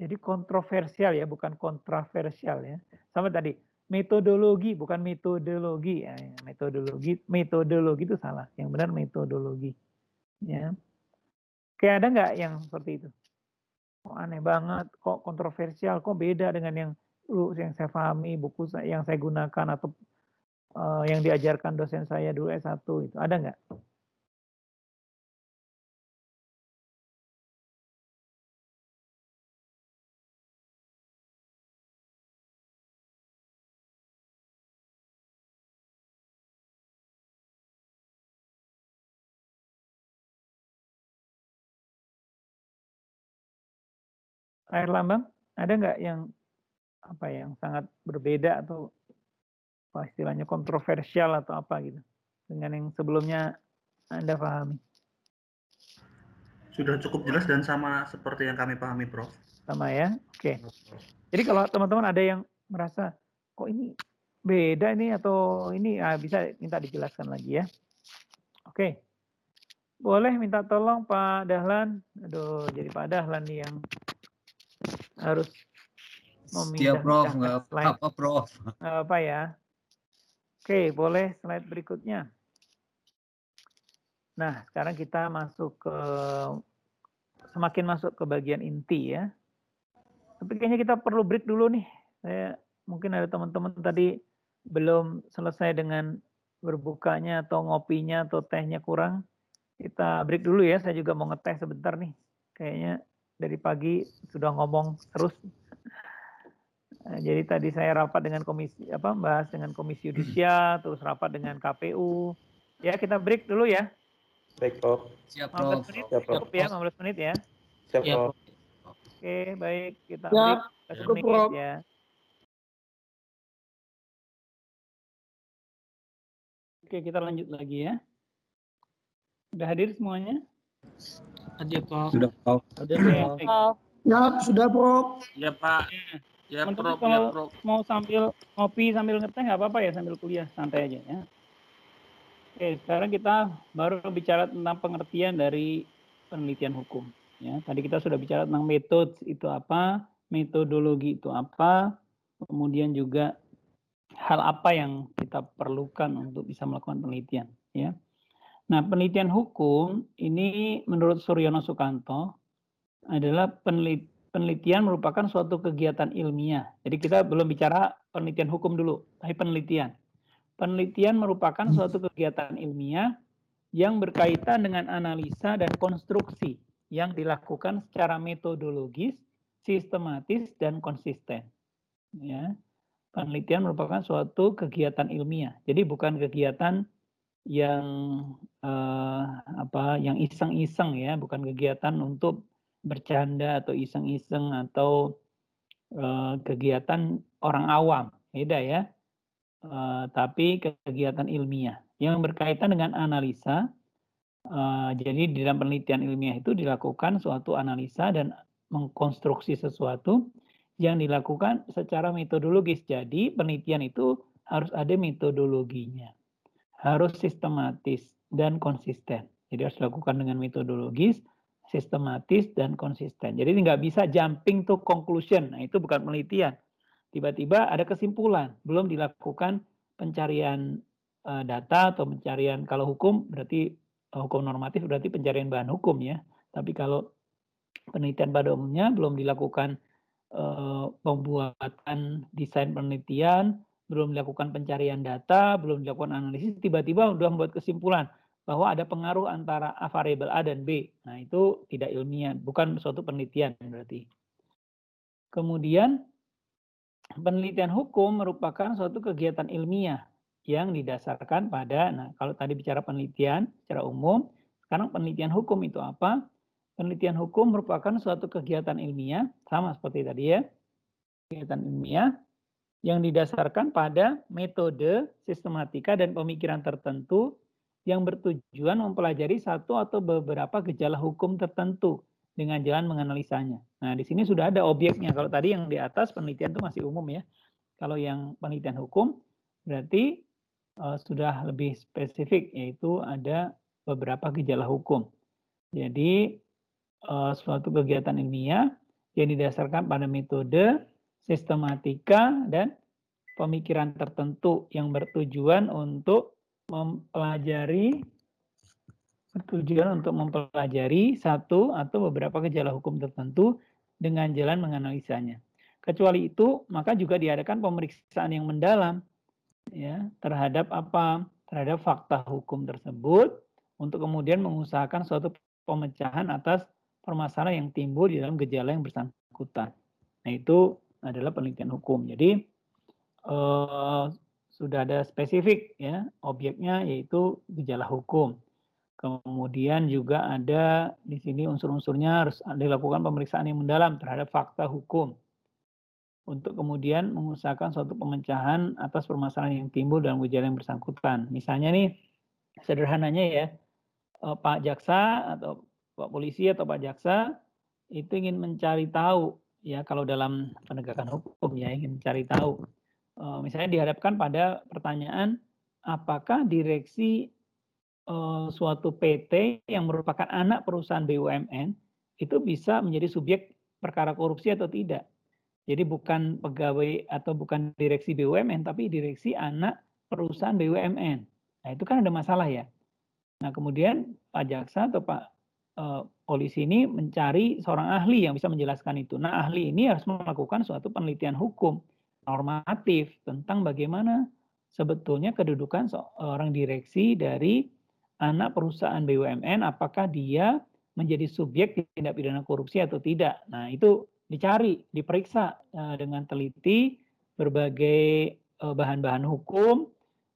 Jadi kontroversial ya, bukan kontroversial ya. Sama tadi, metodologi bukan metodologi ya, ya. Metodologi, metodologi itu salah. Yang benar metodologi. Ya. Kayak ada nggak yang seperti itu? Kok aneh banget, kok kontroversial, kok beda dengan yang yang saya pahami, buku yang saya gunakan atau uh, yang diajarkan dosen saya dulu S1 itu ada nggak? Air lambang, ada nggak yang apa ya, yang sangat berbeda atau apa istilahnya kontroversial atau apa gitu dengan yang sebelumnya Anda pahami. Sudah cukup jelas dan sama seperti yang kami pahami, Prof. Sama ya. Oke. Okay. Jadi kalau teman-teman ada yang merasa kok ini beda ini atau ini ah, bisa minta dijelaskan lagi ya. Oke. Okay. Boleh minta tolong Pak Dahlan. Aduh, jadi Pak Dahlan nih yang harus Prof, nggak apa Prof. apa ya. Oke, boleh slide berikutnya. Nah, sekarang kita masuk ke semakin masuk ke bagian inti ya. Tapi kayaknya kita perlu break dulu nih. Saya mungkin ada teman-teman tadi belum selesai dengan berbukanya atau ngopinya atau tehnya kurang. Kita break dulu ya. Saya juga mau ngeteh sebentar nih. Kayaknya dari pagi sudah ngomong terus Eh, jadi tadi saya rapat dengan komisi apa bahas dengan komisi yudisial, hmm. terus rapat dengan KPU. Ya kita break dulu ya. Break Prof. Siap, Prof. menit, Siap, Prof. Cukup ya, 15 menit ya. Siap, Prof. Oke, baik. Kita siap. Ya. break. Cukup, Prof. Ya. Oke, kita lanjut lagi ya. Sudah hadir semuanya? Hadir, Prof. Sudah, Prof. Hadir, Prof. Ya, sudah, Prof. Ya, Pak. Ya, Menurut prop, ya, kalau ya, prop. mau sambil ngopi sambil ngeteh nggak apa-apa ya sambil kuliah santai aja ya. Oke, sekarang kita baru bicara tentang pengertian dari penelitian hukum. Ya, tadi kita sudah bicara tentang metode itu apa, metodologi itu apa, kemudian juga hal apa yang kita perlukan untuk bisa melakukan penelitian. Ya. Nah, penelitian hukum ini menurut Suryono Sukanto adalah penelit, penelitian merupakan suatu kegiatan ilmiah. Jadi kita belum bicara penelitian hukum dulu, tapi penelitian. Penelitian merupakan hmm. suatu kegiatan ilmiah yang berkaitan dengan analisa dan konstruksi yang dilakukan secara metodologis, sistematis, dan konsisten. Ya. Penelitian merupakan suatu kegiatan ilmiah. Jadi bukan kegiatan yang uh, apa yang iseng-iseng ya, bukan kegiatan untuk bercanda atau iseng-iseng atau uh, kegiatan orang awam, beda ya. Uh, tapi kegiatan ilmiah yang berkaitan dengan analisa. Uh, jadi di dalam penelitian ilmiah itu dilakukan suatu analisa dan mengkonstruksi sesuatu yang dilakukan secara metodologis. Jadi penelitian itu harus ada metodologinya, harus sistematis dan konsisten. Jadi harus dilakukan dengan metodologis, sistematis dan konsisten. Jadi nggak bisa jumping to conclusion. Nah, itu bukan penelitian. Tiba-tiba ada kesimpulan, belum dilakukan pencarian eh, data atau pencarian kalau hukum berarti eh, hukum normatif berarti pencarian bahan hukum ya. Tapi kalau penelitian pada umumnya belum dilakukan eh, pembuatan desain penelitian, belum dilakukan pencarian data, belum dilakukan analisis, tiba-tiba sudah membuat kesimpulan bahwa ada pengaruh antara A variable A dan B. Nah, itu tidak ilmiah, bukan suatu penelitian berarti. Kemudian penelitian hukum merupakan suatu kegiatan ilmiah yang didasarkan pada nah kalau tadi bicara penelitian secara umum, sekarang penelitian hukum itu apa? Penelitian hukum merupakan suatu kegiatan ilmiah sama seperti tadi ya. Kegiatan ilmiah yang didasarkan pada metode, sistematika dan pemikiran tertentu yang bertujuan mempelajari satu atau beberapa gejala hukum tertentu dengan jalan menganalisanya. Nah, di sini sudah ada objeknya. Kalau tadi yang di atas penelitian itu masih umum ya. Kalau yang penelitian hukum berarti uh, sudah lebih spesifik yaitu ada beberapa gejala hukum. Jadi uh, suatu kegiatan ilmiah yang didasarkan pada metode, sistematika dan pemikiran tertentu yang bertujuan untuk mempelajari bertujuan untuk mempelajari satu atau beberapa gejala hukum tertentu dengan jalan menganalisanya. Kecuali itu, maka juga diadakan pemeriksaan yang mendalam ya terhadap apa? terhadap fakta hukum tersebut untuk kemudian mengusahakan suatu pemecahan atas permasalahan yang timbul di dalam gejala yang bersangkutan. Nah, itu adalah penelitian hukum. Jadi eh, sudah ada spesifik ya objeknya yaitu gejala hukum. Kemudian juga ada di sini unsur-unsurnya harus dilakukan pemeriksaan yang mendalam terhadap fakta hukum untuk kemudian mengusahakan suatu pemecahan atas permasalahan yang timbul dalam gejala yang bersangkutan. Misalnya nih sederhananya ya eh, Pak Jaksa atau Pak Polisi atau Pak Jaksa itu ingin mencari tahu ya kalau dalam penegakan hukum ya ingin mencari tahu Eh, misalnya dihadapkan pada pertanyaan apakah direksi eh, suatu PT yang merupakan anak perusahaan BUMN itu bisa menjadi subjek perkara korupsi atau tidak. Jadi bukan pegawai atau bukan direksi BUMN tapi direksi anak perusahaan BUMN. Nah, itu kan ada masalah ya. Nah, kemudian Pak Jaksa atau Pak eh, polisi ini mencari seorang ahli yang bisa menjelaskan itu. Nah, ahli ini harus melakukan suatu penelitian hukum normatif tentang bagaimana sebetulnya kedudukan seorang direksi dari anak perusahaan BUMN apakah dia menjadi subjek tindak pidana korupsi atau tidak. Nah, itu dicari, diperiksa eh, dengan teliti berbagai eh, bahan-bahan hukum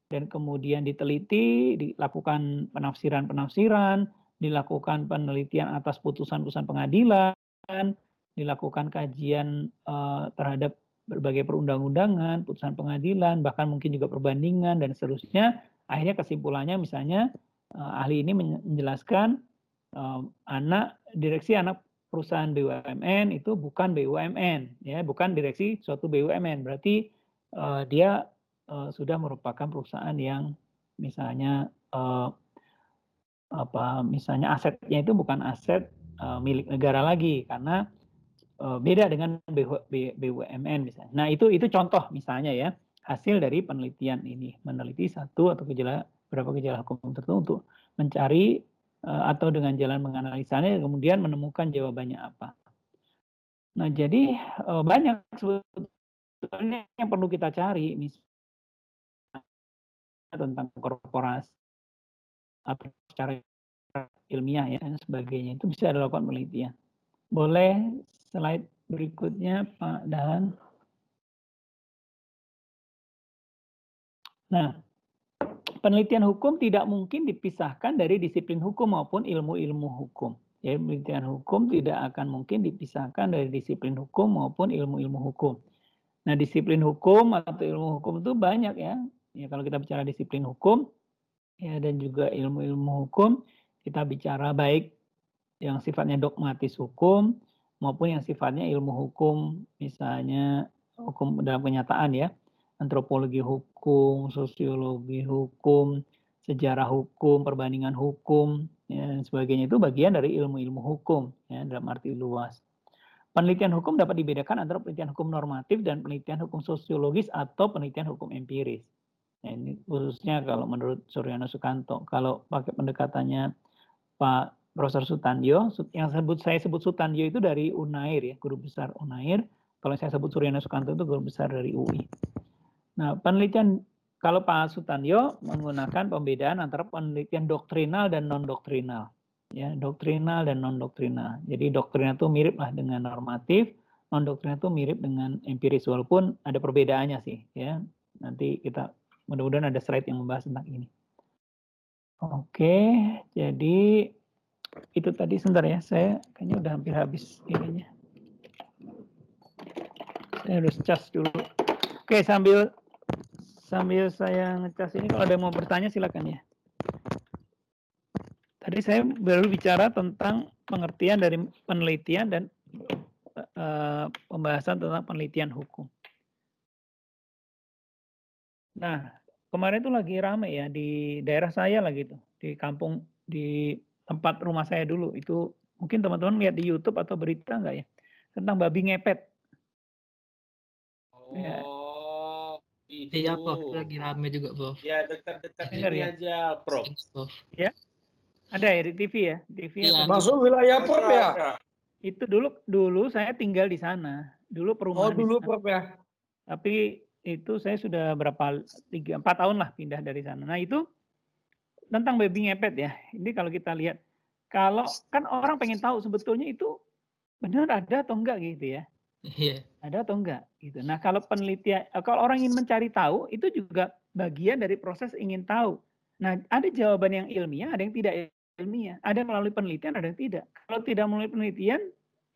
dan kemudian diteliti, dilakukan penafsiran-penafsiran, dilakukan penelitian atas putusan-putusan pengadilan, dilakukan kajian eh, terhadap berbagai perundang-undangan, putusan pengadilan, bahkan mungkin juga perbandingan dan seterusnya. Akhirnya kesimpulannya misalnya uh, ahli ini menjelaskan uh, anak direksi anak perusahaan BUMN itu bukan BUMN ya, bukan direksi suatu BUMN. Berarti uh, dia uh, sudah merupakan perusahaan yang misalnya uh, apa misalnya asetnya itu bukan aset uh, milik negara lagi karena Eh, beda dengan BUMN misalnya. Nah itu itu contoh misalnya ya hasil dari penelitian ini meneliti satu atau gejala berapa gejala hukum tertentu untuk mencari eh, atau dengan jalan menganalisanya kemudian menemukan jawabannya apa. Nah jadi eh, banyak sebetulnya yang perlu kita cari misalnya tentang korporasi atau secara ilmiah ya dan sebagainya itu bisa dilakukan penelitian boleh slide berikutnya Pak Dahan. Nah, penelitian hukum tidak mungkin dipisahkan dari disiplin hukum maupun ilmu-ilmu hukum. Ya, penelitian hukum tidak akan mungkin dipisahkan dari disiplin hukum maupun ilmu-ilmu hukum. Nah, disiplin hukum atau ilmu hukum itu banyak ya. Ya kalau kita bicara disiplin hukum ya dan juga ilmu-ilmu hukum, kita bicara baik yang sifatnya dogmatis hukum, maupun yang sifatnya ilmu hukum, misalnya hukum dalam kenyataan ya, antropologi hukum, sosiologi hukum, sejarah hukum, perbandingan hukum, ya, dan sebagainya itu bagian dari ilmu-ilmu hukum ya, dalam arti luas. Penelitian hukum dapat dibedakan antara penelitian hukum normatif dan penelitian hukum sosiologis atau penelitian hukum empiris. Nah, ini khususnya kalau menurut Suryana Sukanto, kalau pakai pendekatannya Pak Profesor Sutandio. Yang sebut saya sebut Sutandio itu dari Unair ya, guru besar Unair. Kalau saya sebut Suryana Sukanto itu guru besar dari UI. Nah, penelitian kalau Pak Sutandio menggunakan pembedaan antara penelitian doktrinal dan non doktrinal, ya doktrinal dan non doktrinal. Jadi doktrinal itu mirip lah dengan normatif, non doktrinal itu mirip dengan empiris walaupun ada perbedaannya sih, ya nanti kita mudah-mudahan ada slide yang membahas tentang ini. Oke, jadi itu tadi sebentar ya, saya kayaknya udah hampir habis ininya. Saya harus cas dulu. Oke, sambil sambil saya ngecas ini kalau ada yang mau bertanya silakan ya. Tadi saya baru bicara tentang pengertian dari penelitian dan uh, pembahasan tentang penelitian hukum. Nah, kemarin itu lagi rame ya di daerah saya lagi tuh, di kampung di tempat rumah saya dulu itu mungkin teman-teman lihat di YouTube atau berita nggak ya tentang babi ngepet. Iya. Oh. Ya. Itu. Iya, Prof. Lagi rame juga, Prof. Ya, dekat-dekat ini ya? aja, Prof. Ya. Ada ya di TV ya? TV ya. Masuk wilayah Prof ya? Itu dulu dulu saya tinggal di sana. Dulu perumahan. Oh, dulu Prof ya. Tapi itu saya sudah berapa tiga empat tahun lah pindah dari sana. Nah, itu tentang babi ngepet ya. Ini kalau kita lihat, kalau kan orang pengen tahu sebetulnya itu benar ada atau enggak gitu ya. Yeah. Ada atau enggak gitu. Nah, kalau penelitian kalau orang ingin mencari tahu itu juga bagian dari proses ingin tahu. Nah, ada jawaban yang ilmiah, ada yang tidak ilmiah. Ada melalui penelitian, ada yang tidak. Kalau tidak melalui penelitian,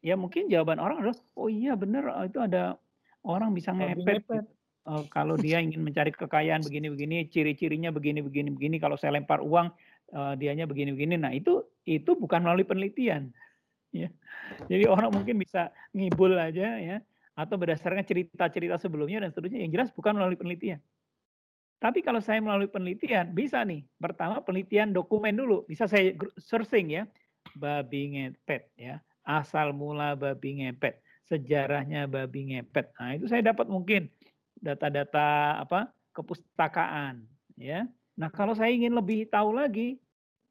ya mungkin jawaban orang adalah oh iya benar itu ada orang bisa ngepet. ngepet. Gitu uh, kalau dia ingin mencari kekayaan begini-begini, ciri-cirinya begini-begini begini, kalau saya lempar uang uh, dianya begini-begini. Nah, itu itu bukan melalui penelitian. Ya. Jadi orang mungkin bisa ngibul aja ya atau berdasarkan cerita-cerita sebelumnya dan seterusnya yang jelas bukan melalui penelitian. Tapi kalau saya melalui penelitian bisa nih. Pertama penelitian dokumen dulu, bisa saya searching ya. Babi ngepet ya. Asal mula babi ngepet, sejarahnya babi ngepet. Nah, itu saya dapat mungkin data-data apa kepustakaan ya. Nah, kalau hmm. saya ingin lebih tahu lagi,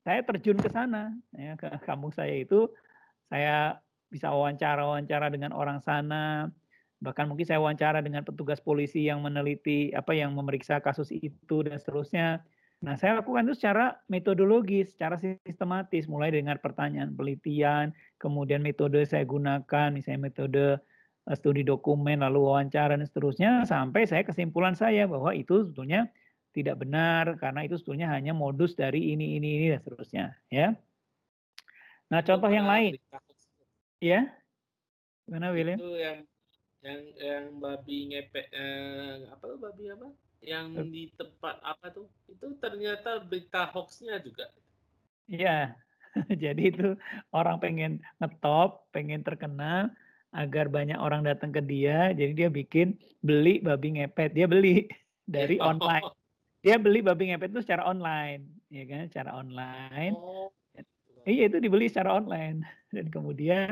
saya terjun ke sana ya ke kampung saya itu saya bisa wawancara-wawancara dengan orang sana, bahkan mungkin saya wawancara dengan petugas polisi yang meneliti apa yang memeriksa kasus itu dan seterusnya. Nah, saya lakukan itu secara metodologis, secara sistematis, mulai dengan pertanyaan penelitian, kemudian metode saya gunakan, misalnya metode studi dokumen, lalu wawancara, dan seterusnya, sampai saya kesimpulan saya bahwa itu sebetulnya tidak benar, karena itu sebetulnya hanya modus dari ini, ini, ini, dan seterusnya. Ya. Nah, contoh yang lain. Ya? Mana William? Itu yang yang yang babi ngepek eh, apa tuh babi apa yang di tempat apa tuh itu ternyata berita hoaxnya juga Iya, jadi itu orang pengen ngetop, pengen terkenal, agar banyak orang datang ke dia. Jadi dia bikin beli babi ngepet. Dia beli dari online. Dia beli babi ngepet itu secara online, ya kan? Secara online. Oh. Iya itu dibeli secara online dan kemudian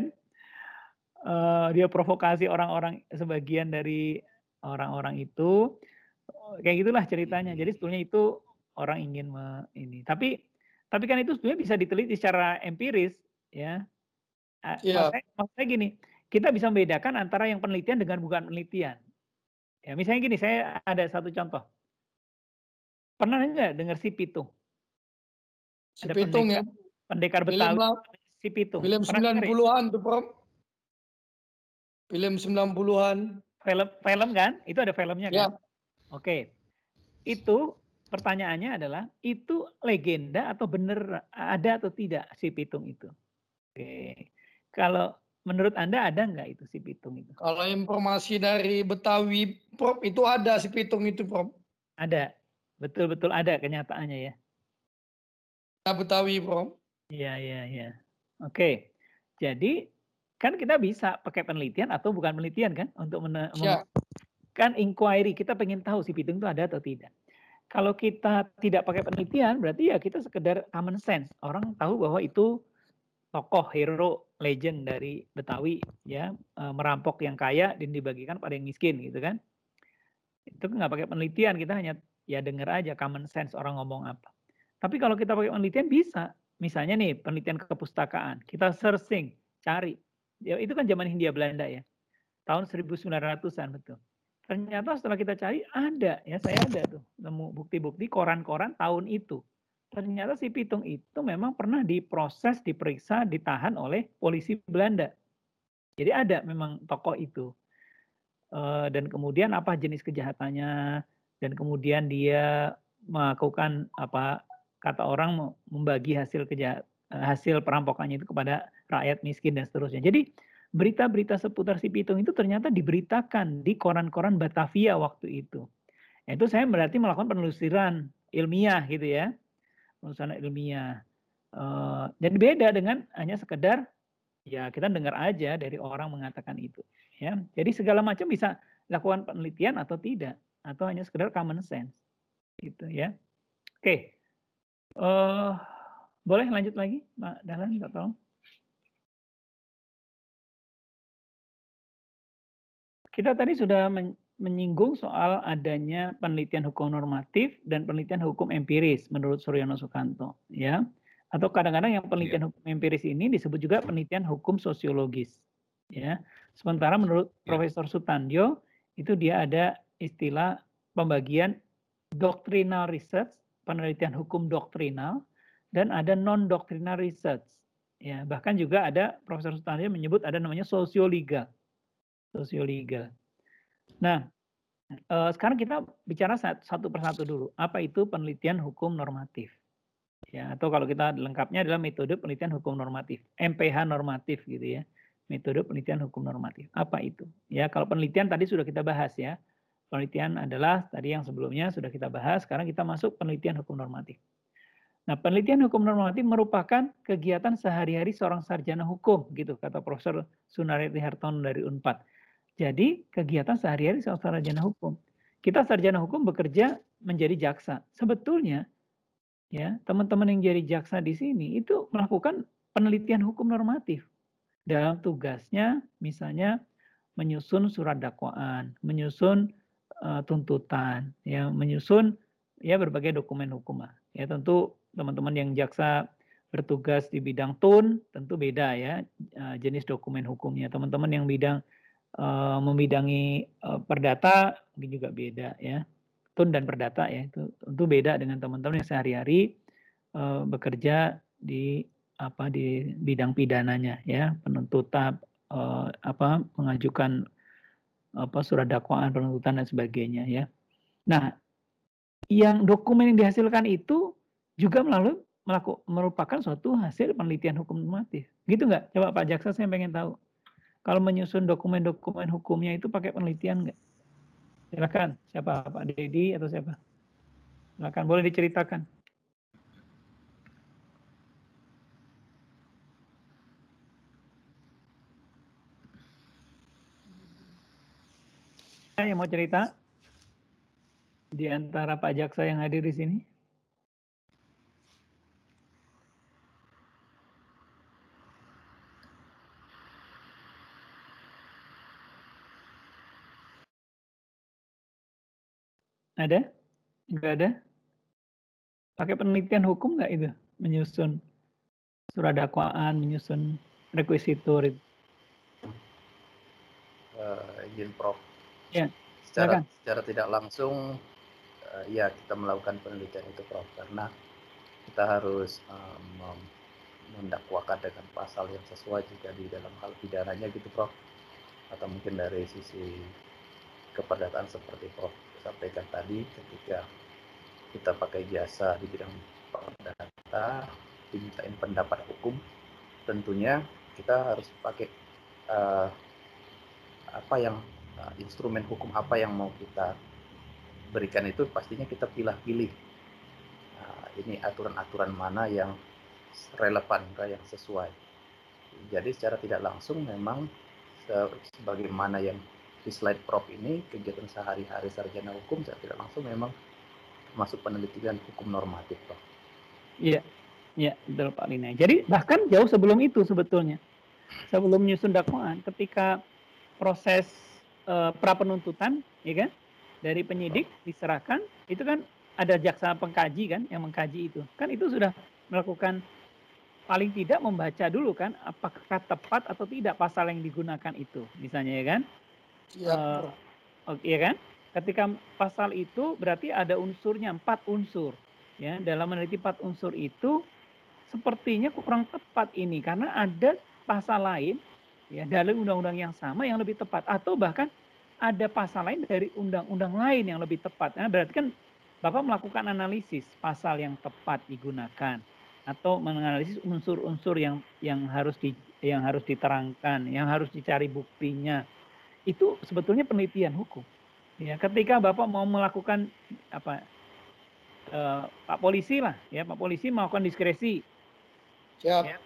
uh, dia provokasi orang-orang sebagian dari orang-orang itu kayak gitulah ceritanya. Jadi hmm. sebetulnya itu orang ingin me, ini. Tapi tapi kan itu sebetulnya bisa diteliti secara empiris ya. Yeah. Maksudnya, maksudnya gini, kita bisa membedakan antara yang penelitian dengan bukan penelitian. Ya, misalnya gini, saya ada satu contoh. Pernah nggak dengar si Pitung? Si Pitung pendekar, ya? Pendekar Betawi, si Pitung. Film 90-an ya? tuh, Prom. Film 90-an. Film, film kan? Itu ada filmnya ya. kan? Ya. Oke. Itu pertanyaannya adalah, itu legenda atau benar ada atau tidak si Pitung itu? Oke. Kalau Menurut Anda ada nggak itu si pitung itu? Kalau informasi dari Betawi Prof itu ada si pitung itu Prof. Ada, betul-betul ada kenyataannya ya. Nah, Betawi Prof. Iya iya iya. Oke, jadi kan kita bisa pakai penelitian atau bukan penelitian kan untuk men ya. kan inquiry kita pengen tahu si pitung itu ada atau tidak. Kalau kita tidak pakai penelitian berarti ya kita sekedar common sense orang tahu bahwa itu tokoh hero legend dari Betawi ya eh, merampok yang kaya dan dibagikan pada yang miskin gitu kan itu nggak pakai penelitian kita hanya ya dengar aja common sense orang ngomong apa tapi kalau kita pakai penelitian bisa misalnya nih penelitian kepustakaan kita searching cari ya itu kan zaman Hindia Belanda ya tahun 1900-an betul ternyata setelah kita cari ada ya saya ada tuh nemu bukti-bukti koran-koran tahun itu ternyata si Pitung itu memang pernah diproses, diperiksa, ditahan oleh polisi Belanda. Jadi ada memang tokoh itu. Eh, dan kemudian apa jenis kejahatannya, dan kemudian dia melakukan apa kata orang membagi hasil kejahatan eh, hasil perampokannya itu kepada rakyat miskin dan seterusnya. Jadi berita-berita seputar si Pitung itu ternyata diberitakan di koran-koran Batavia waktu itu. Nah, itu saya berarti melakukan penelusuran ilmiah gitu ya penulisan ilmiah. Uh, eh, jadi beda dengan hanya sekedar ya kita dengar aja dari orang mengatakan itu. Ya, jadi segala macam bisa lakukan penelitian atau tidak, atau hanya sekedar common sense, gitu ya. Oke, uh, boleh lanjut lagi, Pak Dahlan, minta tolong. Kita tadi sudah menyinggung soal adanya penelitian hukum normatif dan penelitian hukum empiris menurut Suryono Sukanto ya atau kadang-kadang yang penelitian ya. hukum empiris ini disebut juga penelitian hukum sosiologis ya sementara menurut ya. Profesor Sutandio itu dia ada istilah pembagian doctrinal research penelitian hukum doktrinal dan ada non doctrinal research ya bahkan juga ada Profesor Sutandio menyebut ada namanya sosioliga sosioliga Nah, eh, sekarang kita bicara satu persatu dulu. Apa itu penelitian hukum normatif? Ya, atau kalau kita lengkapnya adalah metode penelitian hukum normatif, MPH normatif gitu ya. Metode penelitian hukum normatif. Apa itu? Ya, kalau penelitian tadi sudah kita bahas ya. Penelitian adalah tadi yang sebelumnya sudah kita bahas, sekarang kita masuk penelitian hukum normatif. Nah, penelitian hukum normatif merupakan kegiatan sehari-hari seorang sarjana hukum, gitu kata Profesor Sunaryati Hartono dari UNPAD. Jadi kegiatan sehari-hari seorang sarjana hukum. Kita sarjana hukum bekerja menjadi jaksa. Sebetulnya ya teman-teman yang jadi jaksa di sini itu melakukan penelitian hukum normatif dalam tugasnya misalnya menyusun surat dakwaan, menyusun uh, tuntutan, ya menyusun ya berbagai dokumen hukum. Ya tentu teman-teman yang jaksa bertugas di bidang tun tentu beda ya eh, jenis dokumen hukumnya. Teman-teman yang bidang Eh, membidangi eh, perdata mungkin juga beda ya. Tun dan perdata ya itu tentu beda dengan teman-teman yang sehari-hari eh, bekerja di apa di bidang pidananya ya, penuntutan uh, apa mengajukan apa surat dakwaan penuntutan dan sebagainya ya. Nah, yang dokumen yang dihasilkan itu juga melalui merupakan suatu hasil penelitian hukum normatif. Gitu nggak? Coba Pak Jaksa saya pengen tahu kalau menyusun dokumen-dokumen hukumnya itu pakai penelitian nggak? Silakan, siapa Pak Dedi atau siapa? Silakan, boleh diceritakan. Yang mau cerita di antara Pak Jaksa yang hadir di sini? Ada? Enggak ada? Pakai penelitian hukum nggak itu? Menyusun surat dakwaan, menyusun requisitor? itu. Uh, eh, izin Prof. Ya, secara, secara tidak langsung, uh, ya kita melakukan penelitian itu Prof. Karena kita harus um, mendakwakan dengan pasal yang sesuai juga di dalam hal pidananya gitu Prof. Atau mungkin dari sisi keperdataan seperti Prof sampaikan tadi ketika kita pakai jasa di bidang perdata dimintain pendapat hukum tentunya kita harus pakai uh, apa yang uh, instrumen hukum apa yang mau kita berikan itu pastinya kita pilih-pilih uh, ini aturan-aturan mana yang relevan yang sesuai jadi secara tidak langsung memang sebagaimana yang di slide prop ini kegiatan sehari-hari sarjana hukum saya tidak langsung memang masuk penelitian hukum normatif Pak. Iya, iya betul Pak Lina. Jadi bahkan jauh sebelum itu sebetulnya sebelum menyusun dakwaan ketika proses e, eh, pra penuntutan ya kan dari penyidik diserahkan itu kan ada jaksa pengkaji kan yang mengkaji itu kan itu sudah melakukan paling tidak membaca dulu kan apakah tepat atau tidak pasal yang digunakan itu misalnya ya kan Ya. Uh, okay, ya kan? Ketika pasal itu berarti ada unsurnya empat unsur. Ya, dalam meneliti empat unsur itu sepertinya kurang tepat ini karena ada pasal lain ya dari undang-undang yang sama yang lebih tepat atau bahkan ada pasal lain dari undang-undang lain yang lebih tepat. Nah, berarti kan Bapak melakukan analisis pasal yang tepat digunakan atau menganalisis unsur-unsur yang yang harus di yang harus diterangkan, yang harus dicari buktinya, itu sebetulnya penelitian hukum. Ya, ketika Bapak mau melakukan apa eh, Pak polisi lah, ya Pak polisi melakukan diskresi. Siap. Ya,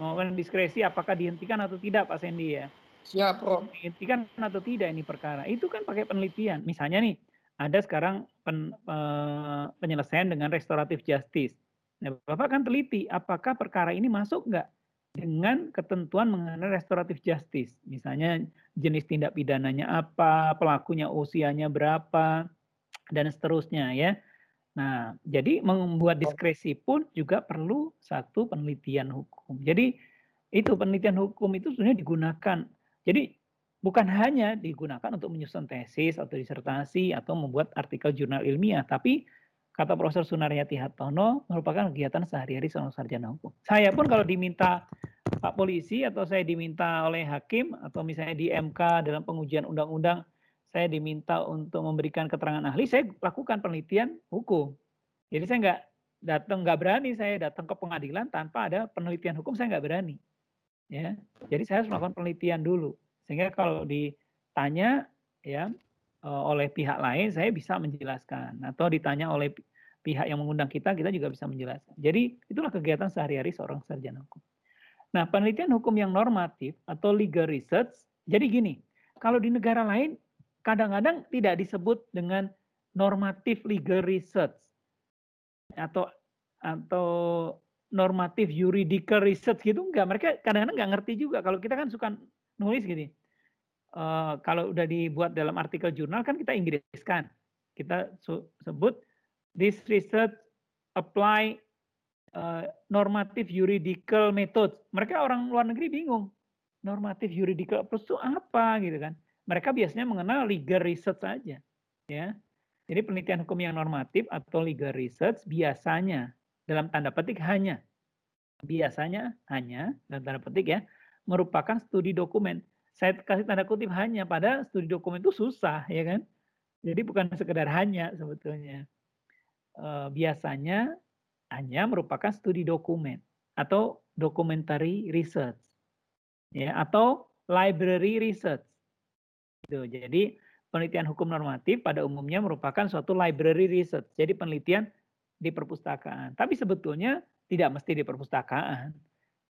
melakukan diskresi apakah dihentikan atau tidak Pak Sandy ya. Siap, Bro. Dihentikan atau tidak ini perkara. Itu kan pakai penelitian. Misalnya nih, ada sekarang pen, eh, penyelesaian dengan restoratif justice. Nah, Bapak kan teliti apakah perkara ini masuk nggak dengan ketentuan mengenai restoratif justice. Misalnya jenis tindak pidananya apa, pelakunya usianya berapa, dan seterusnya ya. Nah, jadi membuat diskresi pun juga perlu satu penelitian hukum. Jadi itu penelitian hukum itu sebenarnya digunakan. Jadi bukan hanya digunakan untuk menyusun tesis atau disertasi atau membuat artikel jurnal ilmiah, tapi kata Profesor Sunaryati Hartono, merupakan kegiatan sehari-hari seorang sarjana hukum. Saya pun kalau diminta Pak Polisi atau saya diminta oleh hakim atau misalnya di MK dalam pengujian undang-undang, saya diminta untuk memberikan keterangan ahli, saya lakukan penelitian hukum. Jadi saya nggak datang nggak berani saya datang ke pengadilan tanpa ada penelitian hukum saya nggak berani. Ya, jadi saya harus melakukan penelitian dulu sehingga kalau ditanya ya Eh, oleh pihak lain, saya bisa menjelaskan. Atau ditanya oleh pihak yang mengundang kita, kita juga bisa menjelaskan. Jadi itulah kegiatan sehari-hari seorang sarjana hukum. Nah, penelitian hukum yang normatif atau legal research, jadi gini, kalau di negara lain kadang-kadang tidak disebut dengan normatif legal research atau atau normatif juridical research gitu enggak. Mereka kadang-kadang nggak ngerti juga. Kalau kita kan suka nulis gini, Eh, kalau udah dibuat dalam artikel jurnal kan kita Inggriskan. Kita sebut this research apply uh, normative juridical methods. Mereka orang luar negeri bingung. Normative juridical approach itu apa gitu kan? Mereka biasanya mengenal legal research saja, ya. Jadi penelitian hukum yang normatif atau legal research biasanya dalam tanda petik hanya biasanya hanya dalam tanda petik ya merupakan studi dokumen saya kasih tanda kutip hanya pada studi dokumen itu susah ya kan jadi bukan sekedar hanya sebetulnya eh, biasanya hanya merupakan studi dokumen atau documentary research ya atau library research itu jadi penelitian hukum normatif pada umumnya merupakan suatu library research jadi penelitian di perpustakaan tapi sebetulnya tidak mesti di perpustakaan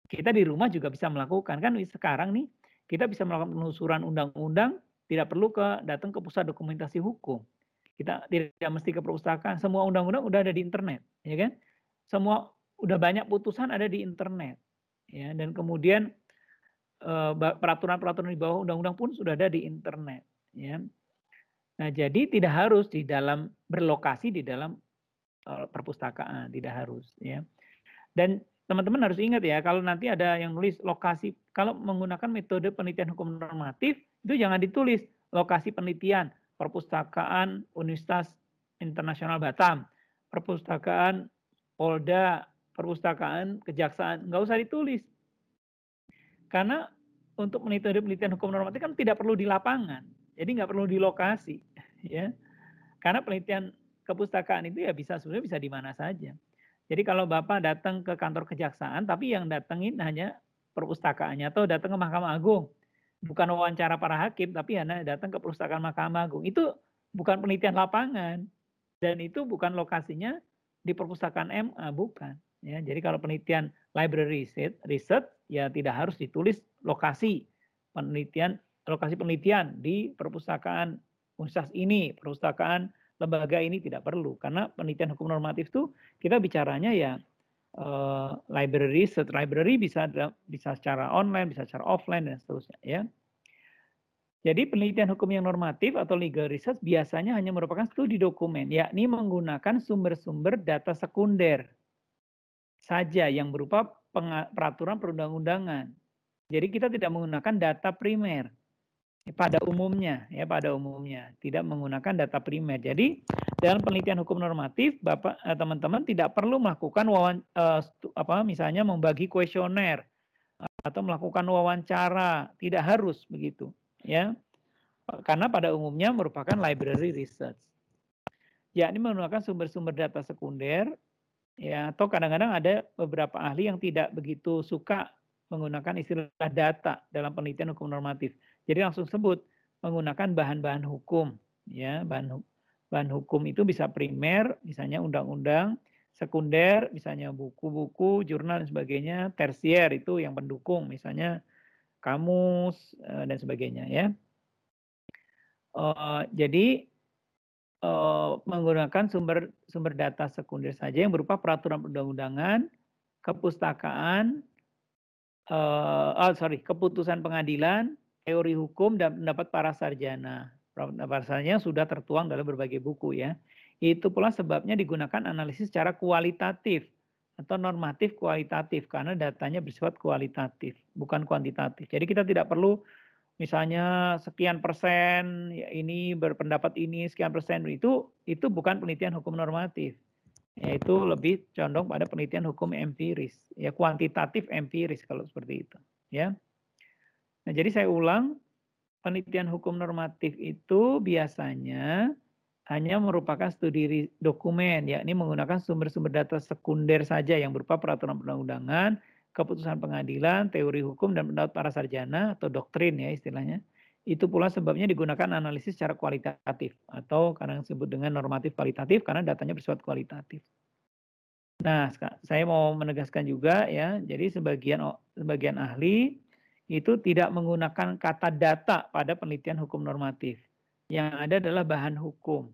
kita di rumah juga bisa melakukan kan sekarang nih kita bisa melakukan penelusuran undang-undang, tidak perlu ke datang ke pusat dokumentasi hukum. Kita tidak mesti ke perpustakaan, semua undang-undang udah ada di internet, ya kan? Semua udah banyak putusan ada di internet. Ya, dan kemudian eh, peraturan-peraturan di bawah undang-undang pun sudah ada di internet, ya. Nah, jadi tidak harus di dalam berlokasi di dalam eh, perpustakaan, tidak harus, ya. Dan teman-teman harus ingat ya, kalau nanti ada yang nulis lokasi, kalau menggunakan metode penelitian hukum normatif, itu jangan ditulis lokasi penelitian, perpustakaan Universitas Internasional Batam, perpustakaan Polda, perpustakaan Kejaksaan, nggak usah ditulis. Karena untuk metode penelitian hukum normatif kan tidak perlu di lapangan, jadi nggak perlu di lokasi. ya Karena penelitian kepustakaan itu ya bisa sebenarnya bisa di mana saja. Jadi kalau Bapak datang ke kantor kejaksaan, tapi yang datengin hanya perpustakaannya atau datang ke Mahkamah Agung. Hmm. Bukan wawancara para hakim, tapi hanya datang ke perpustakaan Mahkamah Agung. Itu bukan penelitian lapangan. Dan itu bukan lokasinya di perpustakaan MA, bukan. Ya, jadi kalau penelitian library research, research ya tidak harus ditulis lokasi penelitian lokasi penelitian di perpustakaan universitas ini, perpustakaan lembaga ini tidak perlu karena penelitian hukum normatif itu kita bicaranya ya uh, library set library bisa bisa secara online bisa secara offline dan seterusnya ya jadi penelitian hukum yang normatif atau legal research biasanya hanya merupakan studi dokumen, yakni menggunakan sumber-sumber data sekunder saja yang berupa peraturan perundang-undangan. Jadi kita tidak menggunakan data primer. Ya, pada umumnya ya pada umumnya tidak menggunakan data primer. Jadi dalam penelitian hukum normatif Bapak eh, teman-teman tidak perlu melakukan wawan, eh, apa misalnya membagi kuesioner atau melakukan wawancara, tidak harus begitu ya. Karena pada umumnya merupakan library research. Ya, ini menggunakan sumber-sumber data sekunder ya atau kadang-kadang ada beberapa ahli yang tidak begitu suka menggunakan istilah data dalam penelitian hukum normatif jadi langsung sebut menggunakan bahan-bahan hukum, ya bahan bahan hukum itu bisa primer, misalnya undang-undang, sekunder, misalnya buku-buku, jurnal dan sebagainya, tersier itu yang pendukung, misalnya kamus eh, dan sebagainya, ya. Uh, jadi uh, menggunakan sumber sumber data sekunder saja yang berupa peraturan perundang-undangan, kepustakaan, uh, oh sorry, keputusan pengadilan, teori hukum dan pendapat para sarjana. Para sarjana sudah tertuang dalam berbagai buku ya. Itu pula sebabnya digunakan analisis secara kualitatif atau normatif kualitatif karena datanya bersifat kualitatif bukan kuantitatif. Jadi kita tidak perlu misalnya sekian persen ya ini berpendapat ini sekian persen itu itu bukan penelitian hukum normatif yaitu lebih condong pada penelitian hukum empiris ya kuantitatif empiris kalau seperti itu ya. Nah, jadi saya ulang, penelitian hukum normatif itu biasanya hanya merupakan studi dokumen, yakni menggunakan sumber-sumber data sekunder saja yang berupa peraturan perundang-undangan, keputusan pengadilan, teori hukum, dan pendapat para sarjana atau doktrin ya istilahnya. Itu pula sebabnya digunakan analisis secara kualitatif atau kadang disebut dengan normatif kualitatif karena datanya bersifat kualitatif. Nah, saya mau menegaskan juga ya, jadi sebagian sebagian ahli itu tidak menggunakan kata data pada penelitian hukum normatif. Yang ada adalah bahan hukum.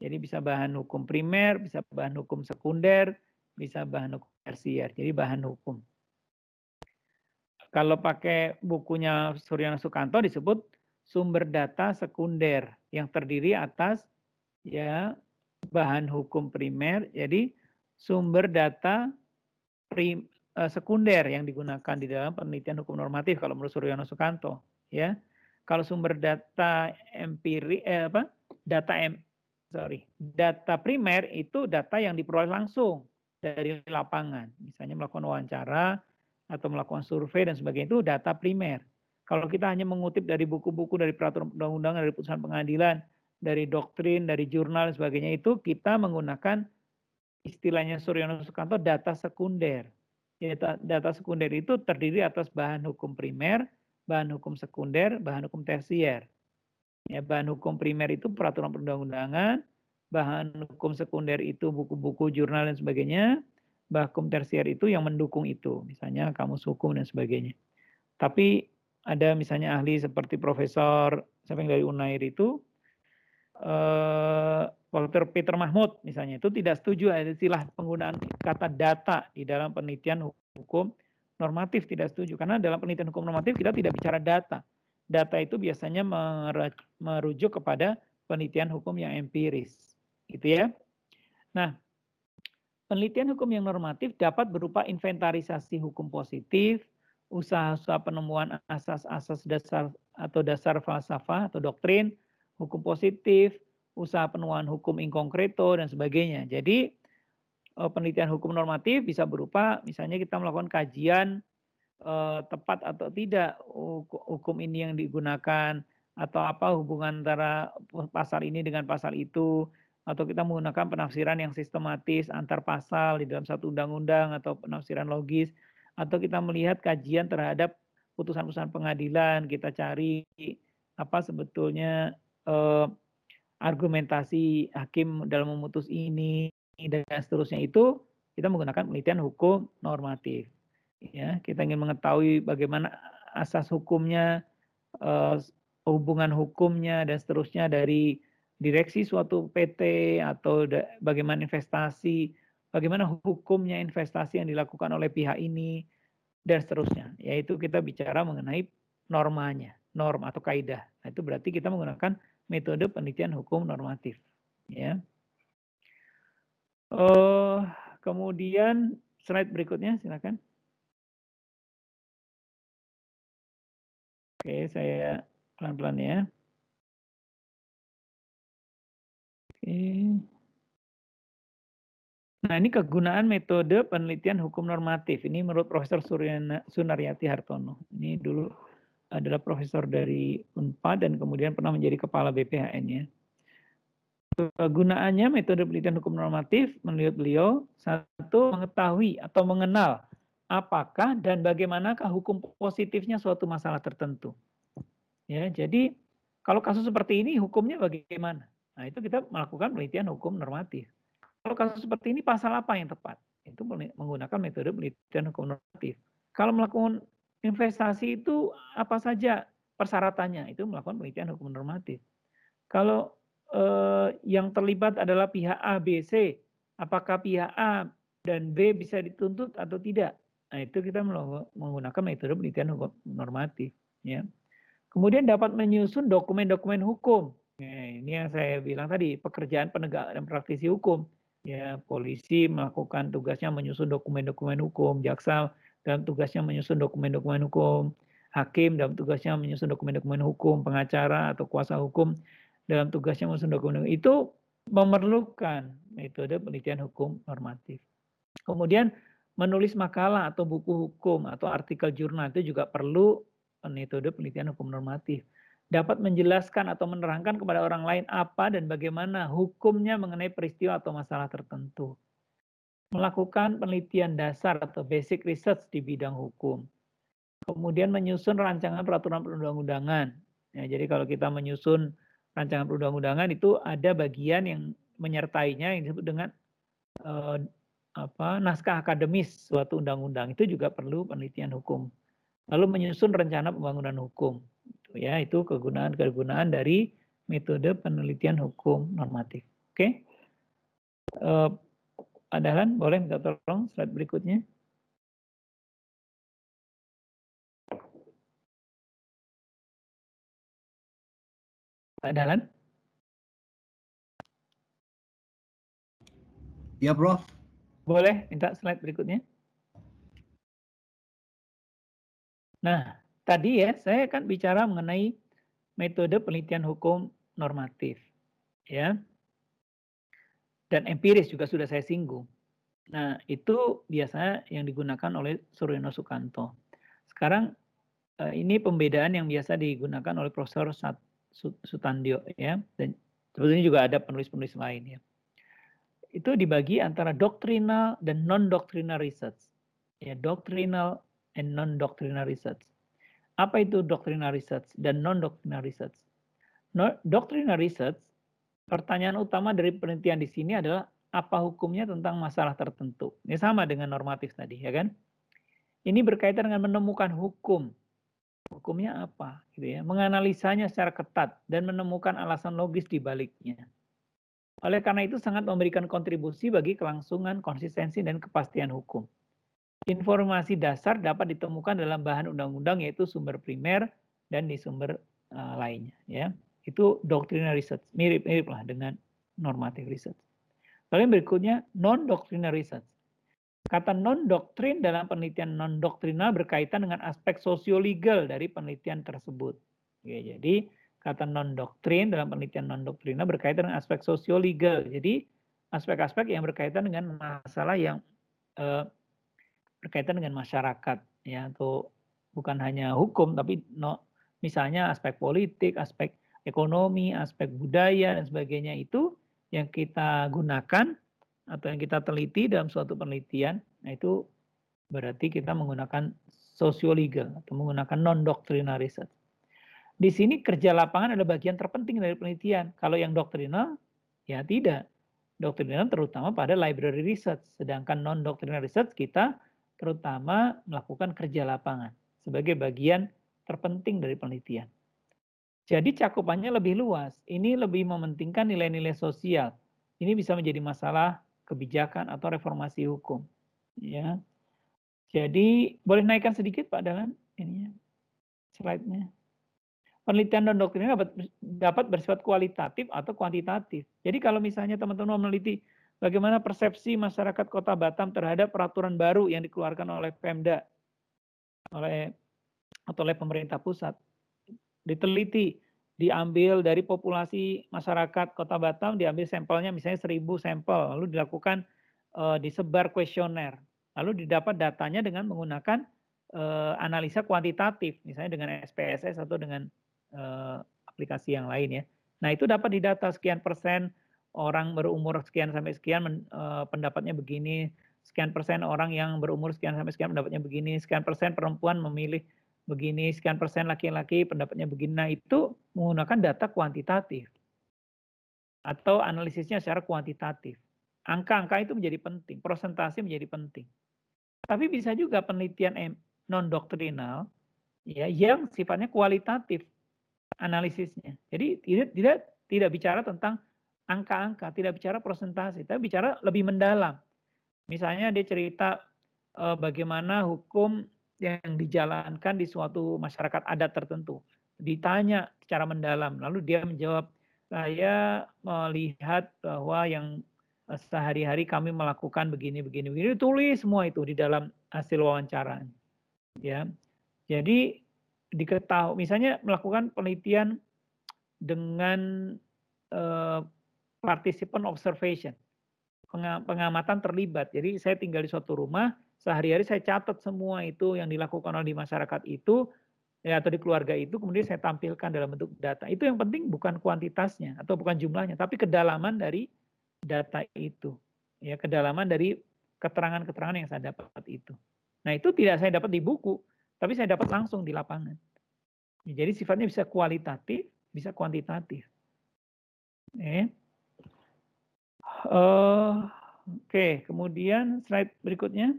Jadi bisa bahan hukum primer, bisa bahan hukum sekunder, bisa bahan hukum tersier. Jadi bahan hukum. Kalau pakai bukunya Suryana Sukanto disebut sumber data sekunder yang terdiri atas ya bahan hukum primer. Jadi sumber data prim, Eh, sekunder yang digunakan di dalam penelitian hukum normatif kalau menurut Suryono Sukanto ya kalau sumber data empiri eh, apa data em, sorry data primer itu data yang diperoleh langsung dari lapangan misalnya melakukan wawancara atau melakukan survei dan sebagainya itu data primer kalau kita hanya mengutip dari buku-buku dari peraturan undang-undang dari putusan pengadilan dari doktrin dari jurnal dan sebagainya itu kita menggunakan istilahnya Suryono Sukanto data sekunder yaitu data sekunder itu terdiri atas bahan hukum primer, bahan hukum sekunder, bahan hukum tersier. Ya, bahan hukum primer itu peraturan perundang-undangan, bahan hukum sekunder itu buku-buku, jurnal, dan sebagainya, bahan hukum tersier itu yang mendukung itu, misalnya kamus hukum dan sebagainya. Tapi ada misalnya ahli seperti profesor siapa yang dari Unair itu eh, Walter Peter Mahmud misalnya itu tidak setuju ada istilah penggunaan kata data di dalam penelitian hukum normatif tidak setuju karena dalam penelitian hukum normatif kita tidak bicara data. Data itu biasanya merujuk kepada penelitian hukum yang empiris. Gitu ya. Nah, penelitian hukum yang normatif dapat berupa inventarisasi hukum positif, usaha-usaha penemuan asas-asas dasar atau dasar falsafah atau doktrin, hukum positif, usaha penuaan hukum in dan sebagainya. Jadi eh, penelitian hukum normatif bisa berupa misalnya kita melakukan kajian eh, tepat atau tidak hukum ini yang digunakan atau apa hubungan antara pasal ini dengan pasal itu atau kita menggunakan penafsiran yang sistematis antar pasal di dalam satu undang-undang atau penafsiran logis atau kita melihat kajian terhadap putusan-putusan pengadilan kita cari apa sebetulnya eh, argumentasi hakim dalam memutus ini dan seterusnya itu kita menggunakan penelitian hukum normatif. Ya, kita ingin mengetahui bagaimana asas hukumnya, uh, hubungan hukumnya dan seterusnya dari direksi suatu PT atau bagaimana investasi, bagaimana hukumnya investasi yang dilakukan oleh pihak ini dan seterusnya. Yaitu kita bicara mengenai normanya, norm atau kaidah. Nah, itu berarti kita menggunakan metode penelitian hukum normatif. Ya. Uh, kemudian slide berikutnya silakan. Oke, saya pelan-pelan ya. Oke. Nah, ini kegunaan metode penelitian hukum normatif. Ini menurut Profesor Suryana, Sunaryati Hartono. Ini dulu adalah profesor dari UNPAD dan kemudian pernah menjadi kepala BPHN ya. Kegunaannya metode penelitian hukum normatif menurut beliau satu mengetahui atau mengenal apakah dan bagaimanakah hukum positifnya suatu masalah tertentu. Ya, jadi kalau kasus seperti ini hukumnya bagaimana? Nah, itu kita melakukan penelitian hukum normatif. Kalau kasus seperti ini pasal apa yang tepat? Itu menggunakan metode penelitian hukum normatif. Kalau melakukan investasi itu apa saja persyaratannya? Itu melakukan penelitian hukum normatif. Kalau eh, yang terlibat adalah pihak A, B, C, apakah pihak A dan B bisa dituntut atau tidak? Nah, itu kita menggunakan metode penelitian hukum normatif. Ya. Kemudian dapat menyusun dokumen-dokumen hukum. Nah, ini yang saya bilang tadi, pekerjaan penegak dan praktisi hukum. Ya, polisi melakukan tugasnya menyusun dokumen-dokumen hukum, jaksa dalam tugasnya menyusun dokumen-dokumen hukum, hakim dalam tugasnya menyusun dokumen-dokumen hukum, pengacara atau kuasa hukum dalam tugasnya menyusun dokumen -dokumen. Itu memerlukan metode penelitian hukum normatif. Kemudian menulis makalah atau buku hukum atau artikel jurnal itu juga perlu metode penelitian hukum normatif. Dapat menjelaskan atau menerangkan kepada orang lain apa dan bagaimana hukumnya mengenai peristiwa atau masalah tertentu melakukan penelitian dasar atau basic research di bidang hukum. Kemudian menyusun rancangan peraturan perundang-undangan. Ya, jadi kalau kita menyusun rancangan perundang-undangan itu ada bagian yang menyertainya yang disebut dengan eh, apa naskah akademis suatu undang-undang itu juga perlu penelitian hukum. Lalu menyusun rencana pembangunan hukum. Itu ya, itu kegunaan-kegunaan dari metode penelitian hukum normatif. Oke. Okay? Eh, Pak Dahlan, boleh minta tolong slide berikutnya? Pak Dahlan? Ya, Bro. Boleh minta slide berikutnya? Nah, tadi ya saya akan bicara mengenai metode penelitian hukum normatif. Ya, dan empiris juga sudah saya singgung. Nah, itu biasanya yang digunakan oleh Suryono Sukanto. Sekarang eh, ini pembedaan yang biasa digunakan oleh Profesor Sutandio ya dan sebetulnya juga ada penulis-penulis lain ya. Itu dibagi antara doctrinal dan non-doctrinal research. Ya, doctrinal and non-doctrinal research. Apa itu doctrinal research dan non-doctrinal research? No, doctrinal research pertanyaan utama dari penelitian di sini adalah apa hukumnya tentang masalah tertentu. Ini sama dengan normatif tadi, ya kan? Ini berkaitan dengan menemukan hukum. Hukumnya apa, gitu ya? Menganalisanya secara ketat dan menemukan alasan logis di baliknya. Oleh karena itu sangat memberikan kontribusi bagi kelangsungan, konsistensi, dan kepastian hukum. Informasi dasar dapat ditemukan dalam bahan undang-undang yaitu sumber primer dan di sumber uh, lainnya, ya. Itu doctrinal research, mirip-mirip lah dengan normatif research. Lalu yang berikutnya non-doctrinal research. Kata non-doktrin dalam penelitian non-doktrinal berkaitan dengan aspek sosiolegal dari penelitian tersebut. Ya, jadi kata non-doktrin dalam penelitian non-doktrinal berkaitan dengan aspek sosiolegal. Jadi aspek-aspek yang berkaitan dengan masalah yang eh, berkaitan dengan masyarakat ya atau bukan hanya hukum tapi no, misalnya aspek politik, aspek ekonomi, aspek budaya, dan sebagainya itu yang kita gunakan atau yang kita teliti dalam suatu penelitian, nah itu berarti kita menggunakan sociolegal atau menggunakan non-doctrinal research. Di sini kerja lapangan adalah bagian terpenting dari penelitian. Kalau yang doktrinal ya tidak. Doktrinal terutama pada library research, sedangkan non-doctrinal research kita terutama melakukan kerja lapangan sebagai bagian terpenting dari penelitian. Jadi cakupannya lebih luas. Ini lebih mementingkan nilai-nilai sosial. Ini bisa menjadi masalah kebijakan atau reformasi hukum. Ya. Jadi boleh naikkan sedikit Pak Dalan ini slide-nya. Penelitian dan doktrin dapat dapat bersifat kualitatif atau kuantitatif. Jadi kalau misalnya teman-teman meneliti bagaimana persepsi masyarakat Kota Batam terhadap peraturan baru yang dikeluarkan oleh Pemda oleh atau oleh pemerintah pusat diteliti, diambil dari populasi masyarakat Kota Batam, diambil sampelnya misalnya 1000 sampel, lalu dilakukan uh, disebar kuesioner. Lalu didapat datanya dengan menggunakan uh, analisa kuantitatif, misalnya dengan SPSS atau dengan uh, aplikasi yang lain ya. Nah, itu dapat didata sekian persen orang berumur sekian sampai sekian men, uh, pendapatnya begini, sekian persen orang yang berumur sekian sampai sekian pendapatnya begini, sekian persen perempuan memilih begini sekian persen laki-laki pendapatnya begini. Nah itu menggunakan data kuantitatif atau analisisnya secara kuantitatif. Angka-angka itu menjadi penting, persentase menjadi penting. Tapi bisa juga penelitian non doktrinal ya yang sifatnya kualitatif analisisnya. Jadi tidak tidak tidak bicara tentang angka-angka, tidak bicara persentase, tapi bicara lebih mendalam. Misalnya dia cerita eh, bagaimana hukum yang dijalankan di suatu masyarakat adat tertentu. Ditanya secara mendalam, lalu dia menjawab, saya melihat bahwa yang eh, sehari-hari kami melakukan begini, begini, begini. Tulis semua itu di dalam hasil wawancara. Ya, jadi diketahui, misalnya melakukan penelitian dengan eh, participant observation, pengamatan terlibat. Jadi saya tinggal di suatu rumah, sehari-hari saya catat semua itu yang dilakukan oleh di masyarakat itu ya, atau di keluarga itu kemudian saya tampilkan dalam bentuk data. Itu yang penting bukan kuantitasnya atau bukan jumlahnya, tapi kedalaman dari data itu. Ya, kedalaman dari keterangan-keterangan yang saya dapat itu. Nah, itu tidak saya dapat di buku, tapi saya dapat langsung di lapangan. Ya, jadi sifatnya bisa kualitatif, bisa kuantitatif. Eh. Uh, Oke, okay. kemudian slide berikutnya.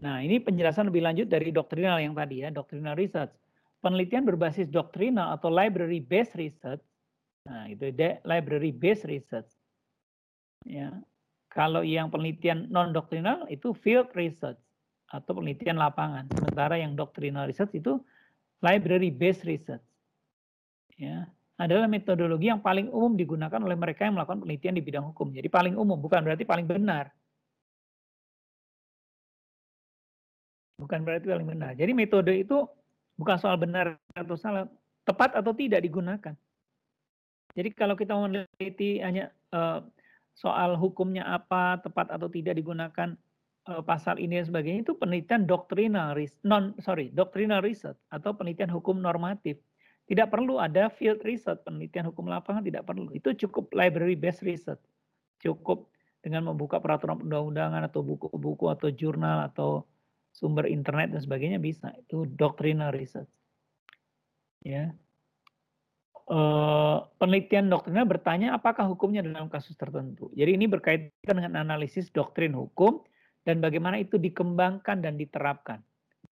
Nah, ini penjelasan lebih lanjut dari doktrinal yang tadi ya, doktrinal research. Penelitian berbasis doktrinal atau library based research. Nah, itu library based research. Ya. Kalau yang penelitian non doktrinal itu field research atau penelitian lapangan. Sementara yang doktrinal research itu library based research. Ya, adalah metodologi yang paling umum digunakan oleh mereka yang melakukan penelitian di bidang hukum. Jadi paling umum bukan berarti paling benar bukan berarti paling benar. Jadi metode itu bukan soal benar atau salah, tepat atau tidak digunakan. Jadi kalau kita meneliti hanya uh, soal hukumnya apa, tepat atau tidak digunakan uh, pasal ini dan sebagainya itu penelitian doctrinal non sorry doctrinal research atau penelitian hukum normatif. Tidak perlu ada field riset penelitian hukum lapangan tidak perlu. Itu cukup library based riset Cukup dengan membuka peraturan undang undangan atau buku-buku atau jurnal atau sumber internet dan sebagainya bisa itu doctrinal research ya e, penelitian doktrinal bertanya apakah hukumnya dalam kasus tertentu. Jadi ini berkaitan dengan analisis doktrin hukum dan bagaimana itu dikembangkan dan diterapkan.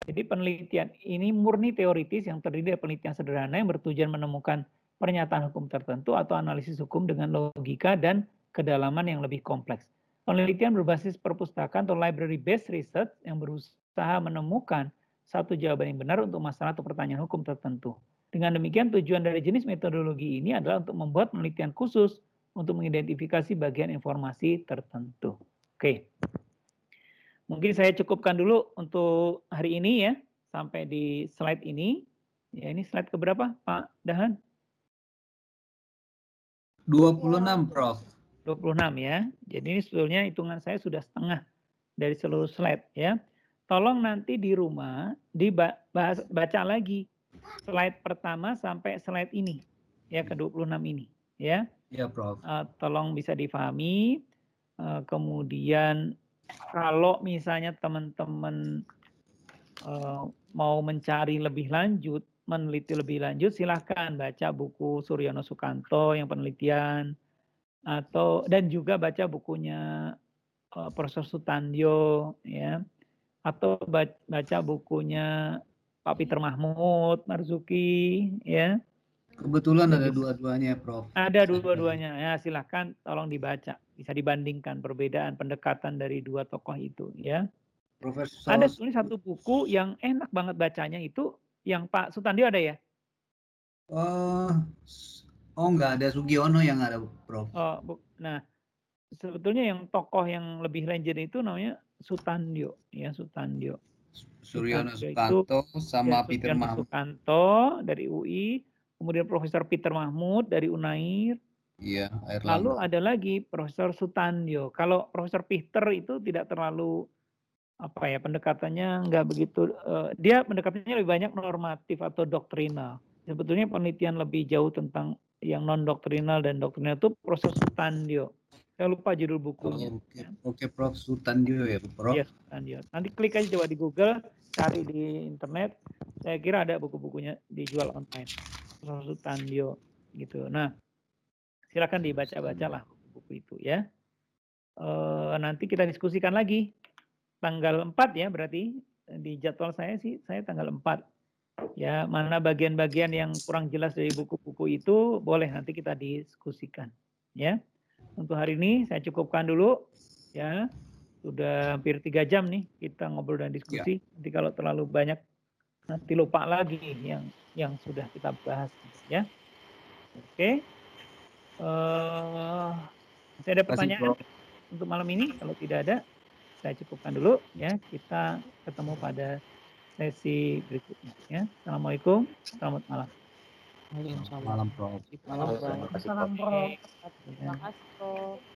Jadi penelitian ini murni teoritis yang terdiri dari penelitian sederhana yang bertujuan menemukan pernyataan hukum tertentu atau analisis hukum dengan logika dan kedalaman yang lebih kompleks. Penelitian berbasis perpustakaan atau library-based research yang berusaha menemukan satu jawaban yang benar untuk masalah atau pertanyaan hukum tertentu. Dengan demikian, tujuan dari jenis metodologi ini adalah untuk membuat penelitian khusus untuk mengidentifikasi bagian informasi tertentu. Oke, mungkin saya cukupkan dulu untuk hari ini ya, sampai di slide ini. Ya, ini slide keberapa, Pak Dahan? 26, Prof. 26 ya. Jadi ini sebetulnya hitungan saya sudah setengah dari seluruh slide ya. Tolong nanti di rumah dibaca lagi slide pertama sampai slide ini ya ke-26 ini ya. Ya, Prof. Uh, tolong bisa difahami. Uh, kemudian kalau misalnya teman-teman uh, mau mencari lebih lanjut, meneliti lebih lanjut, silahkan baca buku Suryono Sukanto yang penelitian atau dan juga baca bukunya uh, Profesor Sutandio ya atau baca bukunya Pak Peter Mahmud, Marzuki ya. Kebetulan ada dua-duanya, Prof. Ada dua-duanya. Ya, silahkan tolong dibaca. Bisa dibandingkan perbedaan pendekatan dari dua tokoh itu, ya. Profesor. Ada tulis satu buku yang enak banget bacanya itu yang Pak Sutandio ada ya? Uh, Oh, nggak ada Sugiono yang ada, Prof. Oh, bu. Nah, sebetulnya yang tokoh yang lebih legend itu namanya Sutandio, ya Sutandio. Suryono Sukanto sama ya, Peter Mahmud. Sukanto dari UI, kemudian Profesor Peter Mahmud dari UNAIR. Iya, Lalu ada lagi Profesor Sutandio. Kalau Profesor Peter itu tidak terlalu apa ya pendekatannya nggak begitu uh, dia pendekatannya lebih banyak normatif atau doktrinal sebetulnya penelitian lebih jauh tentang yang non doktrinal dan doktrinal itu proses Sutandio. Saya lupa judul bukunya. Oh, Oke, okay. okay, Prof. Sutandio ya, Prof. Yes, iya, Sutandio. Nanti klik aja coba di Google, cari di internet. Saya kira ada buku-bukunya dijual online. Prof. Sutandio gitu. Nah, silakan dibaca bacalah buku-buku itu ya. E, nanti kita diskusikan lagi tanggal 4 ya berarti di jadwal saya sih saya tanggal 4 ya mana bagian-bagian yang kurang jelas dari buku-buku itu boleh nanti kita diskusikan ya untuk hari ini saya cukupkan dulu ya sudah hampir tiga jam nih kita ngobrol dan ya. diskusi ya. nanti kalau terlalu banyak nanti lupa lagi yang yang sudah kita bahas ya oke okay. uh, saya ada pertanyaan Masih, untuk malam ini kalau tidak ada saya cukupkan dulu ya kita ketemu pada sesi berikutnya. Ya. Assalamualaikum, selamat malam. Selamat Malam, Prof. Selamat Malam, Prof. Terima kasih, Prof.